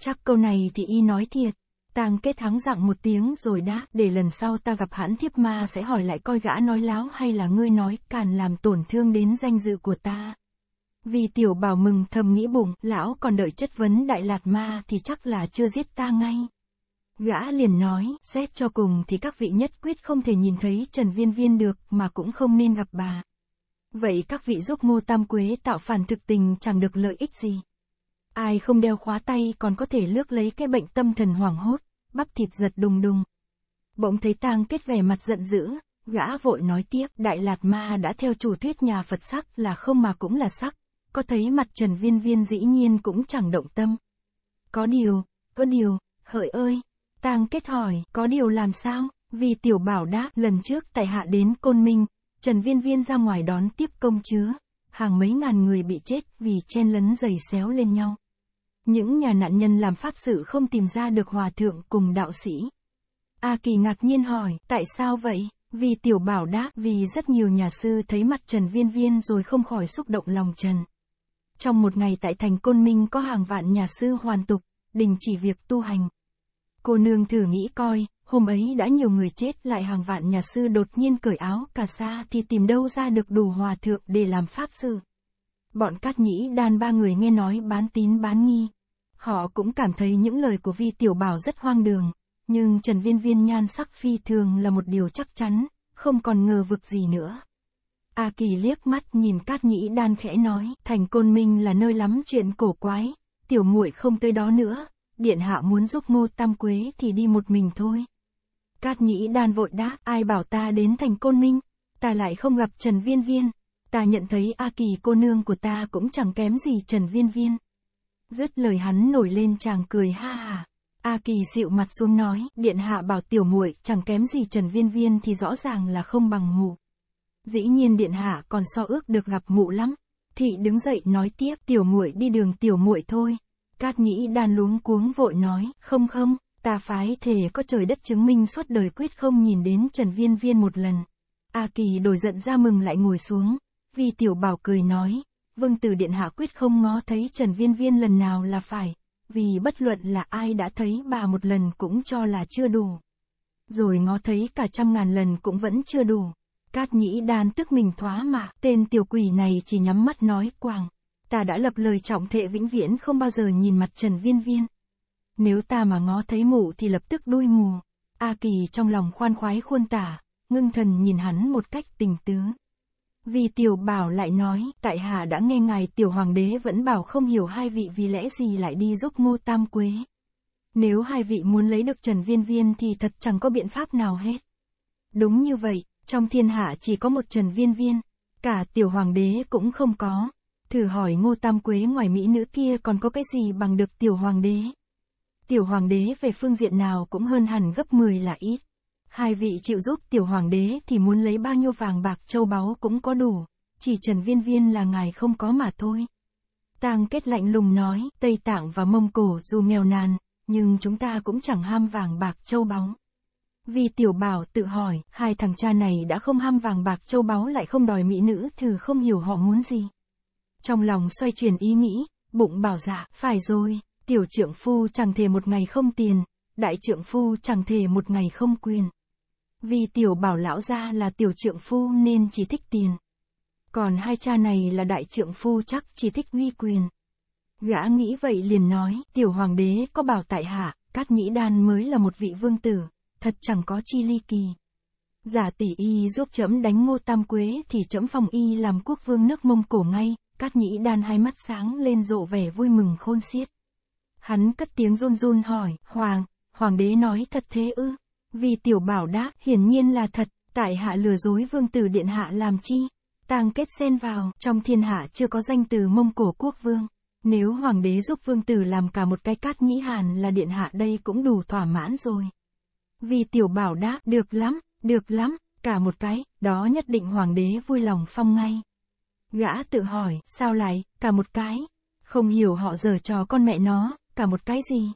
Chắc câu này thì y nói thiệt. tang kết thắng dặng một tiếng rồi đã, để lần sau ta gặp hãn thiếp ma sẽ hỏi lại coi gã nói láo hay là ngươi nói càn làm tổn thương đến danh dự của ta. Vì tiểu bảo mừng thầm nghĩ bụng, lão còn đợi chất vấn đại lạt ma thì chắc là chưa giết ta ngay. Gã liền nói, xét cho cùng thì các vị nhất quyết không thể nhìn thấy Trần Viên Viên được mà cũng không nên gặp bà. Vậy các vị giúp ngô tam quế tạo phản thực tình chẳng được lợi ích gì. Ai không đeo khóa tay còn có thể lướt lấy cái bệnh tâm thần hoảng hốt, bắp thịt giật đùng đùng. Bỗng thấy tang kết vẻ mặt giận dữ, gã vội nói tiếp, Đại Lạt Ma đã theo chủ thuyết nhà Phật sắc là không mà cũng là sắc, có thấy mặt Trần Viên Viên dĩ nhiên cũng chẳng động tâm. Có điều, có điều, hợi ơi, tang kết hỏi, có điều làm sao, vì tiểu bảo đáp, lần trước tại hạ đến Côn Minh, Trần Viên Viên ra ngoài đón tiếp công chứa, hàng mấy ngàn người bị chết vì chen lấn giày xéo lên nhau. Những nhà nạn nhân làm pháp sự không tìm ra được hòa thượng cùng đạo sĩ. A Kỳ ngạc nhiên hỏi, tại sao vậy? Vì tiểu bảo đáp, vì rất nhiều nhà sư thấy mặt Trần Viên Viên rồi không khỏi xúc động lòng Trần. Trong một ngày tại thành Côn Minh có hàng vạn nhà sư hoàn tục, đình chỉ việc tu hành. Cô nương thử nghĩ coi, hôm ấy đã nhiều người chết lại hàng vạn nhà sư đột nhiên cởi áo cà sa thì tìm đâu ra được đủ hòa thượng để làm pháp sư. Bọn cát nhĩ đàn ba người nghe nói bán tín bán nghi. Họ cũng cảm thấy những lời của Vi Tiểu Bảo rất hoang đường, nhưng Trần Viên Viên nhan sắc phi thường là một điều chắc chắn, không còn ngờ vực gì nữa. A Kỳ liếc mắt nhìn Cát Nhĩ Đan khẽ nói, thành côn minh là nơi lắm chuyện cổ quái, tiểu muội không tới đó nữa, điện hạ muốn giúp ngô tam quế thì đi một mình thôi. Cát Nhĩ Đan vội đáp, ai bảo ta đến thành côn minh, ta lại không gặp Trần Viên Viên, ta nhận thấy A Kỳ cô nương của ta cũng chẳng kém gì Trần Viên Viên. Dứt lời hắn nổi lên chàng cười ha hà. A Kỳ dịu mặt xuống nói, điện hạ bảo tiểu muội chẳng kém gì Trần Viên Viên thì rõ ràng là không bằng mụ. Dĩ nhiên điện hạ còn so ước được gặp mụ lắm. Thị đứng dậy nói tiếp, tiểu muội đi đường tiểu muội thôi. Cát nhĩ đan luống cuống vội nói, không không, ta phái thề có trời đất chứng minh suốt đời quyết không nhìn đến Trần Viên Viên một lần. A Kỳ đổi giận ra mừng lại ngồi xuống, vì tiểu bảo cười nói, Vương Tử Điện Hạ quyết không ngó thấy Trần Viên Viên lần nào là phải, vì bất luận là ai đã thấy bà một lần cũng cho là chưa đủ. Rồi ngó thấy cả trăm ngàn lần cũng vẫn chưa đủ. Cát nhĩ đan tức mình thoá mà, tên tiểu quỷ này chỉ nhắm mắt nói quàng. Ta đã lập lời trọng thệ vĩnh viễn không bao giờ nhìn mặt Trần Viên Viên. Nếu ta mà ngó thấy mù thì lập tức đuôi mù. A Kỳ trong lòng khoan khoái khuôn tả, ngưng thần nhìn hắn một cách tình tứ. Vì tiểu bảo lại nói, tại hạ đã nghe ngài tiểu hoàng đế vẫn bảo không hiểu hai vị vì lẽ gì lại đi giúp ngô tam quế. Nếu hai vị muốn lấy được Trần Viên Viên thì thật chẳng có biện pháp nào hết. Đúng như vậy, trong thiên hạ chỉ có một Trần Viên Viên, cả tiểu hoàng đế cũng không có. Thử hỏi ngô tam quế ngoài mỹ nữ kia còn có cái gì bằng được tiểu hoàng đế. Tiểu hoàng đế về phương diện nào cũng hơn hẳn gấp 10 là ít. Hai vị chịu giúp tiểu hoàng đế thì muốn lấy bao nhiêu vàng bạc châu báu cũng có đủ, chỉ Trần Viên Viên là ngài không có mà thôi. tàng kết lạnh lùng nói, Tây Tạng và Mông Cổ dù nghèo nàn, nhưng chúng ta cũng chẳng ham vàng bạc châu báu. Vì tiểu bảo tự hỏi, hai thằng cha này đã không ham vàng bạc châu báu lại không đòi mỹ nữ thử không hiểu họ muốn gì. Trong lòng xoay chuyển ý nghĩ, bụng bảo dạ, phải rồi, tiểu trưởng phu chẳng thể một ngày không tiền, đại trưởng phu chẳng thể một ngày không quyền. Vì tiểu bảo lão gia là tiểu trượng phu nên chỉ thích tiền. Còn hai cha này là đại trượng phu chắc chỉ thích uy quyền. Gã nghĩ vậy liền nói, tiểu hoàng đế có bảo tại hạ, cát nhĩ đan mới là một vị vương tử, thật chẳng có chi ly kỳ. Giả tỷ y giúp chấm đánh ngô tam quế thì chấm phòng y làm quốc vương nước mông cổ ngay, cát nhĩ đan hai mắt sáng lên rộ vẻ vui mừng khôn xiết. Hắn cất tiếng run run hỏi, hoàng, hoàng đế nói thật thế ư? Vì tiểu bảo đã, hiển nhiên là thật, tại hạ lừa dối vương tử điện hạ làm chi? Tàng kết xen vào, trong thiên hạ chưa có danh từ Mông Cổ quốc vương. Nếu hoàng đế giúp vương tử làm cả một cái cát nhĩ hàn là điện hạ đây cũng đủ thỏa mãn rồi. Vì tiểu bảo đã, được lắm, được lắm, cả một cái, đó nhất định hoàng đế vui lòng phong ngay. Gã tự hỏi, sao lại, cả một cái, không hiểu họ giở trò con mẹ nó, cả một cái gì.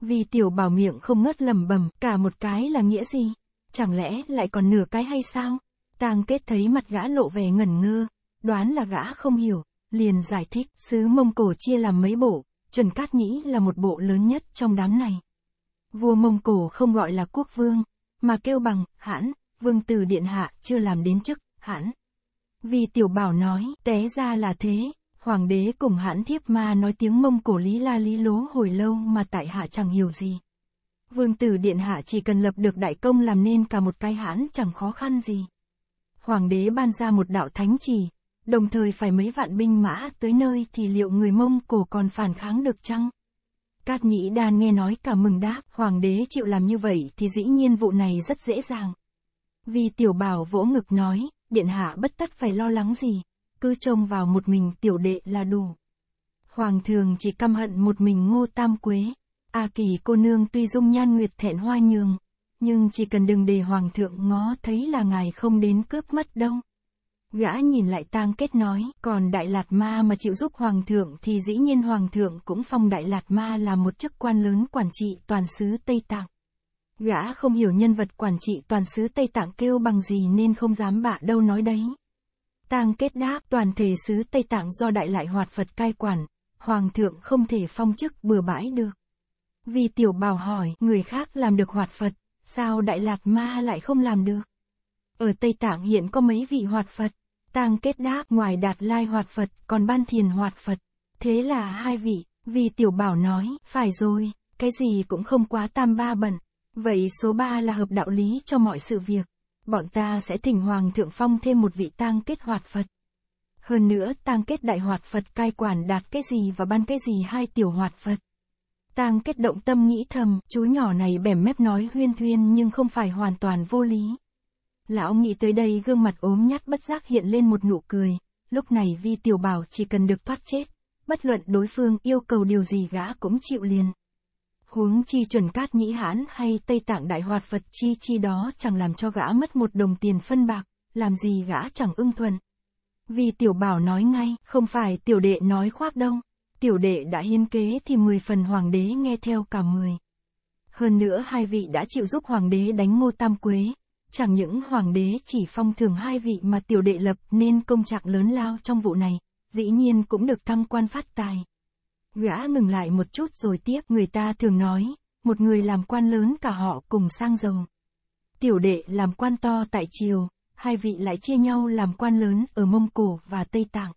Vì tiểu bảo miệng không ngớt lẩm bẩm cả một cái là nghĩa gì? Chẳng lẽ lại còn nửa cái hay sao? Tang kết thấy mặt gã lộ vẻ ngẩn ngơ, đoán là gã không hiểu, liền giải thích, sứ Mông Cổ chia làm mấy bộ, chuẩn Cát nghĩ là một bộ lớn nhất trong đám này. Vua Mông Cổ không gọi là quốc vương, mà kêu bằng, hãn, vương từ điện hạ chưa làm đến chức, hãn. Vì tiểu bảo nói, té ra là thế, Hoàng đế cùng hãn thiếp ma nói tiếng mông cổ lý la lý lố hồi lâu mà tại hạ chẳng hiểu gì. Vương tử điện hạ chỉ cần lập được đại công làm nên cả một cái hãn chẳng khó khăn gì. Hoàng đế ban ra một đạo thánh chỉ, đồng thời phải mấy vạn binh mã tới nơi thì liệu người mông cổ còn phản kháng được chăng? Cát nhĩ đan nghe nói cả mừng đáp, hoàng đế chịu làm như vậy thì dĩ nhiên vụ này rất dễ dàng. Vì tiểu bảo vỗ ngực nói, điện hạ bất tất phải lo lắng gì cứ trông vào một mình tiểu đệ là đủ. Hoàng thường chỉ căm hận một mình ngô tam quế. A kỳ cô nương tuy dung nhan nguyệt thẹn hoa nhường, nhưng chỉ cần đừng để hoàng thượng ngó thấy là ngài không đến cướp mất đâu. Gã nhìn lại tang kết nói, còn Đại Lạt Ma mà chịu giúp Hoàng thượng thì dĩ nhiên Hoàng thượng cũng phong Đại Lạt Ma là một chức quan lớn quản trị toàn xứ Tây Tạng. Gã không hiểu nhân vật quản trị toàn xứ Tây Tạng kêu bằng gì nên không dám bạ đâu nói đấy. Tang kết đáp toàn thể xứ Tây Tạng do Đại Lại Hoạt Phật cai quản, Hoàng thượng không thể phong chức bừa bãi được. Vì tiểu bảo hỏi người khác làm được hoạt Phật, sao Đại Lạt Ma lại không làm được? Ở Tây Tạng hiện có mấy vị hoạt Phật, Tang kết đáp ngoài Đạt Lai hoạt Phật còn Ban Thiền hoạt Phật, thế là hai vị, vì tiểu bảo nói, phải rồi, cái gì cũng không quá tam ba bẩn. Vậy số ba là hợp đạo lý cho mọi sự việc bọn ta sẽ thỉnh Hoàng Thượng Phong thêm một vị tang kết hoạt Phật. Hơn nữa, tang kết đại hoạt Phật cai quản đạt cái gì và ban cái gì hai tiểu hoạt Phật. Tang kết động tâm nghĩ thầm, chú nhỏ này bẻm mép nói huyên thuyên nhưng không phải hoàn toàn vô lý. Lão nghĩ tới đây gương mặt ốm nhát bất giác hiện lên một nụ cười, lúc này vi tiểu bảo chỉ cần được thoát chết, bất luận đối phương yêu cầu điều gì gã cũng chịu liền huống chi chuẩn cát nhĩ hãn hay Tây Tạng Đại Hoạt Phật chi chi đó chẳng làm cho gã mất một đồng tiền phân bạc, làm gì gã chẳng ưng thuận Vì tiểu bảo nói ngay, không phải tiểu đệ nói khoác đâu, tiểu đệ đã hiên kế thì mười phần hoàng đế nghe theo cả mười Hơn nữa hai vị đã chịu giúp hoàng đế đánh ngô tam quế, chẳng những hoàng đế chỉ phong thường hai vị mà tiểu đệ lập nên công trạng lớn lao trong vụ này, dĩ nhiên cũng được thăng quan phát tài. Gã ngừng lại một chút rồi tiếp. Người ta thường nói, một người làm quan lớn cả họ cùng sang giàu. Tiểu đệ làm quan to tại triều, hai vị lại chia nhau làm quan lớn ở Mông Cổ và Tây Tạng.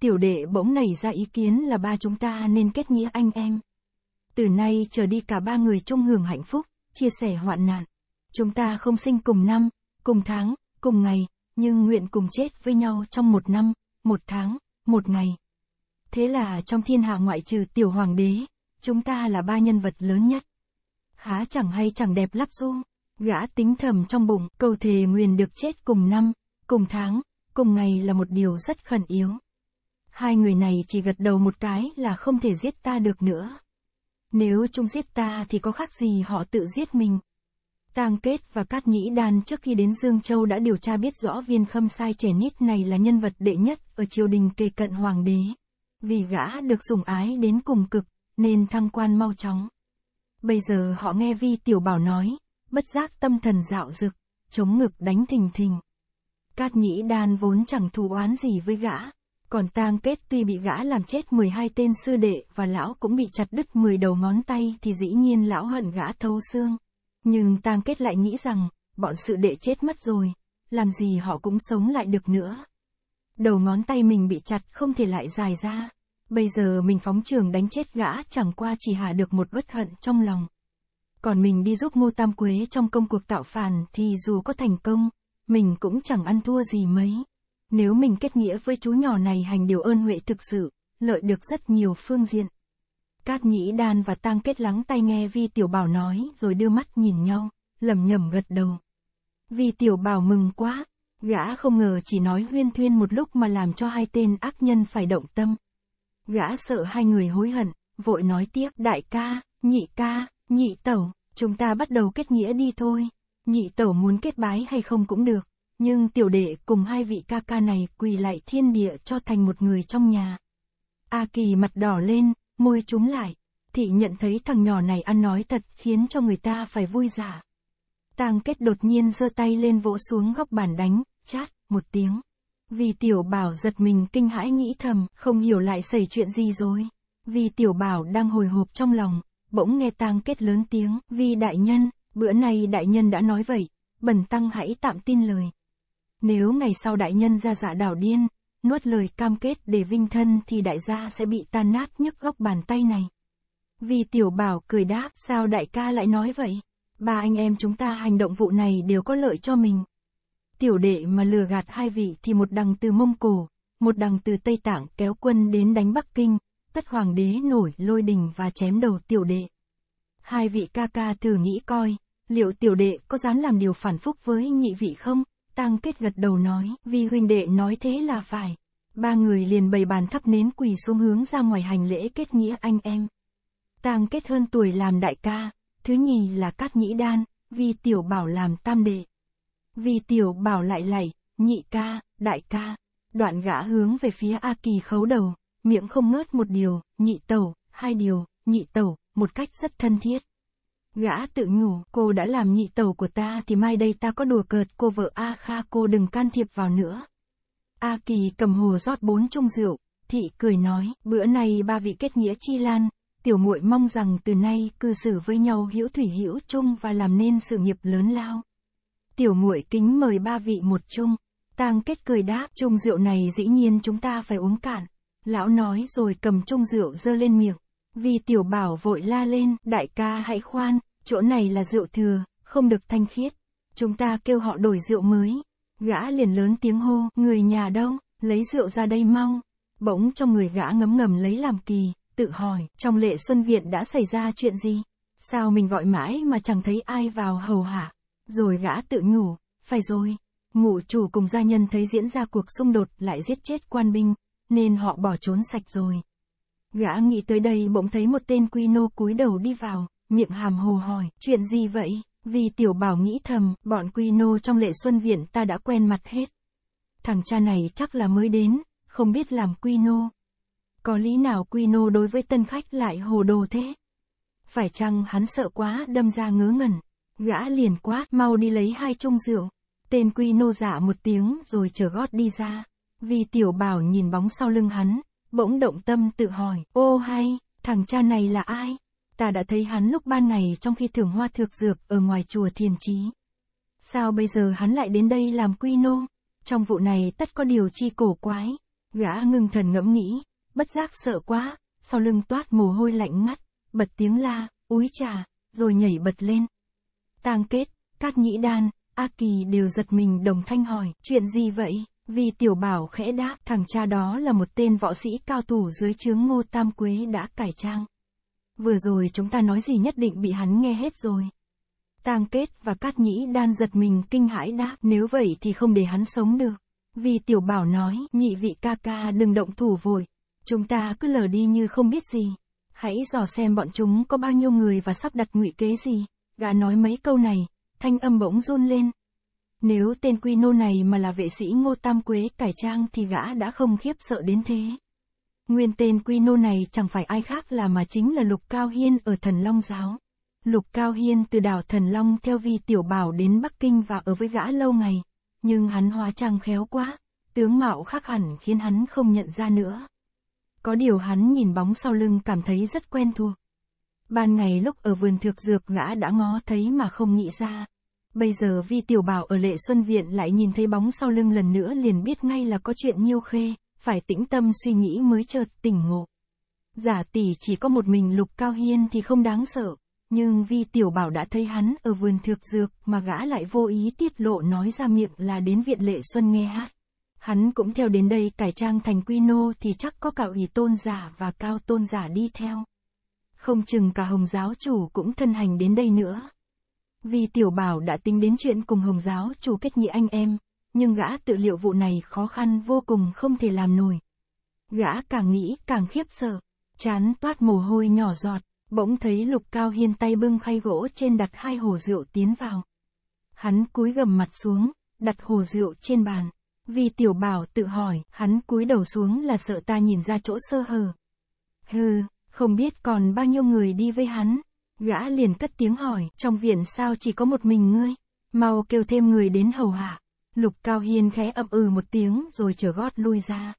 Tiểu đệ bỗng nảy ra ý kiến là ba chúng ta nên kết nghĩa anh em. Từ nay trở đi cả ba người chung hưởng hạnh phúc, chia sẻ hoạn nạn. Chúng ta không sinh cùng năm, cùng tháng, cùng ngày, nhưng nguyện cùng chết với nhau trong một năm, một tháng, một ngày. Thế là trong thiên hạ ngoại trừ tiểu hoàng đế, chúng ta là ba nhân vật lớn nhất. Há chẳng hay chẳng đẹp lắp du, gã tính thầm trong bụng, cầu thề nguyền được chết cùng năm, cùng tháng, cùng ngày là một điều rất khẩn yếu. Hai người này chỉ gật đầu một cái là không thể giết ta được nữa. Nếu chúng giết ta thì có khác gì họ tự giết mình. Tang Kết và Cát Nhĩ Đan trước khi đến Dương Châu đã điều tra biết rõ viên khâm sai trẻ nít này là nhân vật đệ nhất ở triều đình kề cận hoàng đế. Vì gã được dùng ái đến cùng cực, nên thăng quan mau chóng. Bây giờ họ nghe Vi Tiểu Bảo nói, bất giác tâm thần dạo dực, chống ngực đánh thình thình. Cát Nhĩ Đan vốn chẳng thù oán gì với gã, còn tang kết tuy bị gã làm chết 12 tên sư đệ và lão cũng bị chặt đứt 10 đầu ngón tay thì dĩ nhiên lão hận gã thâu xương. Nhưng tang kết lại nghĩ rằng, bọn sư đệ chết mất rồi, làm gì họ cũng sống lại được nữa đầu ngón tay mình bị chặt không thể lại dài ra. Bây giờ mình phóng trường đánh chết gã chẳng qua chỉ hạ được một uất hận trong lòng. Còn mình đi giúp Ngô Tam Quế trong công cuộc tạo phản thì dù có thành công, mình cũng chẳng ăn thua gì mấy. Nếu mình kết nghĩa với chú nhỏ này hành điều ơn huệ thực sự, lợi được rất nhiều phương diện. Cát Nhĩ Đan và Tang Kết lắng tai nghe Vi Tiểu Bảo nói rồi đưa mắt nhìn nhau, lầm nhầm gật đầu. Vi Tiểu Bảo mừng quá, Gã không ngờ chỉ nói huyên thuyên một lúc mà làm cho hai tên ác nhân phải động tâm. Gã sợ hai người hối hận, vội nói tiếp đại ca, nhị ca, nhị tẩu, chúng ta bắt đầu kết nghĩa đi thôi. Nhị tẩu muốn kết bái hay không cũng được, nhưng tiểu đệ cùng hai vị ca ca này quỳ lại thiên địa cho thành một người trong nhà. A kỳ mặt đỏ lên, môi trúng lại, thị nhận thấy thằng nhỏ này ăn nói thật khiến cho người ta phải vui giả. Tang kết đột nhiên giơ tay lên vỗ xuống góc bàn đánh, chát, một tiếng. Vì tiểu bảo giật mình kinh hãi nghĩ thầm, không hiểu lại xảy chuyện gì rồi. Vì tiểu bảo đang hồi hộp trong lòng, bỗng nghe tang kết lớn tiếng, vì đại nhân, bữa nay đại nhân đã nói vậy, bẩn tăng hãy tạm tin lời. Nếu ngày sau đại nhân ra dạ đảo điên, nuốt lời cam kết để vinh thân thì đại gia sẽ bị tan nát nhức góc bàn tay này. Vì tiểu bảo cười đáp, sao đại ca lại nói vậy? Ba anh em chúng ta hành động vụ này đều có lợi cho mình. Tiểu đệ mà lừa gạt hai vị thì một đằng từ Mông Cổ, một đằng từ Tây Tạng kéo quân đến đánh Bắc Kinh, tất hoàng đế nổi lôi đình và chém đầu tiểu đệ. Hai vị ca ca thử nghĩ coi, liệu tiểu đệ có dám làm điều phản phúc với nhị vị không? Tăng kết gật đầu nói, vì huynh đệ nói thế là phải. Ba người liền bày bàn thắp nến quỳ xuống hướng ra ngoài hành lễ kết nghĩa anh em. Tang kết hơn tuổi làm đại ca, Thứ nhì là Cát Nhĩ Đan, Vi Tiểu Bảo làm tam đệ. Vi Tiểu Bảo lại lảy, nhị ca, đại ca. Đoạn gã hướng về phía A Kỳ khấu đầu, miệng không ngớt một điều, nhị tẩu, hai điều, nhị tẩu, một cách rất thân thiết. Gã tự nhủ, cô đã làm nhị tẩu của ta thì mai đây ta có đùa cợt cô vợ A Kha cô đừng can thiệp vào nữa. A Kỳ cầm hồ rót bốn chung rượu, thị cười nói, bữa nay ba vị kết nghĩa chi lan, tiểu muội mong rằng từ nay cư xử với nhau hữu thủy hữu chung và làm nên sự nghiệp lớn lao. Tiểu muội kính mời ba vị một chung. Tang kết cười đáp, chung rượu này dĩ nhiên chúng ta phải uống cạn. Lão nói rồi cầm chung rượu dơ lên miệng. Vì tiểu bảo vội la lên, đại ca hãy khoan, chỗ này là rượu thừa, không được thanh khiết. Chúng ta kêu họ đổi rượu mới. Gã liền lớn tiếng hô, người nhà đâu, lấy rượu ra đây mau. Bỗng trong người gã ngấm ngầm lấy làm kỳ, tự hỏi, trong lệ xuân viện đã xảy ra chuyện gì? Sao mình gọi mãi mà chẳng thấy ai vào hầu hạ? Rồi gã tự nhủ, phải rồi, ngụ chủ cùng gia nhân thấy diễn ra cuộc xung đột lại giết chết quan binh, nên họ bỏ trốn sạch rồi. Gã nghĩ tới đây bỗng thấy một tên quy nô cúi đầu đi vào, miệng hàm hồ hỏi, chuyện gì vậy? Vì tiểu bảo nghĩ thầm, bọn quy nô trong lệ xuân viện ta đã quen mặt hết. Thằng cha này chắc là mới đến, không biết làm quy nô, có lý nào quy nô đối với tân khách lại hồ đồ thế? Phải chăng hắn sợ quá đâm ra ngớ ngẩn? Gã liền quát mau đi lấy hai chung rượu. Tên quy nô dạ một tiếng rồi chờ gót đi ra. Vì tiểu bảo nhìn bóng sau lưng hắn, bỗng động tâm tự hỏi, ô hay, thằng cha này là ai? Ta đã thấy hắn lúc ban ngày trong khi thưởng hoa thược dược ở ngoài chùa thiền trí. Sao bây giờ hắn lại đến đây làm quy nô? Trong vụ này tất có điều chi cổ quái. Gã ngưng thần ngẫm nghĩ, bất giác sợ quá, sau lưng toát mồ hôi lạnh ngắt, bật tiếng la, úi trà, rồi nhảy bật lên. Tang kết, Cát Nhĩ Đan, A Kỳ đều giật mình đồng thanh hỏi, chuyện gì vậy? Vì tiểu bảo khẽ đáp, thằng cha đó là một tên võ sĩ cao thủ dưới chướng ngô tam quế đã cải trang. Vừa rồi chúng ta nói gì nhất định bị hắn nghe hết rồi. Tang kết và Cát Nhĩ Đan giật mình kinh hãi đáp, nếu vậy thì không để hắn sống được. Vì tiểu bảo nói, nhị vị ca ca đừng động thủ vội, Chúng ta cứ lờ đi như không biết gì. Hãy dò xem bọn chúng có bao nhiêu người và sắp đặt ngụy kế gì. Gã nói mấy câu này, thanh âm bỗng run lên. Nếu tên quy nô này mà là vệ sĩ Ngô Tam Quế cải trang thì gã đã không khiếp sợ đến thế. Nguyên tên quy nô này chẳng phải ai khác là mà chính là Lục Cao Hiên ở Thần Long Giáo. Lục Cao Hiên từ đảo Thần Long theo vi tiểu bảo đến Bắc Kinh và ở với gã lâu ngày, nhưng hắn hóa trang khéo quá, tướng mạo khác hẳn khiến hắn không nhận ra nữa có điều hắn nhìn bóng sau lưng cảm thấy rất quen thuộc. Ban ngày lúc ở vườn thược dược gã đã ngó thấy mà không nghĩ ra. Bây giờ vi tiểu bảo ở lệ xuân viện lại nhìn thấy bóng sau lưng lần nữa liền biết ngay là có chuyện nhiêu khê, phải tĩnh tâm suy nghĩ mới chợt tỉnh ngộ. Giả tỷ chỉ có một mình lục cao hiên thì không đáng sợ, nhưng vi tiểu bảo đã thấy hắn ở vườn thược dược mà gã lại vô ý tiết lộ nói ra miệng là đến viện lệ xuân nghe hát hắn cũng theo đến đây cải trang thành quy nô thì chắc có cả ủy tôn giả và cao tôn giả đi theo. Không chừng cả Hồng giáo chủ cũng thân hành đến đây nữa. Vì tiểu bảo đã tính đến chuyện cùng Hồng giáo chủ kết nghĩa anh em, nhưng gã tự liệu vụ này khó khăn vô cùng không thể làm nổi. Gã càng nghĩ càng khiếp sợ, chán toát mồ hôi nhỏ giọt, bỗng thấy lục cao hiên tay bưng khay gỗ trên đặt hai hồ rượu tiến vào. Hắn cúi gầm mặt xuống, đặt hồ rượu trên bàn vì tiểu bảo tự hỏi, hắn cúi đầu xuống là sợ ta nhìn ra chỗ sơ hở. Hừ, không biết còn bao nhiêu người đi với hắn. Gã liền cất tiếng hỏi, trong viện sao chỉ có một mình ngươi? Mau kêu thêm người đến hầu hạ. Lục Cao Hiên khẽ ậm ừ một tiếng rồi trở gót lui ra.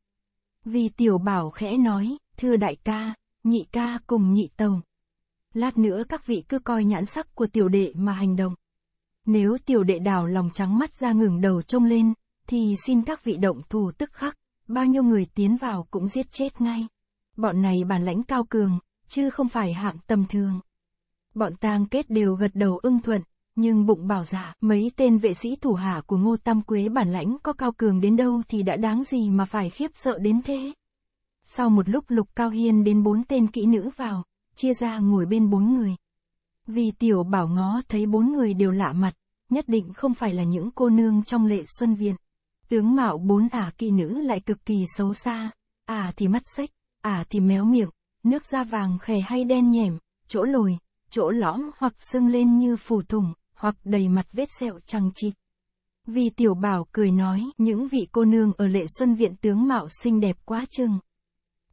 Vì tiểu bảo khẽ nói, thưa đại ca, nhị ca cùng nhị tổng. Lát nữa các vị cứ coi nhãn sắc của tiểu đệ mà hành động. Nếu tiểu đệ đào lòng trắng mắt ra ngừng đầu trông lên, thì xin các vị động thù tức khắc, bao nhiêu người tiến vào cũng giết chết ngay. Bọn này bản lãnh cao cường, chứ không phải hạng tầm thường. Bọn tang kết đều gật đầu ưng thuận, nhưng bụng bảo giả, dạ, mấy tên vệ sĩ thủ hạ của Ngô Tam Quế bản lãnh có cao cường đến đâu thì đã đáng gì mà phải khiếp sợ đến thế. Sau một lúc Lục Cao Hiên đến bốn tên kỹ nữ vào, chia ra ngồi bên bốn người. Vì tiểu bảo ngó thấy bốn người đều lạ mặt, nhất định không phải là những cô nương trong lệ xuân viện. Tướng mạo bốn ả à kỵ nữ lại cực kỳ xấu xa, ả à thì mắt xếch, ả à thì méo miệng, nước da vàng khề hay đen nhèm, chỗ lồi, chỗ lõm hoặc sưng lên như phù thủng, hoặc đầy mặt vết sẹo chằng chịt. Vì tiểu bảo cười nói, những vị cô nương ở lệ xuân viện tướng mạo xinh đẹp quá chừng.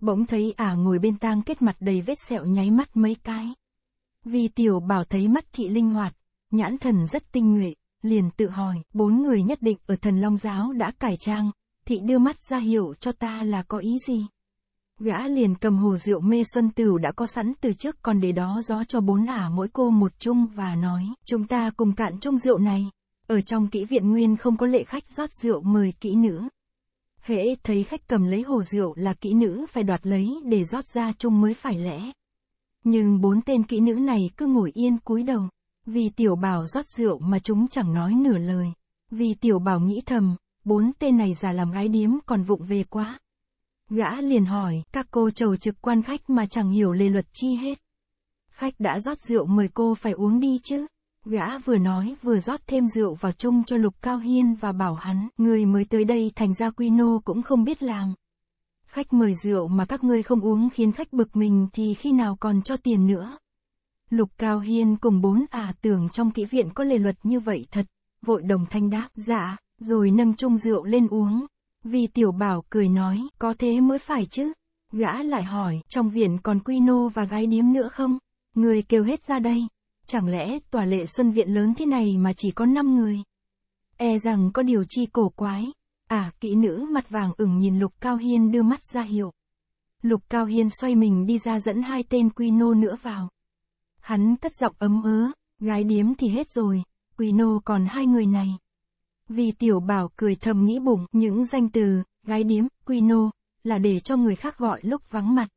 Bỗng thấy ả ngồi bên tang kết mặt đầy vết sẹo nháy mắt mấy cái. Vì tiểu bảo thấy mắt thị linh hoạt, nhãn thần rất tinh nguyện liền tự hỏi, bốn người nhất định ở thần long giáo đã cải trang, thị đưa mắt ra hiểu cho ta là có ý gì. Gã liền cầm hồ rượu mê xuân tửu đã có sẵn từ trước còn để đó gió cho bốn ả mỗi cô một chung và nói, chúng ta cùng cạn chung rượu này. Ở trong kỹ viện nguyên không có lệ khách rót rượu mời kỹ nữ. Hễ thấy khách cầm lấy hồ rượu là kỹ nữ phải đoạt lấy để rót ra chung mới phải lẽ. Nhưng bốn tên kỹ nữ này cứ ngồi yên cúi đầu. Vì tiểu bảo rót rượu mà chúng chẳng nói nửa lời. Vì tiểu bảo nghĩ thầm, bốn tên này già làm gái điếm còn vụng về quá. Gã liền hỏi, các cô chầu trực quan khách mà chẳng hiểu lề luật chi hết. Khách đã rót rượu mời cô phải uống đi chứ. Gã vừa nói vừa rót thêm rượu vào chung cho Lục Cao Hiên và bảo hắn, người mới tới đây thành ra quy nô cũng không biết làm. Khách mời rượu mà các ngươi không uống khiến khách bực mình thì khi nào còn cho tiền nữa. Lục Cao Hiên cùng bốn ả à tưởng trong kỹ viện có lề luật như vậy thật, vội đồng thanh đáp, dạ, rồi nâng chung rượu lên uống. Vì tiểu bảo cười nói, có thế mới phải chứ. Gã lại hỏi, trong viện còn quy nô và gái điếm nữa không? Người kêu hết ra đây. Chẳng lẽ tòa lệ xuân viện lớn thế này mà chỉ có 5 người? E rằng có điều chi cổ quái. À, kỹ nữ mặt vàng ửng nhìn Lục Cao Hiên đưa mắt ra hiệu. Lục Cao Hiên xoay mình đi ra dẫn hai tên quy nô nữa vào. Hắn cất giọng ấm ớ, gái điếm thì hết rồi, quỷ nô còn hai người này. Vì tiểu bảo cười thầm nghĩ bụng những danh từ, gái điếm, quy nô, là để cho người khác gọi lúc vắng mặt.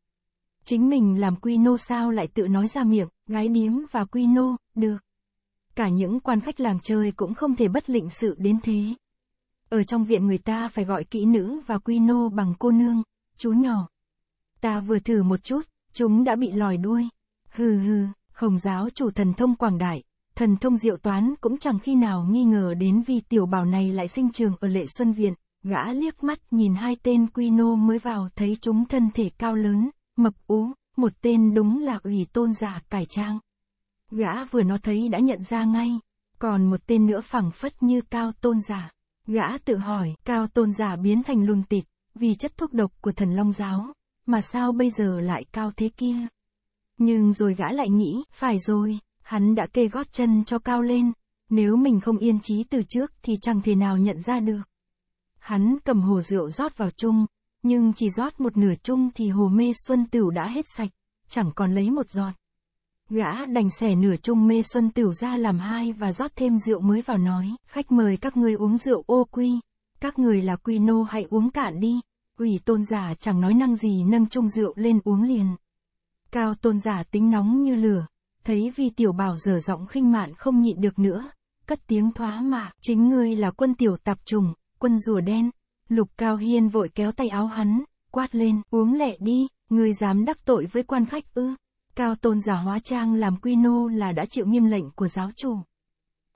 Chính mình làm quy nô sao lại tự nói ra miệng, gái điếm và quy nô, được. Cả những quan khách làng chơi cũng không thể bất lịnh sự đến thế. Ở trong viện người ta phải gọi kỹ nữ và quy nô bằng cô nương, chú nhỏ. Ta vừa thử một chút, chúng đã bị lòi đuôi. Hừ hừ. Hồng giáo chủ thần thông quảng đại, thần thông diệu toán cũng chẳng khi nào nghi ngờ đến vì tiểu bảo này lại sinh trường ở lệ xuân viện, gã liếc mắt nhìn hai tên quy nô mới vào thấy chúng thân thể cao lớn, mập ú, một tên đúng là ủy tôn giả cải trang. Gã vừa nó thấy đã nhận ra ngay, còn một tên nữa phẳng phất như cao tôn giả. Gã tự hỏi, cao tôn giả biến thành lùn tịt, vì chất thuốc độc của thần long giáo, mà sao bây giờ lại cao thế kia? Nhưng rồi gã lại nghĩ, phải rồi, hắn đã kê gót chân cho cao lên, nếu mình không yên trí từ trước thì chẳng thể nào nhận ra được. Hắn cầm hồ rượu rót vào chung, nhưng chỉ rót một nửa chung thì hồ mê xuân tửu đã hết sạch, chẳng còn lấy một giọt. Gã đành xẻ nửa chung mê xuân tửu ra làm hai và rót thêm rượu mới vào nói, khách mời các người uống rượu ô quy, các người là quy nô hãy uống cạn đi, quỷ tôn giả chẳng nói năng gì nâng chung rượu lên uống liền. Cao tôn giả tính nóng như lửa, thấy vi tiểu bảo dở giọng khinh mạn không nhịn được nữa, cất tiếng thoá mạ, chính ngươi là quân tiểu tạp trùng, quân rùa đen. Lục Cao Hiên vội kéo tay áo hắn, quát lên, uống lệ đi, ngươi dám đắc tội với quan khách ư. Cao tôn giả hóa trang làm quy nô là đã chịu nghiêm lệnh của giáo chủ.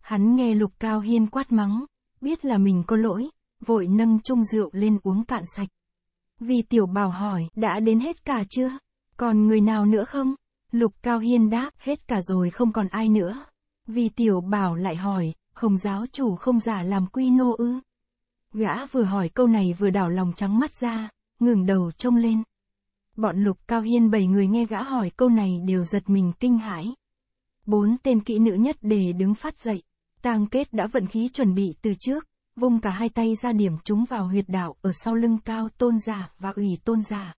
Hắn nghe Lục Cao Hiên quát mắng, biết là mình có lỗi, vội nâng chung rượu lên uống cạn sạch. Vì tiểu bảo hỏi, đã đến hết cả chưa? Còn người nào nữa không? Lục Cao Hiên đáp, hết cả rồi không còn ai nữa. Vì tiểu bảo lại hỏi, Hồng giáo chủ không giả làm quy nô ư? Gã vừa hỏi câu này vừa đảo lòng trắng mắt ra, ngừng đầu trông lên. Bọn Lục Cao Hiên bảy người nghe gã hỏi câu này đều giật mình kinh hãi. Bốn tên kỹ nữ nhất để đứng phát dậy, tang kết đã vận khí chuẩn bị từ trước, vung cả hai tay ra điểm chúng vào huyệt đạo ở sau lưng cao tôn giả và ủy tôn giả.